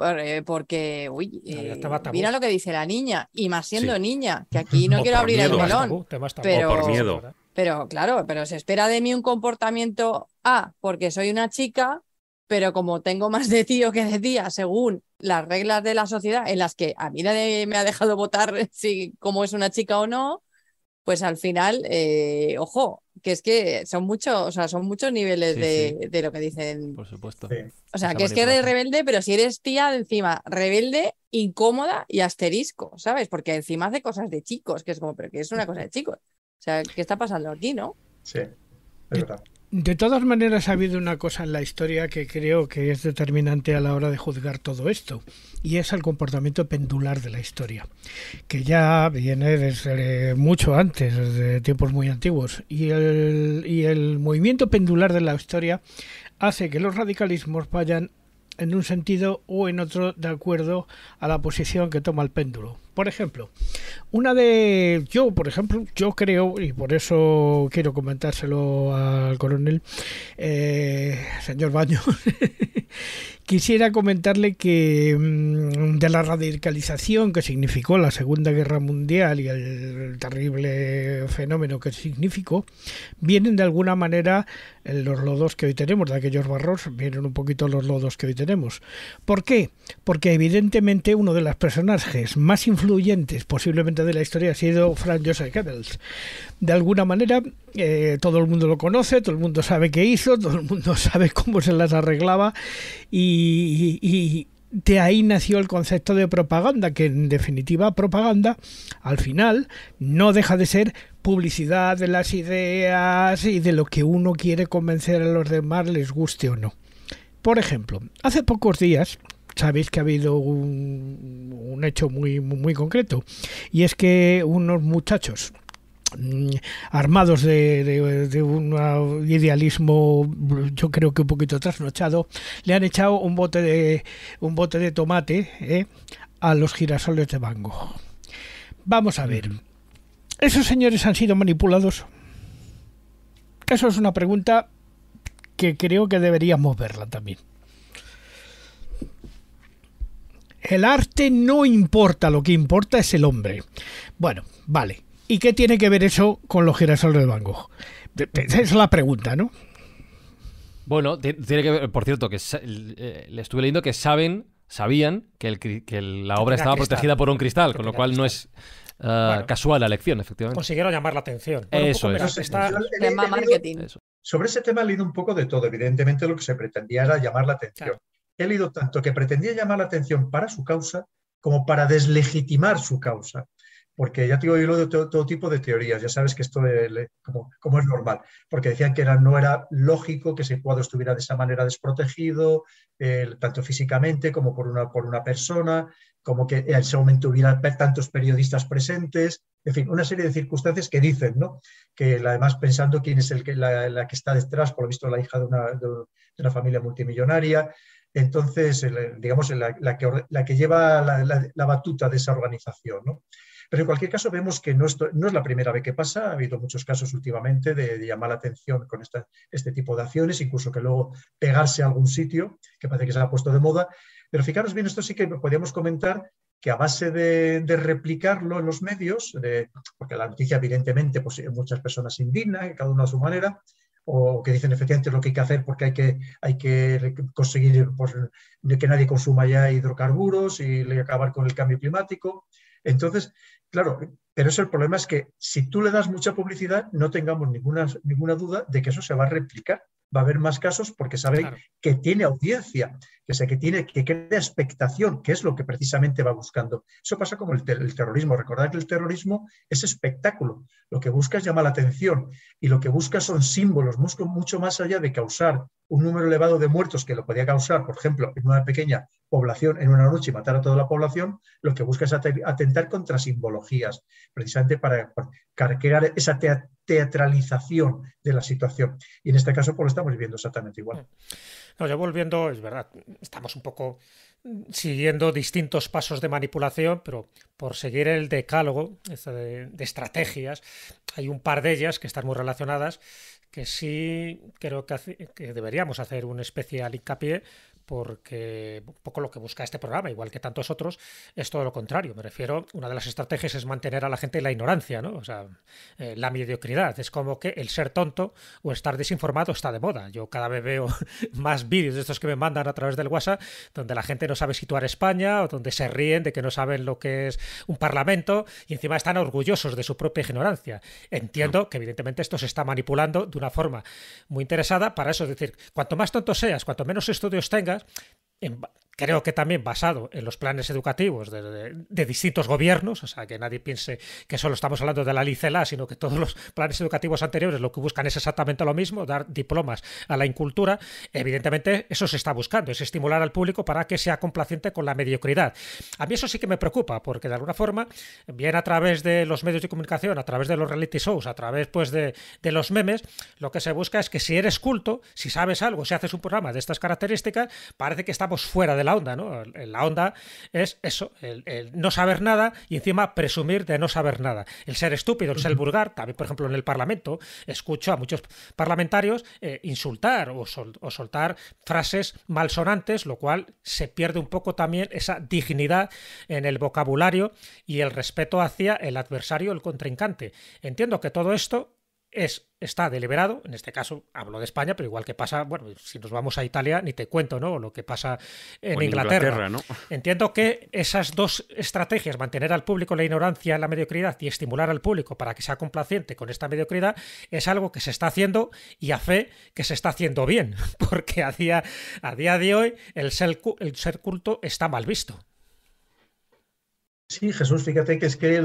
eh, porque, uy, eh, mira lo que dice la niña, y más siendo niña, que aquí no quiero abrir el melón. Pero, miedo. pero claro, pero se espera de mí un comportamiento A, ah, porque soy una chica, pero como tengo más de tío que de tía, según las reglas de la sociedad, en las que a mí nadie me ha dejado votar si como es una chica o no, pues al final, eh, ojo, que es que son muchos, o sea, son muchos niveles de, lo que dicen. Por supuesto. O sea, que es que eres rebelde, pero si eres tía, encima, rebelde, incómoda y asterisco, ¿sabes? Porque encima hace cosas de chicos, que es como, pero que es una cosa de chicos. O sea, ¿qué está pasando aquí, no? Sí, es verdad. De todas maneras, ha habido una cosa en la historia que creo que es determinante a la hora de juzgar todo esto, y es el comportamiento pendular de la historia, que ya viene desde mucho antes, desde tiempos muy antiguos. Y el, y el movimiento pendular de la historia hace que los radicalismos vayan en un sentido o en otro de acuerdo a la posición que toma el péndulo. Por ejemplo, una de. Yo, por ejemplo, yo creo, y por eso quiero comentárselo al coronel, eh, señor Baño, quisiera comentarle que mm, de la radicalización que significó la Segunda Guerra Mundial y el terrible fenómeno que significó, vienen de alguna manera eh, los lodos que hoy tenemos, de aquellos barros, vienen un poquito los lodos que hoy tenemos. ¿Por qué? Porque evidentemente uno de los personajes más influyentes influyentes posiblemente de la historia ha sido Frank Joseph Goebbels. De alguna manera, eh, todo el mundo lo conoce, todo el mundo sabe qué hizo, todo el mundo sabe cómo se las arreglaba y de ahí nació el concepto de propaganda, que en definitiva propaganda al final no deja de ser publicidad de las ideas y de lo que uno quiere convencer a los demás, les guste o no. Por ejemplo, hace pocos días sabéis que ha habido un, hecho muy, muy, concreto y es que unos muchachos mm, armados de, un idealismo yo creo que un poquito trasnochado le han echado un bote de un bote de tomate eh, a los girasoles de mango vamos a ver esos señores han sido manipulados eso es una pregunta que creo que deberíamos verla también El arte no importa, lo que importa es el hombre. Bueno, vale. ¿Y qué tiene que ver eso con los girasoles de banco? Esa es la pregunta, ¿no? Bueno, tiene que ver, por cierto, que eh, le estuve leyendo que saben, sabían que, la obra estaba protegida por un cristal, con lo cual no es ah, casual la elección, efectivamente. Consiguieron llamar la atención. eso es. Sobre ese tema he leído un poco de todo. Evidentemente lo que se pretendía era llamar la atención he leído tanto que pretendía llamar la atención para su causa como para deslegitimar su causa. Porque ya te digo, de todo, tipo de teorías, ya sabes que esto como, es normal, porque decían que no era lógico que ese cuadro estuviera de esa manera desprotegido, eh, tanto físicamente como por una, persona, como que en ese momento hubiera tantos periodistas presentes, en fin, una serie de circunstancias que dicen, ¿no? Que además pensando quién es la, que está detrás, por lo visto la hija de una familia multimillonaria, entonces, eh, digamos, la, que, lleva la, batuta de esa organización. Pero en cualquier caso vemos que no, es la primera vez que pasa, ha habido muchos casos últimamente de, llamar la atención con este tipo de acciones, incluso que luego pegarse a algún sitio, que parece que se ha puesto de moda. Pero fijaros bien, esto sí que podríamos comentar que a base de, replicarlo en los medios, porque la noticia evidentemente pues, eh, muchas personas indigna, cada uno a su manera, o que dicen efectivamente lo que hay que hacer porque hay que, hay que conseguir que nadie consuma ya hidrocarburos y acabar con el cambio climático. Entonces, claro, pero eso el problema es que si tú le das mucha publicidad, no tengamos ninguna, ninguna duda de que eso se va a replicar va a haber más casos porque sabe que tiene audiencia, que, sé que, tiene, que crea expectación, que es lo que precisamente va buscando. Eso pasa como el, terrorismo. Recordad que el terrorismo es espectáculo. Lo que busca es llamar la atención y lo que busca son símbolos, mucho más allá de causar un número elevado de muertos que lo podía causar, por ejemplo, en una pequeña población en una noche y matar a toda la población, lo que busca es atentar contra simbologías, precisamente para, cargar esa teoría teatralización de la situación. Y en este caso, pues lo estamos viviendo exactamente igual. Mm. No, ya volviendo, es verdad, estamos un poco mm, siguiendo distintos pasos de manipulación, pero por seguir el decálogo este de, estrategias, hay un par de ellas que están muy relacionadas, que sí creo que, que deberíamos hacer un especial hincapié, porque un poco lo que busca este programa, igual que tantos otros, es todo lo contrario. Me refiero, una de las estrategias es mantener a la gente en la ignorancia, ¿no? O sea, eh, la mediocridad. Es como que el ser tonto o estar desinformado está de moda. Yo cada vez veo más vídeos de estos que me mandan a través del WhatsApp, donde la gente no sabe situar España, o donde se ríen de que no saben lo que es un parlamento, y encima están orgullosos de su propia ignorancia. Entiendo que evidentemente esto se está manipulando de una forma muy interesada para eso. Es decir, cuanto más tonto seas, cuanto menos estudios tengas, en en, creo que también basado en los planes educativos de, distintos gobiernos, o sea, que nadie piense que solo estamos hablando de la licela, sino que todos los planes educativos anteriores lo que buscan es exactamente lo mismo, dar diplomas a la incultura, evidentemente eso se está buscando, es estimular al público para que sea complaciente con la mediocridad. A mí eso sí que me preocupa, porque de alguna forma, bien a través de los medios de comunicación, a través de los reality shows, a través pues de, de los memes, lo que se busca es que si eres culto, si sabes algo, si haces un programa de estas características, parece que estamos fuera de la onda, ¿no? La onda es eso, el, no saber nada y encima presumir de no saber nada. El ser estúpido, el ser vulgar, también, por ejemplo, en el Parlamento, escucho a muchos parlamentarios eh, insultar o, o soltar frases malsonantes, lo cual se pierde un poco también esa dignidad en el vocabulario y el respeto hacia el adversario, el contrincante. Entiendo que todo esto es está deliberado, en este caso hablo de España, pero igual que pasa, bueno, si nos vamos a Italia, ni te cuento, ¿no? Lo que pasa en, Inglaterra. Entiendo que esas dos estrategias, mantener al público la ignorancia, la mediocridad y estimular al público para que sea complaciente con esta mediocridad, es algo que se está haciendo y a fe que se está haciendo bien, porque a día, a día de hoy el ser, el ser culto está mal visto. Sí, Jesús, fíjate que es que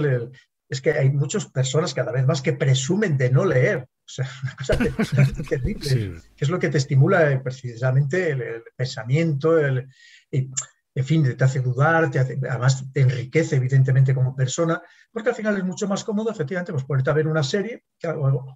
es que hay muchas personas cada vez más que presumen de no leer. O sea, una cosa terrible, que es lo que te estimula eh, precisamente el, pensamiento, el, eh, en fin, te hace dudar, te además te enriquece evidentemente como persona, porque al final es mucho más cómodo, efectivamente, pues ponerte a ver una serie,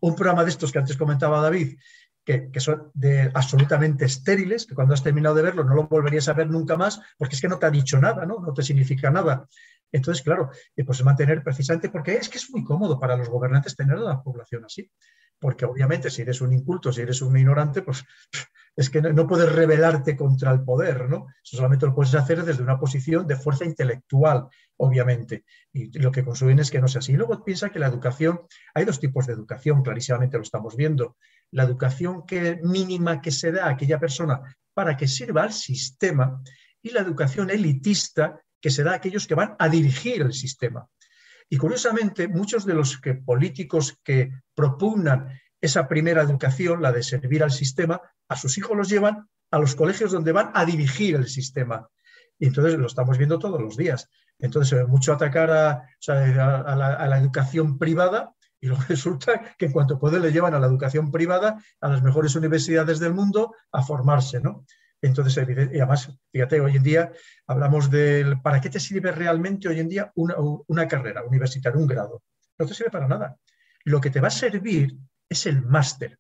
un programa de estos que antes comentaba David, que, son absolutamente estériles, que cuando has terminado de verlo no lo volverías a ver nunca más, porque es que no te ha dicho nada, ¿no? No te significa nada. Entonces, claro, eh, pues mantener precisamente, porque es que es muy cómodo para los gobernantes tener a la población así porque obviamente si eres un inculto, si eres un ignorante, pues es que no, puedes rebelarte contra el poder, ¿no? Eso solamente lo puedes hacer desde una posición de fuerza intelectual, obviamente. Y lo que consumen es que no sea así. Y luego piensa que la educación, hay dos tipos de educación, clarísimamente lo estamos viendo. La educación que, mínima que se da a aquella persona para que sirva al sistema y la educación elitista que se da a aquellos que van a dirigir el sistema. Y curiosamente, muchos de los políticos que propugnan esa primera educación, la de servir al sistema, a sus hijos los llevan a los colegios donde van a dirigir el sistema. Y entonces lo estamos viendo todos los días. Entonces se ve mucho atacar a, la, educación privada y luego resulta que en cuanto pueden le llevan a la educación privada, a las mejores universidades del mundo, a formarse, ¿no? Entonces, además, fíjate, hoy en día hablamos del para qué te sirve realmente hoy en día una, carrera universitaria, un grado. No te sirve para nada. Lo que te va a servir es el máster.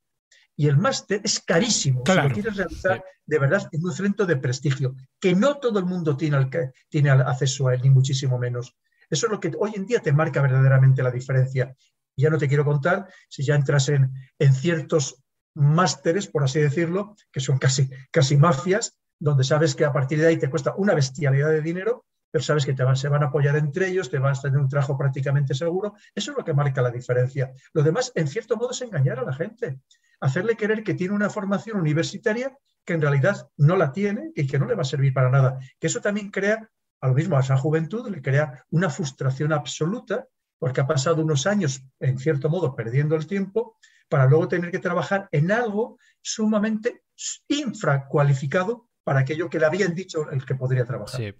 Y el máster es carísimo si lo quieres realizar de verdad en un centro de prestigio, que no todo el mundo tiene, tiene acceso a él, ni muchísimo menos. Eso es lo que hoy en día te marca verdaderamente la diferencia. ya no te quiero contar si ya entras en, en ciertos másteres, por así decirlo, que son casi, casi mafias, donde sabes que a partir de ahí te cuesta una bestialidad de dinero, pero sabes que te van, se van a apoyar entre ellos, te vas a tener un trabajo prácticamente seguro. Eso es lo que marca la diferencia. Lo demás, en cierto modo, es engañar a la gente, hacerle creer que tiene una formación universitaria que en realidad no la tiene y que no le va a servir para nada. Que eso también crea, a lo mismo a esa juventud, le crea una frustración absoluta porque ha pasado unos años, en cierto modo, perdiendo el tiempo, para luego tener que trabajar en algo sumamente infracualificado para aquello que le habían dicho el que podría trabajar. Sí.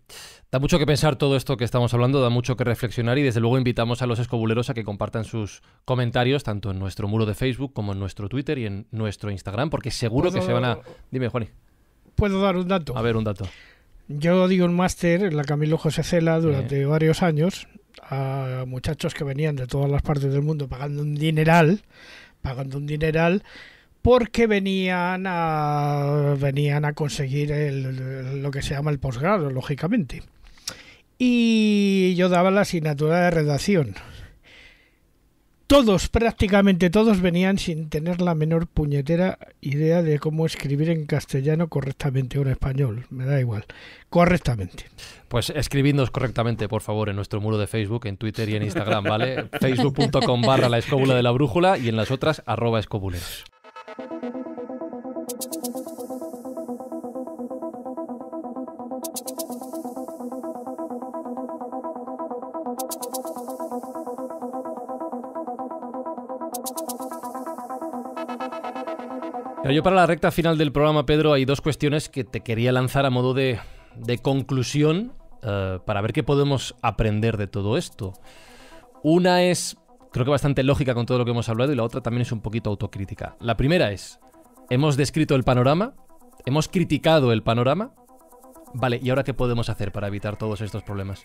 Da mucho que pensar todo esto que estamos hablando, da mucho que reflexionar y desde luego invitamos a los escobuleros a que compartan sus comentarios tanto en nuestro muro de Facebook como en nuestro Twitter y en nuestro Instagram, porque seguro que se van a... Dime, Juani. Puedo dar un dato. A ver, un dato. Yo digo un máster en la Camilo José Cela durante varios años a muchachos que venían de todas las partes del mundo pagando un dineral, pagando un dineral porque venían a, venían a conseguir el, lo que se llama el posgrado, lógicamente. Y yo daba la asignatura de redacción todos, prácticamente todos venían sin tener la menor puñetera idea de cómo escribir en castellano correctamente o en español, me da igual, correctamente. Pues escribidnos correctamente, por favor, en nuestro muro de Facebook, en Twitter y en Instagram, ¿vale? Facebook.com barra la escóbula de la brújula y en las otras arroba escobuleros. Yo para la recta final del programa, Pedro, hay dos cuestiones que te quería lanzar a modo de, conclusión eh, para ver qué podemos aprender de todo esto. Una es, creo que bastante lógica con todo lo que hemos hablado, y la otra también es un poquito autocrítica. La primera es, hemos descrito el panorama, hemos criticado el panorama, vale, ¿y ahora qué podemos hacer para evitar todos estos problemas?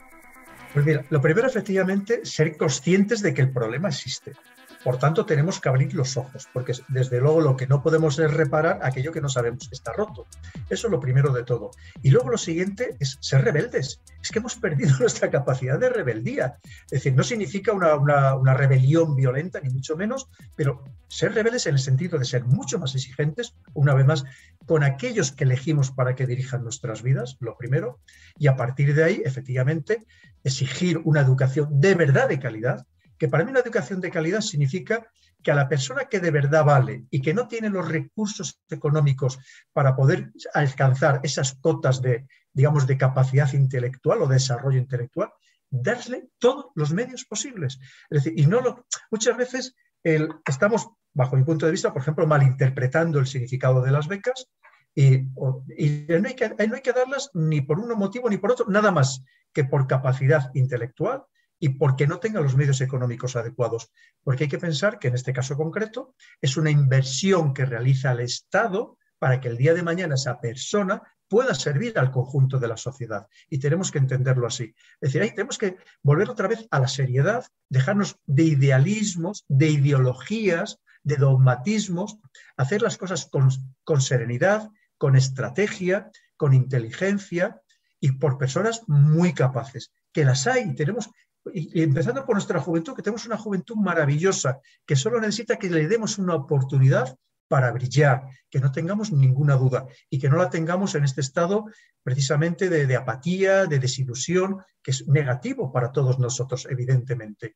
Pues mira, lo primero efectivamente, ser conscientes de que el problema existe. Por tanto, tenemos que abrir los ojos, porque desde luego lo que no podemos es reparar aquello que no sabemos que está roto. Eso es lo primero de todo. Y luego lo siguiente es ser rebeldes. Es que hemos perdido nuestra capacidad de rebeldía. Es decir, no significa una, rebelión violenta, ni mucho menos, pero ser rebeldes en el sentido de ser mucho más exigentes, una vez más, con aquellos que elegimos para que dirijan nuestras vidas, lo primero, y a partir de ahí, efectivamente, exigir una educación de verdad de calidad, que para mí una educación de calidad significa que a la persona que de verdad vale y que no tiene los recursos económicos para poder alcanzar esas cotas de, digamos, de capacidad intelectual o desarrollo intelectual, darle todos los medios posibles. Es decir, y no muchas veces estamos, bajo mi punto de vista, por ejemplo, malinterpretando el significado de las becas y, no, hay que, no hay que darlas ni por un motivo ni por otro, nada más que por capacidad intelectual, y porque no tenga los medios económicos adecuados. Porque hay que pensar que en este caso concreto es una inversión que realiza el Estado para que el día de mañana esa persona pueda servir al conjunto de la sociedad. Y tenemos que entenderlo así. Es decir, ahí tenemos que volver otra vez a la seriedad, dejarnos de idealismos, de ideologías, de dogmatismos, hacer las cosas con, con serenidad, con estrategia, con inteligencia y por personas muy capaces, que las hay. Tenemos y, empezando por nuestra juventud, que tenemos una juventud maravillosa, que solo necesita que le demos una oportunidad para brillar, que no tengamos ninguna duda y que no la tengamos en este estado precisamente de, apatía, de desilusión, que es negativo para todos nosotros, evidentemente.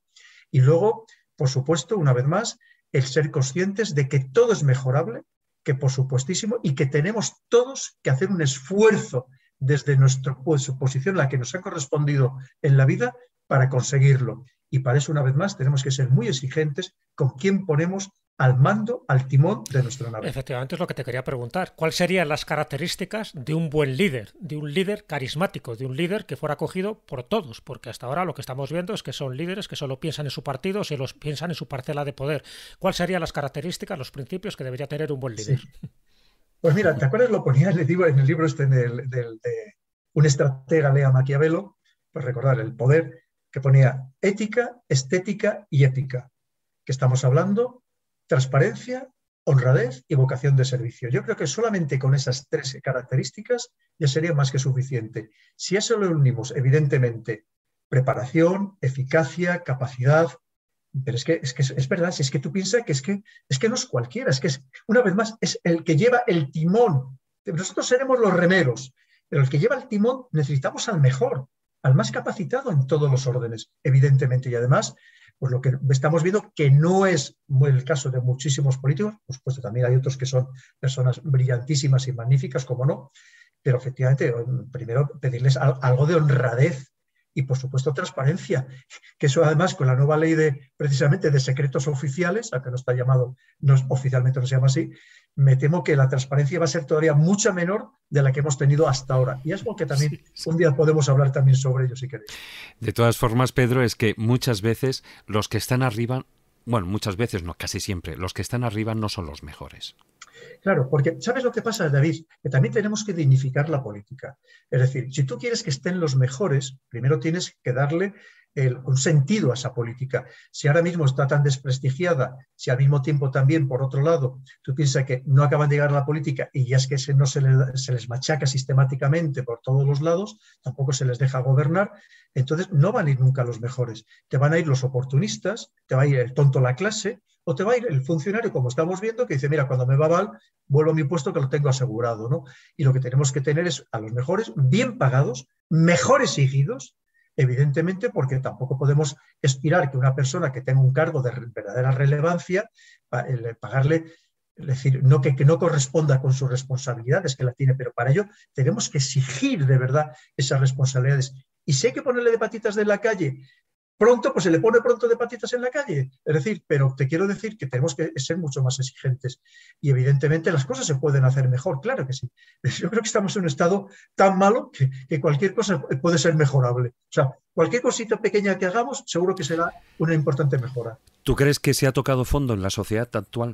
Y luego, por supuesto, una vez más, el ser conscientes de que todo es mejorable, que por supuestísimo, y que tenemos todos que hacer un esfuerzo desde nuestra pues, posición, la que nos ha correspondido en la vida, para conseguirlo. Y para eso, una vez más, tenemos que ser muy exigentes con quién ponemos al mando, al timón de nuestra nave. Efectivamente, es lo que te quería preguntar. ¿Cuáles serían las características de un buen líder, de un líder carismático, de un líder que fuera acogido por todos? Porque hasta ahora lo que estamos viendo es que son líderes que solo piensan en su partido, se los piensan en su parcela de poder. ¿Cuáles serían las características, los principios que debería tener un buen líder? Pues mira, ¿te acuerdas? Lo ponía, le digo en el libro este de un estratega, Lea Maquiavelo, pues recordar el poder, que ponía ética, estética y ética, que estamos hablando, transparencia, honradez y vocación de servicio. Yo creo que solamente con esas tres características ya sería más que suficiente. Si eso lo unimos, evidentemente, preparación, eficacia, capacidad, pero es que, es verdad, si es que tú piensas que es que, es que no es cualquiera, es que es, una vez más, es el que lleva el timón. Nosotros seremos los remeros, pero el que lleva el timón necesitamos al mejor al más capacitado en todos los órdenes, evidentemente. Y además, pues lo que estamos viendo, que no es el caso de muchísimos políticos, por supuesto, también hay otros que son personas brillantísimas y magníficas, como no, pero efectivamente, primero pedirles algo de honradez y por supuesto transparencia, que eso además con la nueva ley de precisamente de secretos oficiales, que no está llamado, no, oficialmente no se llama así, me temo que la transparencia va a ser todavía mucha menor de la que hemos tenido hasta ahora. Y es porque también un día podemos hablar también sobre ello si queréis. De todas formas, Pedro, es que muchas veces los que están arriba, bueno, muchas veces no, casi siempre, los que están arriba no son los mejores. Claro, porque ¿sabes lo que pasa, David? Que también tenemos que dignificar la política. Es decir, si tú quieres que estén los mejores, primero tienes que darle un sentido a esa política. Si ahora mismo está tan desprestigiada, si al mismo tiempo también, por otro lado, tú piensas que no acaban de llegar a la política y ya es que se, no se, se les machaca sistemáticamente por todos los lados, tampoco se les deja gobernar, entonces no van a ir nunca los mejores. Te van a ir los oportunistas, te va a ir el tonto la clase, o te va a ir el funcionario, como estamos viendo, que dice, mira, cuando me va mal, vuelvo a mi puesto que lo tengo asegurado, ¿no? Y lo que tenemos que tener es a los mejores, bien pagados, mejor exigidos, evidentemente, porque tampoco podemos esperar que una persona que tenga un cargo de verdadera relevancia, eh, pagarle, es decir, no que, que no corresponda con sus responsabilidades que la tiene, pero para ello tenemos que exigir de verdad esas responsabilidades. Y si hay que ponerle de patitas de la calle pronto, pues se le pone pronto de patitas en la calle. Es decir, pero te quiero decir que tenemos que ser mucho más exigentes. Y evidentemente las cosas se pueden hacer mejor, claro que sí. Yo creo que estamos en un estado tan malo que, cualquier cosa puede ser mejorable. O sea, cualquier cosita pequeña que hagamos seguro que será una importante mejora. ¿Tú crees que se ha tocado fondo en la sociedad actual?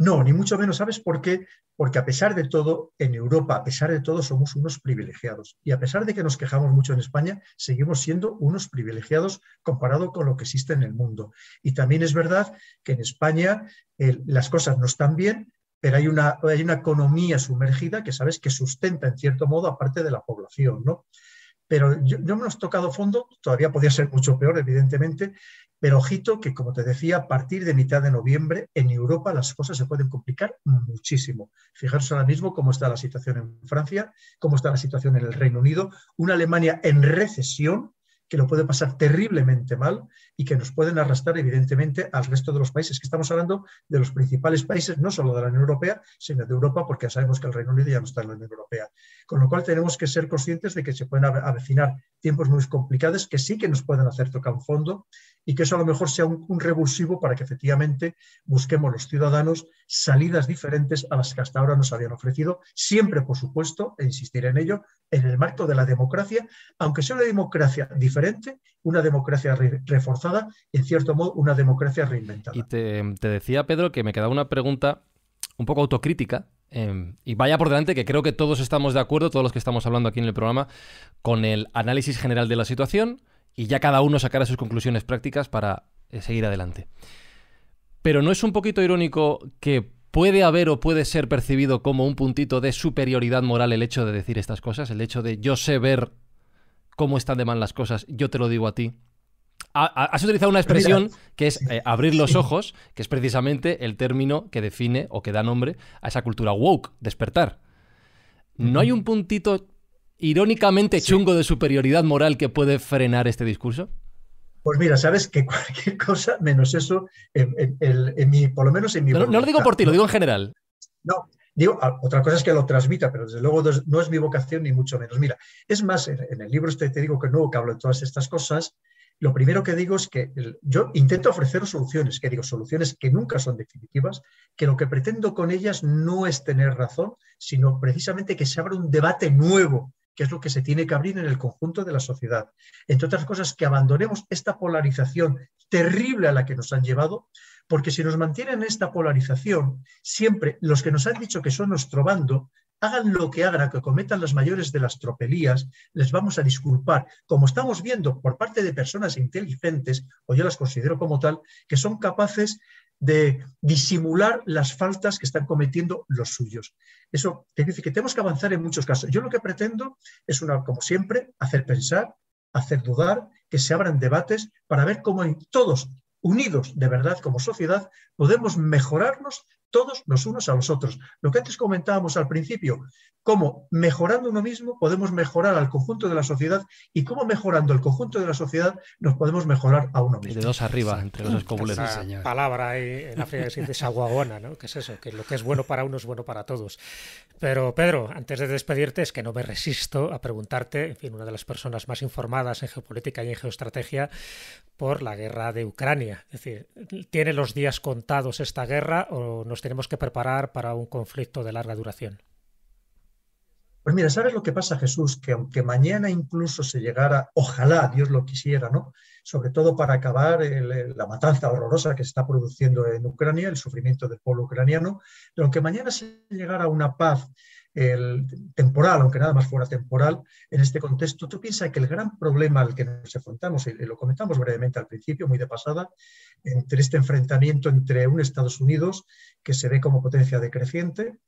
No, ni mucho menos, ¿sabes por qué? Porque a pesar de todo, en Europa, a pesar de todo, somos unos privilegiados. Y a pesar de que nos quejamos mucho en España, seguimos siendo unos privilegiados comparado con lo que existe en el mundo. Y también es verdad que en España las cosas no están bien, pero hay una, hay una economía sumergida que, ¿sabes?, que sustenta en cierto modo a parte de la población, ¿no? pero yo, no hemos tocado fondo, todavía podía ser mucho peor, evidentemente, pero ojito que, como te decía, a partir de mitad de noviembre en Europa las cosas se pueden complicar muchísimo. Fijaros ahora mismo cómo está la situación en Francia, cómo está la situación en el Reino Unido, una Alemania en recesión, que lo puede pasar terriblemente mal y que nos pueden arrastrar evidentemente al resto de los países, que estamos hablando de los principales países, no solo de la Unión Europea, sino de Europa, porque ya sabemos que el Reino Unido ya no está en la Unión Europea. Con lo cual tenemos que ser conscientes de que se pueden avecinar tiempos muy complicados que sí que nos pueden hacer tocar un fondo y que eso a lo mejor sea un, revulsivo para que efectivamente busquemos los ciudadanos salidas diferentes a las que hasta ahora nos habían ofrecido, siempre, por supuesto, e insistir en ello, en el marco de la democracia, aunque sea una democracia diferente, una democracia reforzada reforzada, en cierto modo, una democracia reinventada. Y te, decía, Pedro, que me quedaba una pregunta un poco autocrítica. Em, y vaya por delante que creo que todos estamos de acuerdo, todos los que estamos hablando aquí en el programa, con el análisis general de la situación, y ya cada uno sacará sus conclusiones prácticas para eh, seguir adelante. Pero ¿no es un poquito irónico que puede haber o puede ser percibido como un puntito de superioridad moral el hecho de decir estas cosas? El hecho de yo sé ver cómo están de mal las cosas, yo te lo digo a ti. Has utilizado una expresión que es eh, abrir los ojos, que es precisamente el término que define o que da nombre a esa cultura woke, despertar. ¿No hay un puntito irónicamente chungo de superioridad moral que puede frenar este discurso? Pues mira, sabes que cualquier cosa menos eso, en, por lo menos en mi... No, no, lo digo por ti, lo digo en general. No, digo, ah, otra cosa es que lo transmita, pero desde luego no es mi vocación ni mucho menos. Mira, es más, en, el libro este te digo que no, que hablo de todas estas cosas, lo primero que digo es que yo intento ofrecer soluciones, que digo soluciones que nunca son definitivas, que lo que pretendo con ellas no es tener razón, sino precisamente que se abra un debate nuevo que es lo que se tiene que abrir en el conjunto de la sociedad. Entre otras cosas, que abandonemos esta polarización terrible a la que nos han llevado, porque si nos mantienen esta polarización, siempre los que nos han dicho que son nuestro bando, hagan lo que hagan, que cometan las mayores de las tropelías, les vamos a disculpar, como estamos viendo por parte de personas inteligentes, o yo las considero como tal, que son capaces de disimular las faltas que están cometiendo los suyos. Eso quiere decir que tenemos que avanzar en muchos casos. Yo lo que pretendo es, una, como siempre, hacer pensar, hacer dudar, que se abran debates para ver cómo todos unidos de verdad como sociedad podemos mejorarnos todos los unos a los otros. Lo que antes comentábamos al principio, cómo mejorando uno mismo podemos mejorar al conjunto de la sociedad y cómo mejorando el conjunto de la sociedad nos podemos mejorar a uno mismo. De dos arriba, entre los Esa palabra ahí en África que de ¿no? Que es eso? Que lo que es bueno para uno es bueno para todos. Pero Pedro, antes de despedirte, es que no me resisto a preguntarte, en fin, una de las personas más informadas en geopolítica y en geoestrategia, por la guerra de Ucrania. Es decir, ¿tiene los días contados esta guerra o no pues tenemos que preparar para un conflicto de larga duración? Pues mira, ¿sabes lo que pasa, Jesús? Que aunque mañana incluso se llegara, ojalá Dios lo quisiera, ¿no? Sobre todo para acabar la matanza horrorosa que se está produciendo en Ucrania, el sufrimiento del pueblo ucraniano, pero aunque mañana se llegara a una paz temporal, aunque nada más fuera temporal, en este contexto, tú piensas que el gran problema al que nos enfrentamos, y lo comentamos brevemente al principio, muy de pasada, entre este enfrentamiento entre un Estados Unidos que se ve como potencia decreciente,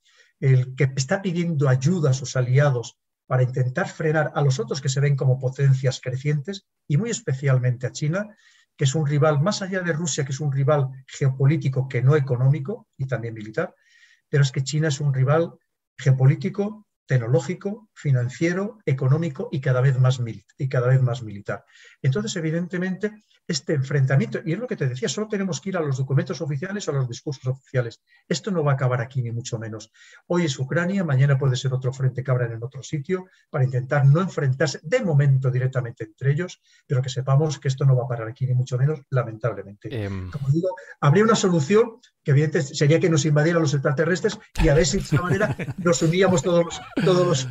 el que está pidiendo ayuda a sus aliados para intentar frenar a los otros que se ven como potencias crecientes, y muy especialmente a China, que es un rival, más allá de Rusia, que es un rival geopolítico que no económico y también militar, pero es que China es un rival geopolítico tecnológico, financiero, económico y cada vez más, y cada vez más militar. Entonces, evidentemente, este enfrentamiento, y es lo que te decía, solo tenemos que ir a los documentos oficiales o a los discursos oficiales. Esto no va a acabar aquí, ni mucho menos. Hoy es Ucrania, mañana puede ser otro frente que abra en otro sitio para intentar no enfrentarse de momento directamente entre ellos, pero que sepamos que esto no va a parar aquí, ni mucho menos, lamentablemente. Em. Como digo, habría una solución que evidentemente sería que nos invadieran los extraterrestres y a ver si de esta manera nos uníamos todos los, todos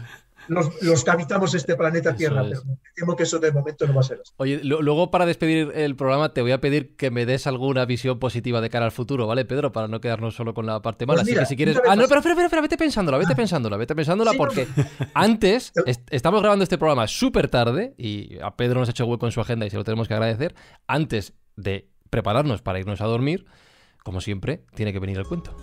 los, los, que habitamos este planeta Tierra. Pero temo que eso de momento no va a ser así. Oye, luego para despedir el programa te voy a pedir que me des alguna visión positiva de cara al futuro, ¿vale, Pedro? Para no quedarnos solo con la parte mala. Pues así que si quieres. Ah, no, pero espera, vete pensándola, vete pensándola, vete pensándola, porque antes estamos grabando este programa súper tarde y a Pedro nos ha hecho hueco en su agenda y se lo tenemos que agradecer. Antes de prepararnos para irnos a dormir, como siempre, tiene que venir el cuento.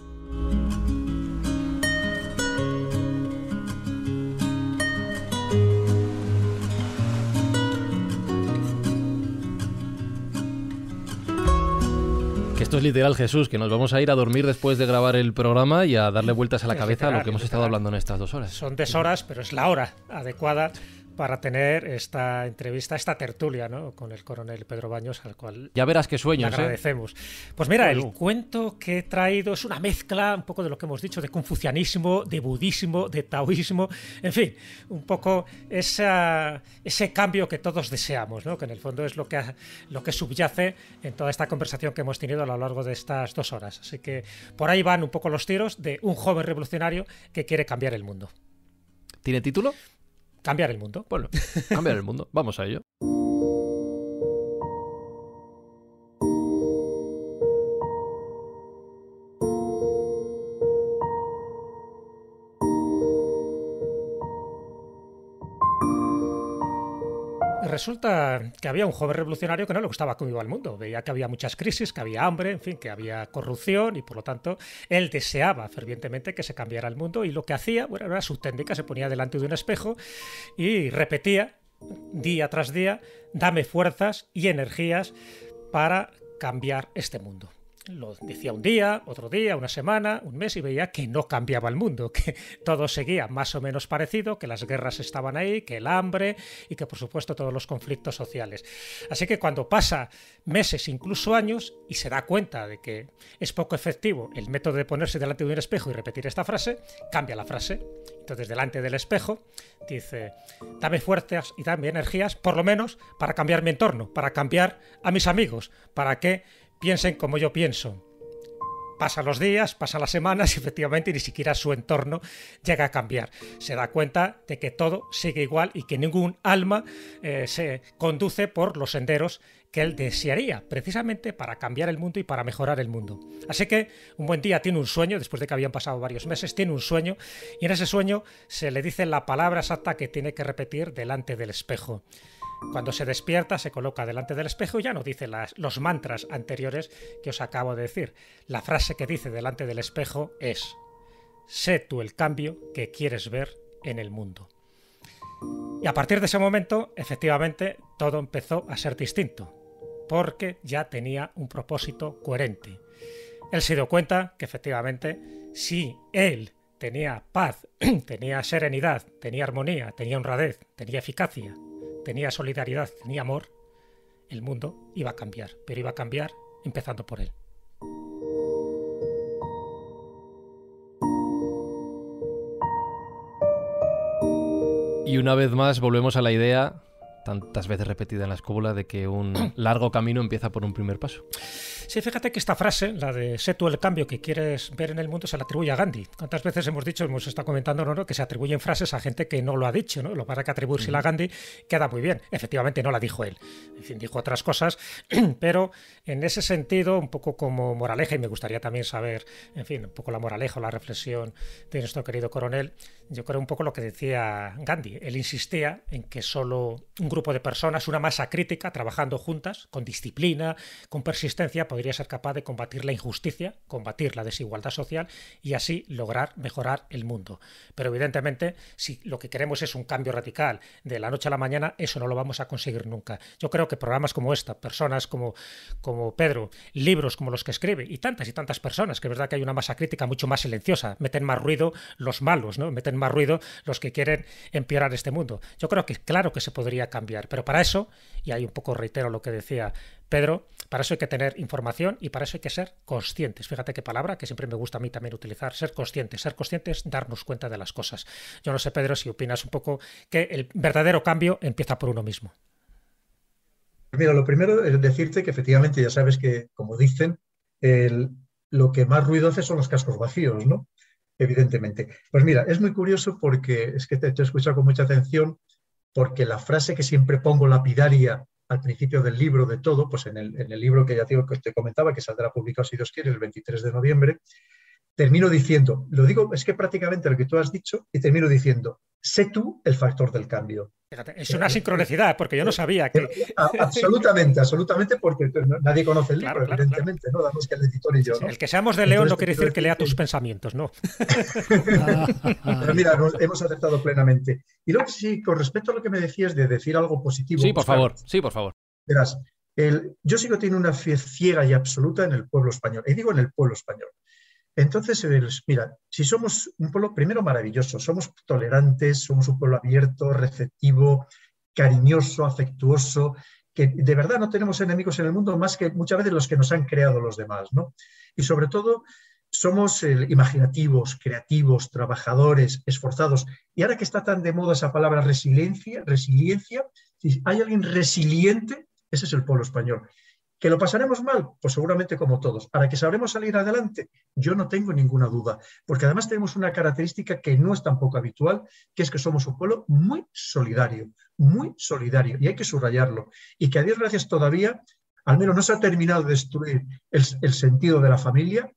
Esto es literal, Jesús, que nos vamos a ir a dormir después de grabar el programa y a darle vueltas a la cabeza a lo que hemos estado hablando en estas dos horas. Son tres horas, pero es la hora adecuada para tener esta entrevista, esta tertulia ¿no? con el coronel Pedro Baños, al cual ya verás qué sueños, le ¿eh? agradecemos. Pues mira, el cuento que he traído es una mezcla un poco de lo que hemos dicho, de confucianismo, de budismo, de taoísmo, en fin, un poco esa, ese cambio que todos deseamos, ¿no? que en el fondo es lo que, lo que subyace en toda esta conversación que hemos tenido a lo largo de estas dos horas. Así que por ahí van un poco los tiros de un joven revolucionario que quiere cambiar el mundo. ¿Tiene título? Cambiar el mundo. Bueno, cambiar el mundo. Vamos a ello. resulta que había un joven revolucionario que no le gustaba cómo iba el mundo. Veía que había muchas crisis, que había hambre, en fin, que había corrupción y por lo tanto él deseaba fervientemente que se cambiara el mundo y lo que hacía bueno, era su técnica, se ponía delante de un espejo y repetía día tras día, dame fuerzas y energías para cambiar este mundo lo decía un día, otro día, una semana, un mes y veía que no cambiaba el mundo, que todo seguía más o menos parecido, que las guerras estaban ahí, que el hambre y que por supuesto todos los conflictos sociales. Así que cuando pasa meses, incluso años, y se da cuenta de que es poco efectivo el método de ponerse delante de un espejo y repetir esta frase, cambia la frase. Entonces delante del espejo dice, dame fuerzas y dame energías, por lo menos, para cambiar mi entorno, para cambiar a mis amigos, para que piensen como yo pienso. Pasan los días, pasan las semanas y efectivamente ni siquiera su entorno llega a cambiar. Se da cuenta de que todo sigue igual y que ningún alma eh, se conduce por los senderos que él desearía, precisamente para cambiar el mundo y para mejorar el mundo. Así que un buen día tiene un sueño, después de que habían pasado varios meses, tiene un sueño y en ese sueño se le dice la palabra exacta que tiene que repetir delante del espejo. Cuando se despierta se coloca delante del espejo y ya no dice los mantras anteriores que os acabo de decir. La frase que dice delante del espejo es, sé tú el cambio que quieres ver en el mundo. Y a partir de ese momento, efectivamente, todo empezó a ser distinto, porque ya tenía un propósito coherente. Él se dio cuenta que efectivamente, si él tenía paz, tenía serenidad, tenía armonía, tenía honradez, tenía eficacia, tenía solidaridad, tenía amor, el mundo iba a cambiar, pero iba a cambiar empezando por él. Y una vez más volvemos a la idea, tantas veces repetida en la escóbula, de que un largo camino empieza por un primer paso. Sí, fíjate que esta frase, la de sé tú el cambio que quieres ver en el mundo, se la atribuye a Gandhi. ¿Cuántas veces hemos dicho, hemos estado comentando, ¿no? que se atribuyen frases a gente que no lo ha dicho, ¿no? Lo para que atribuirse a Gandhi queda muy bien. Efectivamente, no la dijo él. En fin, dijo otras cosas, pero en ese sentido, un poco como moraleja, y me gustaría también saber, en fin, un poco la moraleja o la reflexión de nuestro querido coronel, yo creo un poco lo que decía Gandhi. Él insistía en que solo un grupo de personas, una masa crítica, trabajando juntas, con disciplina, con persistencia, debería ser capaz de combatir la injusticia, combatir la desigualdad social y así lograr mejorar el mundo. Pero evidentemente, si lo que queremos es un cambio radical de la noche a la mañana, eso no lo vamos a conseguir nunca. Yo creo que programas como esta, personas como, como Pedro, libros como los que escribe y tantas y tantas personas, que es verdad que hay una masa crítica mucho más silenciosa, meten más ruido los malos, ¿no? Meten más ruido los que quieren empeorar este mundo. Yo creo que claro que se podría cambiar, pero para eso, y ahí un poco reitero lo que decía Pedro, para eso hay que tener información y para eso hay que ser conscientes. Fíjate qué palabra que siempre me gusta a mí también utilizar, ser conscientes. Ser conscientes, darnos cuenta de las cosas. Yo no sé, Pedro, si opinas un poco que el verdadero cambio empieza por uno mismo. Mira, lo primero es decirte que efectivamente ya sabes que, como dicen, lo que más ruido hace son los cascos vacíos, ¿no? Evidentemente. Pues mira, es muy curioso porque es que te he escuchado con mucha atención porque la frase que siempre pongo lapidaria al principio del libro de todo, pues en el, libro que ya digo, que te comentaba, que saldrá publicado si Dios quiere el 23 de noviembre, termino diciendo, lo digo, es que prácticamente lo que tú has dicho, y termino diciendo, sé tú el factor del cambio. es una sincronicidad, porque yo no eh, sabía eh, que... absolutamente, absolutamente, porque nadie conoce el libro, evidentemente, ¿no? Damos que el editor y yo. El que seamos de León no quiere decir que lea tus pensamientos, ¿no? Pero mira, hemos aceptado plenamente. Y luego, sí, con respecto a lo que me decías de decir algo positivo. Sí, por favor, sí, por favor. Verás, el, yo sigo teniendo una fe ciega y absoluta en el pueblo español. Y digo en el pueblo español. Entonces, mira, si somos un pueblo, primero maravilloso, somos tolerantes, somos un pueblo abierto, receptivo, cariñoso, afectuoso, que de verdad no tenemos enemigos en el mundo más que muchas veces los que nos han creado los demás, ¿no? Y sobre todo, somos eh, imaginativos, creativos, trabajadores, esforzados. Y ahora que está tan de moda esa palabra resiliencia, resiliencia, si hay alguien resiliente, ese es el pueblo español. ¿Que lo pasaremos mal? Pues seguramente como todos. ¿Para que sabremos salir adelante? Yo no tengo ninguna duda, porque además tenemos una característica que no es tampoco habitual, que es que somos un pueblo muy solidario, muy solidario, y hay que subrayarlo. Y que a Dios gracias todavía, al menos no se ha terminado de destruir el, el sentido de la familia,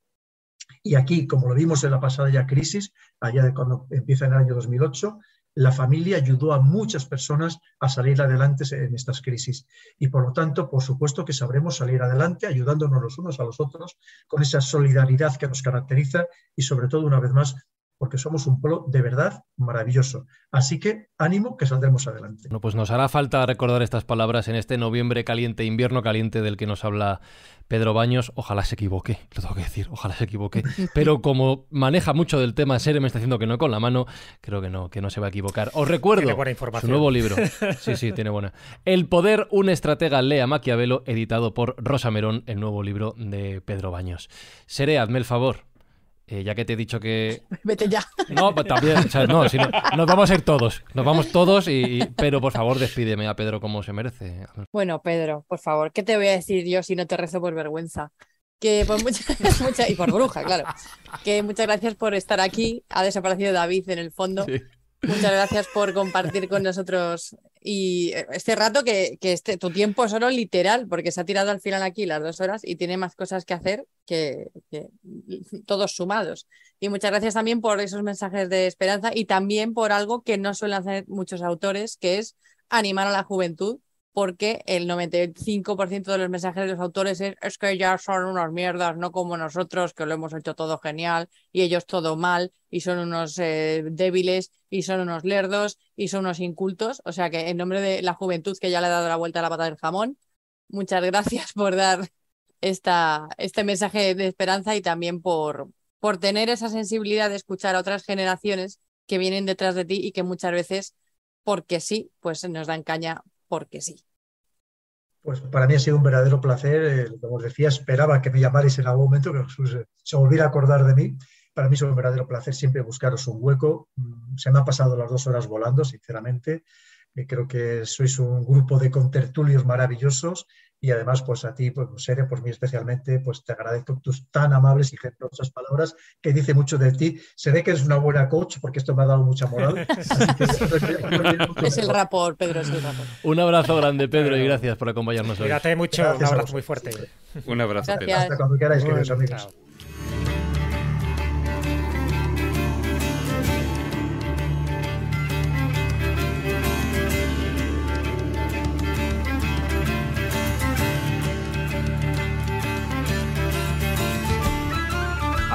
y aquí, como lo vimos en la pasada ya crisis, allá de cuando empieza en el año 2008, la familia ayudó a muchas personas a salir adelante en estas crisis. Y por lo tanto, por supuesto que sabremos salir adelante ayudándonos los unos a los otros con esa solidaridad que nos caracteriza y sobre todo, una vez más, porque somos un pueblo de verdad maravilloso. Así que ánimo que saldremos adelante. Bueno, pues nos hará falta recordar estas palabras en este noviembre caliente, invierno caliente del que nos habla Pedro Baños. Ojalá se equivoque, lo tengo que decir, ojalá se equivoque. Pero como maneja mucho del tema serio, me está diciendo que no con la mano, creo que no, que no se va a equivocar. Os recuerdo su nuevo libro. Sí, sí, tiene buena. El poder, un estratega lea Maquiavelo, editado por Rosa Merón, el nuevo libro de Pedro Baños. Seré, hazme el favor, eh, ya que te he dicho que... Vete ya. No, pues también, no, nos vamos a ir todos, nos vamos todos, y, pero por favor despídeme a Pedro como se merece. Bueno, Pedro, por favor, ¿qué te voy a decir yo si no te rezo por vergüenza? Que por muchas, mucha, y por bruja, claro. Que muchas gracias por estar aquí. Ha desaparecido David en el fondo. Sí. Muchas gracias por compartir con nosotros y eh, este rato que, este, tu tiempo es oro literal, porque se ha tirado al final aquí las dos horas y tiene más cosas que hacer que, que, todos sumados. Y muchas gracias también por esos mensajes de esperanza y también por algo que no suelen hacer muchos autores, que es animar a la juventud porque el 95% de los mensajes de los autores es, es que ya son unos mierdas, no como nosotros, que lo hemos hecho todo genial y ellos todo mal, y son unos eh, débiles, y son unos lerdos, y son unos incultos. O sea que en nombre de la juventud que ya le ha dado la vuelta a la pata del jamón, muchas gracias por dar esta, este mensaje de esperanza y también por, por tener esa sensibilidad de escuchar a otras generaciones que vienen detrás de ti y que muchas veces, porque sí, pues nos dan caña porque sí. Pues para mí ha sido un verdadero placer. Eh, como os decía, esperaba que me llamarais en algún momento, que eh, se volviera a acordar de mí. Para mí es un verdadero placer siempre buscaros un hueco. Mm, se me han pasado las dos horas volando, sinceramente. Eh, creo que sois un grupo de contertulios maravillosos y además, pues a ti, pues serio, pues, por mí especialmente, pues te agradezco tus tan amables y generosas palabras que dice mucho de ti. Se ve que eres una buena coach porque esto me ha dado mucha moral. es el rapor, Pedro, es Un abrazo grande, Pedro, y gracias por acompañarnos hoy. un abrazo muy fuerte. Un abrazo. Pedro. Hasta cuando queráis, queridos amigos.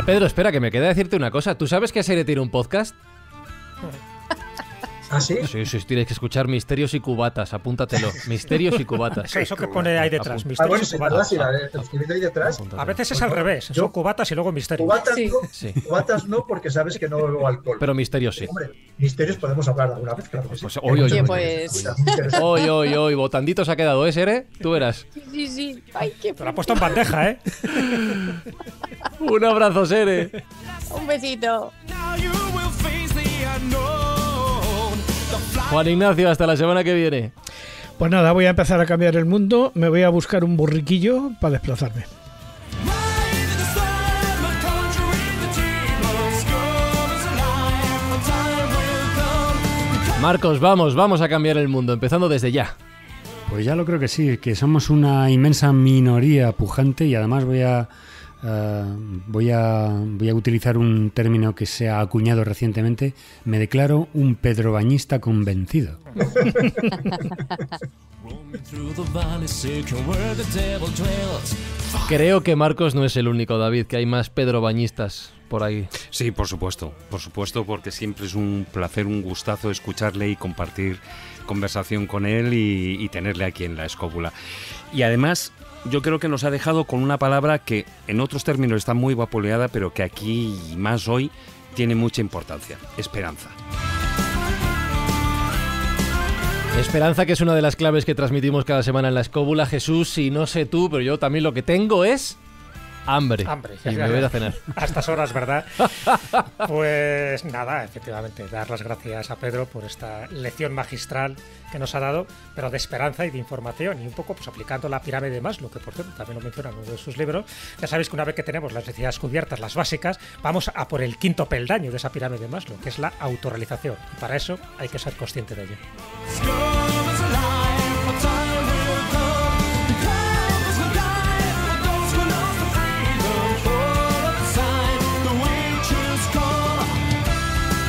Pedro, espera, que me queda decirte una cosa. ¿Tú sabes que serie tiene un podcast? ¿Ah, sí? Sí, sí, tienes que escuchar Misterios y Cubatas, apúntatelo. Misterios y Cubatas. eso que pone ahí detrás, Misterios y ah, Cubatas. A veces es al revés, son cubatas y luego misterios. Cubatas, sí. no, cubatas no, porque sabes que no bebo alcohol. Pero misterios sí. Hombre, misterios podemos hablar alguna vez, claro que sí. hoy, hoy, hoy, pues... botandito se ha quedado, ¿eh, Sere? Tú eras Sí, sí, sí. Ay, qué Te lo ha puesto en bandeja, ¿eh? Un abrazo, Sere. Un besito. Juan Ignacio, hasta la semana que viene. Pues nada, voy a empezar a cambiar el mundo, me voy a buscar un burriquillo para desplazarme. Marcos, vamos, vamos a cambiar el mundo, empezando desde ya. Pues ya lo creo que sí, que somos una inmensa minoría pujante y además voy a eh, voy, a, voy a utilizar un término que se ha acuñado recientemente. Me declaro un pedrobañista convencido. Creo que Marcos no es el único, David, que hay más pedrobañistas por ahí. Sí, por supuesto, por supuesto, porque siempre es un placer, un gustazo escucharle y compartir conversación con él y, tenerle aquí en la escópula. Y además, yo creo que nos ha dejado con una palabra que en otros términos está muy vapuleada, pero que aquí y más hoy tiene mucha importancia, esperanza. Esperanza, que es una de las claves que transmitimos cada semana en la escóbula, Jesús, y no sé tú, pero yo también lo que tengo es hambre. Hambre. Y me voy a cenar. A estas horas, ¿verdad? pues nada, efectivamente, dar las gracias a Pedro por esta lección magistral que nos ha dado, pero de esperanza y de información, y un poco pues aplicando la pirámide de Maslow, que por cierto también lo menciona en uno de sus libros. Ya sabéis que una vez que tenemos las necesidades cubiertas, las básicas, vamos a por el quinto peldaño de esa pirámide de Maslow, que es la autorrealización. Y para eso hay que ser consciente de ello.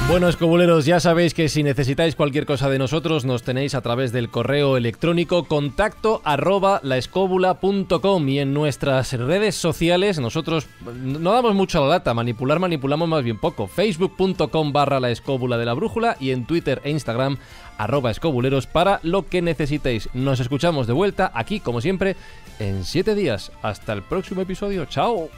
Bueno, escobuleros, ya sabéis que si necesitáis cualquier cosa de nosotros, nos tenéis a través del correo electrónico contacto arroba y en nuestras redes sociales, nosotros mm, no damos mucho a la lata, manipular manipulamos más bien poco. Facebook.com barra la escóbula de la brújula y en Twitter e Instagram arroba escobuleros para lo que necesitéis. Nos escuchamos de vuelta aquí, como siempre, en 7 días. Hasta el próximo episodio. ¡Chao!